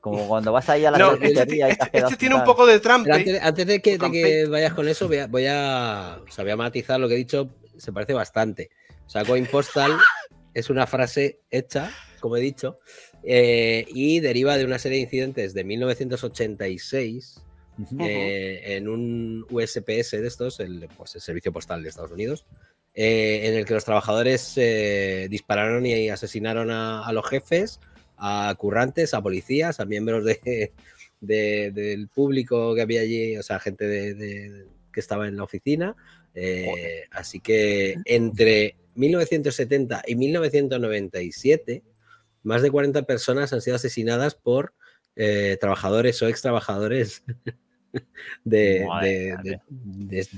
Como [laughs] cuando vas ahí a la este, y este, este tiene un poco de trampa. Antes, de, que, vayas con eso, voy a, matizar lo que he dicho. Se parece bastante. O sea, CoinPostal es una frase hecha, como he dicho, eh, y deriva de una serie de incidentes de 1986 eh, en un USPS de estos, pues, el, Servicio Postal de Estados Unidos, eh, en el que los trabajadores eh, dispararon y asesinaron a, los jefes, a currantes, a policías, a miembros del público que había allí, o sea, gente que estaba en la oficina. así que entre 1970 y 1997, más de 40 personas han sido asesinadas por trabajadores o ex trabajadores [laughs] de,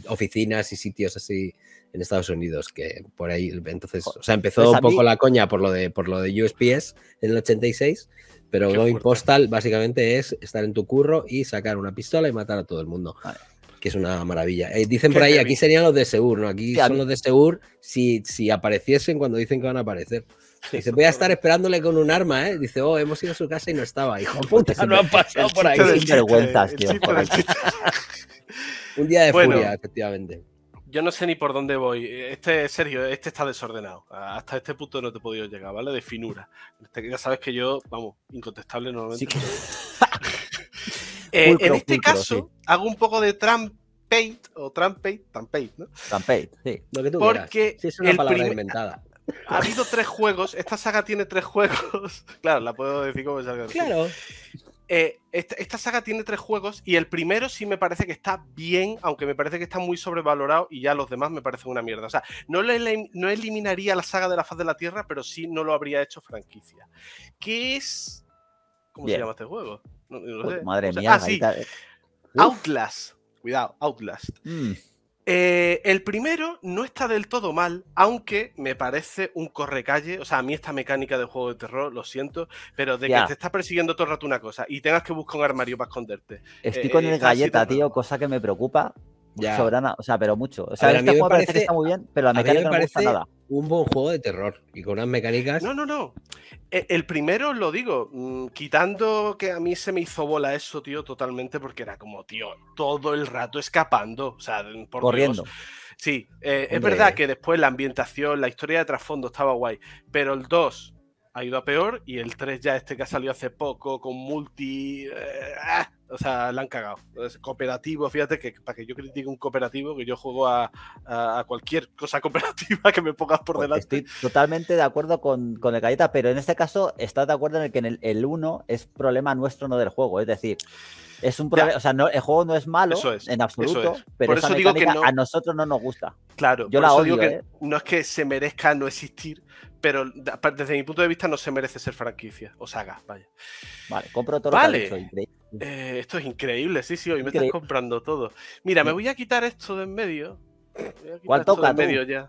oficinas y sitios así en Estados Unidos que por ahí entonces o sea empezó pues un poco la coña por lo de por lo de USPS en el 86 pero lo impostal Postal básicamente es estar en tu curro y sacar una pistola y matar a todo el mundo que es una maravilla eh, dicen por ahí aquí serían los de Segur, no aquí son los de Segur si si apareciesen cuando dicen que van a aparecer [laughs] Dice, voy a estar esperándole con un arma, ¿eh? Dice, oh, hemos ido a su casa y no estaba. Hijo puta, [laughs] no han pasado por ahí. vergüenzas, [laughs] un día de furia, efectivamente. Yo no sé ni por dónde voy. Este, Sergio, este está desordenado. Hasta este punto no te he podido llegar, ¿vale? De finura. Este, ya sabes que yo, vamos, incontestable normalmente. Eh, en este caso, hago un poco de trampate o Trampate, Trampate, ¿no? Trampate, sí. Lo que tú Porque Sí, es una palabra inventada. Ha habido tres juegos. Esta saga tiene tres juegos. [laughs] Claro, la puedo decir como salga. Claro. Eh, esta, saga tiene tres juegos y el primero sí me parece que está bien, aunque me parece que está muy sobrevalorado y ya los demás me parecen una mierda. O sea, no, eliminaría la saga de la faz de la Tierra, pero sí no lo habría hecho franquicia. ¿Qué es? ¿Cómo se llama este juego? No, Madre mía. Ah, Outlast. Cuidado, Outlast. Mm. Eh, el primero no está del todo mal, aunque me parece un correcalle. O sea, a mí esta mecánica de juego de terror, lo siento, pero de que te estás persiguiendo todo el rato una cosa y tengas que buscar un armario para esconderte. Estoy eh, con eh, el galleta, tío, cosa que me preocupa, ya. o sea, pero mucho. O sea, este juego parece, está muy bien, pero la mecánica a parece nada. Un buen juego de terror y con unas mecánicas. No, no, no. E-, el, primero lo digo, mm, quitando que a mí se me hizo bola eso, tío, totalmente, porque era como, tío, todo el rato escapando. O sea, por corriendo. Sí, eh, es verdad que después la ambientación, la historia de trasfondo estaba guay, pero el 2 ha ido a peor y el 3 ya este que ha salido hace poco con multi... Eh, ah, o sea, la han cagado. Entonces, cooperativo, fíjate que para que yo critique un cooperativo, que yo juego a, cualquier cosa [laughs] cooperativa que me pongas por delante. Estoy totalmente de acuerdo con, el galleta, pero en este caso estás de acuerdo en el que el, el 1 es problema nuestro, no del juego. Es decir, es un problema, o sea, el juego no es malo en absoluto, pero esa digo que a nosotros no nos gusta. Claro, yo la odio, que ¿eh? no es que se merezca no existir, pero desde mi punto de vista no se merece ser franquicia o saga, vaya. Vale, compro todo lo que ha dicho, eh, esto es increíble, sí, sí, hoy me estás comprando todo. Mira, me voy a quitar esto de en medio. ¿Cuál toca? En medio ya.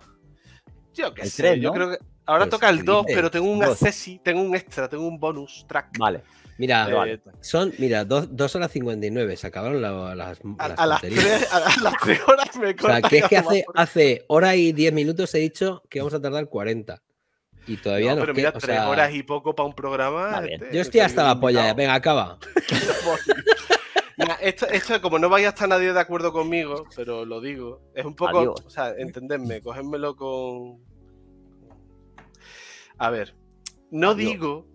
Yo qué yo creo que. Ahora pues toca el 2, pero tengo un accesi, tengo un extra, tengo un bonus track. Vale. Mira, eh, son, mira, 2 horas 59, se acabaron las, a, las, a las, 3, horas me corta. O sea, que es que hace, hace hora y 10 minutos he dicho que vamos a tardar 40. Y todavía no. pero mira, tres horas y poco para un programa. Este, Yo estoy hasta la polla, venga, acaba. [laughs] esto, como no vaya a estar nadie de acuerdo conmigo, pero lo digo, es un poco, o sea, entendedme, cogedmelo con. A ver, no digo,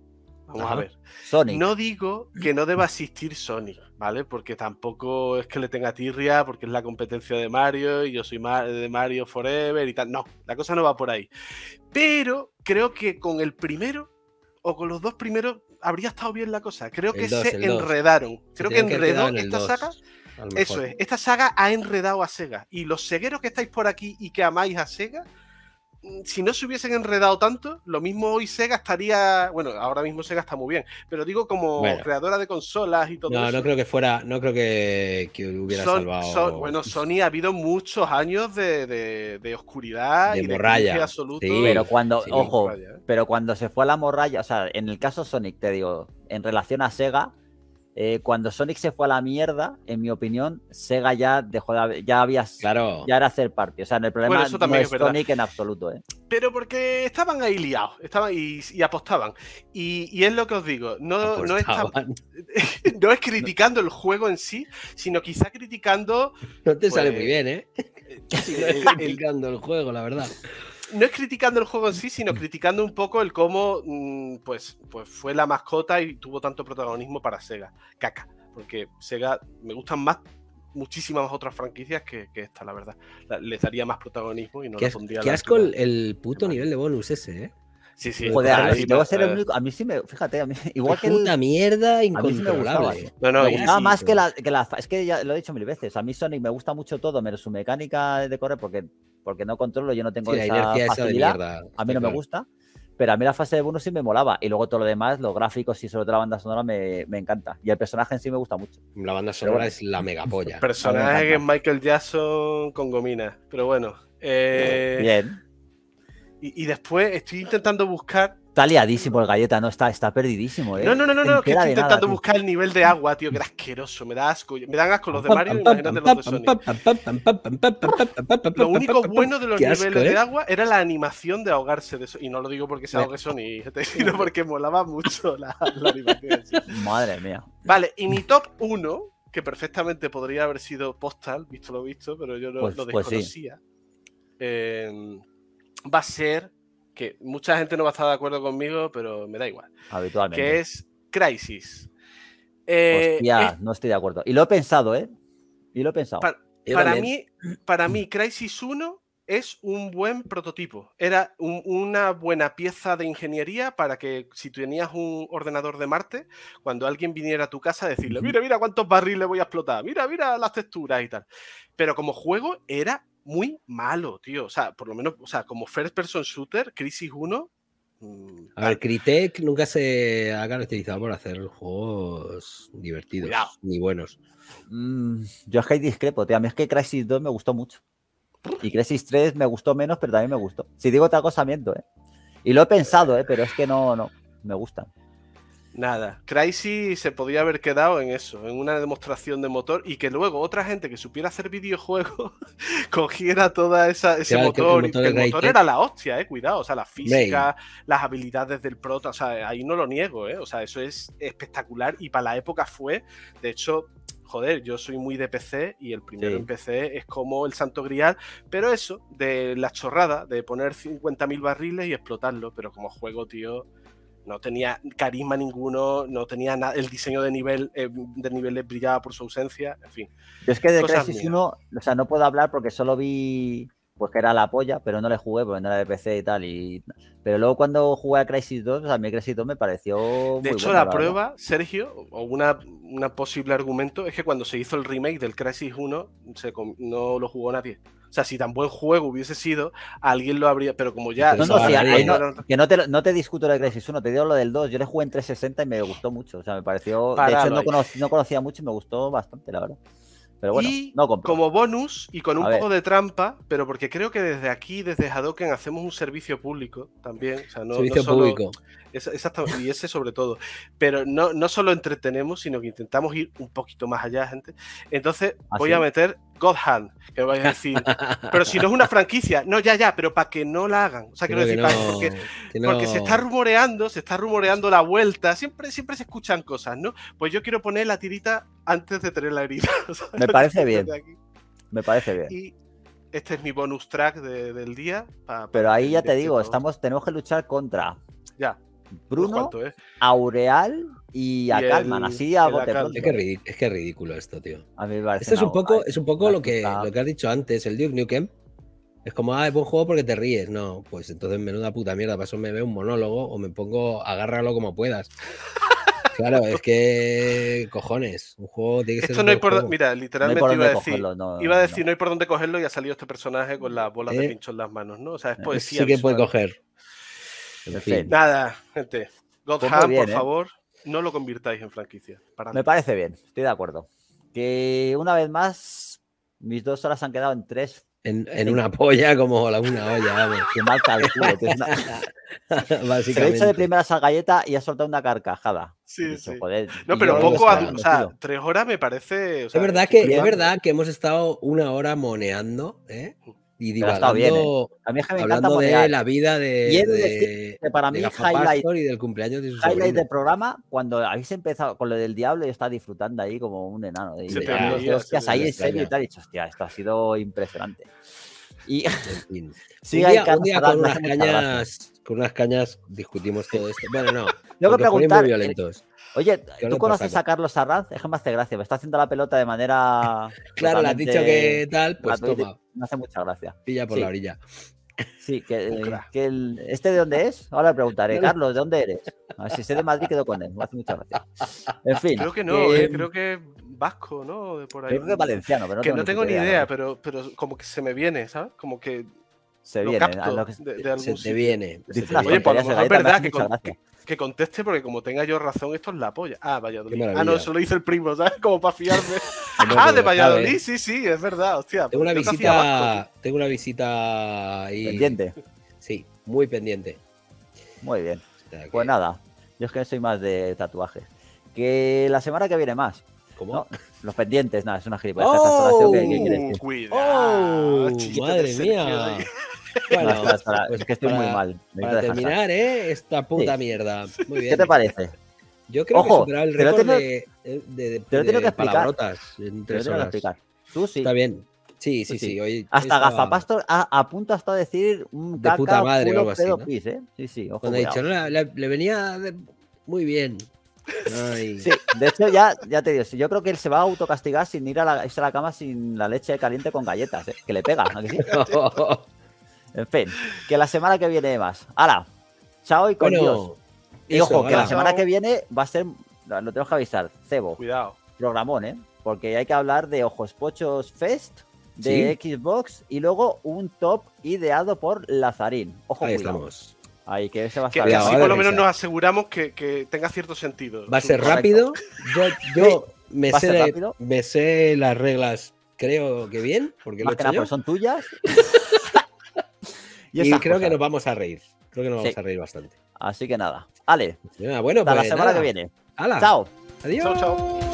vamos a ver, Sonic. no digo que no deba asistir Sonic. ¿vale? Porque tampoco es que le tenga tirria, porque es la competencia de Mario y yo soy de Mario Forever y tal. No, la cosa no va por ahí. Pero creo que con el primero o con los dos primeros habría estado bien la cosa. Creo que se enredaron. Creo que enredó esta saga. Eso es, esta saga ha enredado a Sega. Y los cegueros que estáis por aquí y que amáis a Sega, Mm, si no se hubiesen enredado tanto, lo mismo hoy Sega estaría, bueno, ahora mismo Sega está muy bien, pero digo como creadora de consolas y todo no, eso. No, creo que fuera, no creo que, hubiera salvado. bueno, Sony ha habido muchos años de, de, oscuridad y morralla. de absoluto. Sí, pero cuando, ojo, pero cuando se fue a la morralla, o sea, en el caso Sonic, te digo, en relación a Sega, eh, cuando Sonic se fue a la mierda, en mi opinión, Sega ya dejó de, ya había claro. ya era hacer parte. O sea, en el problema no es, Sonic en absoluto, eh. Pero porque estaban ahí liados, y, apostaban. Y, es lo que os digo, [laughs] no, es criticando el juego en sí, sino quizá criticando. No te sale pues, muy bien, ¿eh? eh es criticando el juego, la verdad no es criticando el juego en sí, sino criticando un poco el cómo mm, pues, pues fue la mascota y tuvo tanto protagonismo para Sega. Caca, porque Sega me gustan más muchísimas otras franquicias que, esta, la verdad. les daría más protagonismo y no lo pondría... Qué asco el puto nivel de bonus ese, ¿eh? Sí, sí. Joder, a, a, mí sí me. Fíjate, a mí. [laughs] Igual que. Una mierda incontrolable. no, no, más que la, que la. Es que ya lo he dicho mil veces. A mí Sonic me gusta mucho todo, menos su mecánica de correr, porque porque no controlo, yo no tengo esa facilidad. a mí no me gusta, pero a mí la fase de bonus sí me molaba. Y luego todo lo demás, los gráficos y sobre todo la banda sonora me, encanta. Y el personaje en sí me gusta mucho. La banda sonora es la mega polla. El personaje es Michael Jackson con gomina, pero bueno. Eh, Bien. y después estoy intentando buscar Está liadísimo el galleta, no está, está perdidísimo, ¿eh? No, no, no, no, no que estoy intentando buscar el nivel de agua, tío, que asqueroso, me da asco. Me dan asco los de Mario, imagínate los de Sony Lo único bueno de los niveles de agua era la animación de ahogarse de eso. Y no lo digo porque se ahogue Sony sino porque molaba mucho la, la animación. Madre mía. Vale, y mi top 1, que perfectamente podría haber sido Postal, visto lo visto, pero yo lo desconocía. va a ser que mucha gente no va a estar de acuerdo conmigo, pero me da igual. Habitualmente. Que es Crisis. ya eh, Hostia, no estoy de acuerdo. Y lo he pensado, ¿eh? Y lo he pensado. Para, mí, para mí, Crisis 1 es un buen prototipo. Era una buena pieza de ingeniería para que si tenías un ordenador de Marte, cuando alguien viniera a tu casa, decirle, mira, mira cuántos barriles voy a explotar, mira, mira las texturas y tal. Pero como juego era muy malo, tío. O sea, por lo menos, o sea, como first person shooter, Crisis 1. Mm, a ver, nunca se ha caracterizado por hacer juegos divertidos ni buenos. Mm, yo es que discrepo, tío. A mí es que Crisis 2 me gustó mucho. Y Crisis 3 me gustó menos, pero también me gustó. Si digo otra cosa, miento, ¿eh? Y lo he pensado, ¿eh? Pero es que no, no, me gustan. Nada. crazy se podía haber quedado en eso, en una demostración de motor y que luego otra gente que supiera hacer videojuegos [laughs] cogiera toda esa ese motor. el motor, era la hostia, eh, cuidado. O sea, la física, las habilidades del prota, o sea, ahí no lo niego, eh. O sea, eso es espectacular y para la época fue, de hecho, joder, yo soy muy de PC y el primero en PC es como el santo grial, pero eso, de la chorrada, de poner 50.000 barriles y explotarlo, pero como juego, tío, no tenía carisma ninguno, no tenía nada, el diseño de nivel eh, de niveles brillaba por su ausencia, en fin. es que de Crisis 1, o sea, no puedo hablar porque solo vi pues que era la polla, pero no le jugué porque no era de PC y tal. Y... Pero luego cuando jugué a Crisis 2, o sea, a mí Crisis 2 me pareció. de hecho, la, prueba, Sergio, o una, posible argumento, es que cuando se hizo el remake del Crisis 1, no lo jugó nadie. O sea, si tan buen juego hubiese sido, alguien lo habría. Pero como ya. No, que no te, no te discuto la Crisis 1, te digo lo del 2. Yo le jugué en 360 y me gustó mucho. O sea, me pareció. de hecho, no, conocía mucho y me gustó bastante, la verdad. Pero bueno, como bonus y con un poco de trampa, pero porque creo que desde aquí, desde Hadoken, hacemos un servicio público también. servicio público. Es, y ese sobre todo. Pero no, no solo entretenemos, sino que intentamos ir un poquito más allá, gente. Entonces ¿Ah, voy a meter God Hand, que vais a decir, pero si no es una [laughs] franquicia, no, ya, ya, pero para que no la hagan. O sea, quiero no, porque, se está rumoreando, se está rumoreando la vuelta, siempre, siempre se escuchan cosas, ¿no? Pues yo quiero poner la tirita antes de tener la herida. [laughs] Me parece bien. Me parece bien. Y este es mi bonus track del día. pero ahí ya te digo, estamos, tenemos que luchar contra. Ya. Bruno, Aureal y a Calman, así a es que, es ridículo esto, tío. Esto es un poco, es un poco lo, que, lo que has dicho antes, el Duke Nukem. Es como, ah, es buen juego porque te ríes. No, pues entonces menuda puta mierda. eso me veo un monólogo o me pongo, agárralo como puedas. [laughs] Claro, es que cojones, un juego tiene que Esto no hay por mira, literalmente iba, a decir, no, iba a decir, no. hay por dónde cogerlo y ha salido este personaje con la bola de eh, pincho en las manos, ¿no? O sea, es eh, poesía. Sí que puede coger. Nada, gente. Godham, pues por ¿eh? favor, no lo convirtáis en franquicia. Me parece bien, estoy de acuerdo. Que una vez más, mis dos horas han quedado en tres. En, una polla como la una olla, vamos. [laughs] Qué mal calculo. [laughs] Se hecho de primera esa galleta y ha soltado una carcajada. Sí, sí. no, pero poco, a, o sea, tres horas me parece. es verdad que es verdad que hemos estado una hora moneando, ¿eh? Mm. Y digo, hablando, bien, ¿eh? a mí es hablando de la vida de, y de, que para de highlight y del cumpleaños de su highlight del programa cuando habéis empezado con lo del diablo y está disfrutando ahí como un enano de, se hostias ahí en serio y tal y dicho, hostia esto ha sido impresionante y [laughs] sí, un día, con, unas cañas, con unas cañas discutimos todo esto. Bueno, no. luego [laughs] que preguntar. Eh, oye, ¿tú conoces a Carlos Arranz? Es que me hace gracia, me está haciendo la pelota de manera. [laughs] claro, le has dicho que tal, pues toma me hace mucha gracia. Pilla por la orilla. Sí, que, eh, este de dónde es, ahora le preguntaré, [laughs] Carlos, ¿de dónde eres? A si sé de Madrid, quedo con él, me hace mucha gracia. En fin. Creo que no, eh, creo que vasco, ¿no? De por ahí. Creo que valenciano, pero no Que tengo no tengo ni idea, pero, pero como que se me viene, ¿sabes? Como que se viene. lo que, se, viene. Oye, es verdad que, conteste, porque como tenga yo razón, esto es la polla. Ah, Valladolid. Ah, no, eso lo hizo el primo, ¿sabes? Como para fiarme. [laughs] ah, de Valladolid, eh. sí, sí, es verdad, hostia. Tengo una visita. Tengo una visita ahí. Pendiente. Sí, muy pendiente. Muy bien. pues nada, yo es que soy más de tatuajes. Que la semana que viene más, como los pendientes, nada, es una gilipollas. Oh, Cuidado, oh, madre mía. [laughs] Bueno, pues es que estoy muy mal. Me para terminar, ¿eh? Esta puta mierda. Muy bien. ¿Qué te parece? Yo creo Ojo, que el récord de, eh, de, de, te lo tengo que explicar. En tres te lo tengo que explicar. Tú sí. Está bien. Sí, sí, sí. Hoy hasta estaba... a, a, punto hasta decir un caca, de puta madre o algo así. ¿no? ¿eh? Sí, sí. Ojo, Cuando dicho, le, venía muy bien. Sí, de hecho, ya, ya te digo, yo creo que él se va a autocastigar sin ir a la, cama sin la leche caliente con galletas, ¿eh? que le pega. [laughs] en fin, que la semana que viene más. ¡Hala! Chao y con Dios. Y ojo, que la semana que viene va a ser, lo tengo que avisar, cebo. Cuidado. Programón, ¿eh? Porque hay que hablar de Ojos Pochos Fest, de Xbox y luego un top ideado por Lazarín. Ojo, Ahí estamos. Ahí, que ese va a así por lo menos nos aseguramos que, tenga cierto sentido. Va a ser rápido. Yo, me, sé las reglas, creo que bien, porque lo hecho son tuyas. [laughs] y, [laughs] creo que nos vamos a reír. Creo que nos vamos a reír bastante. Así que nada. Ale. bueno, Hasta la pues, semana que viene. Chao. Adiós. Chao, chao.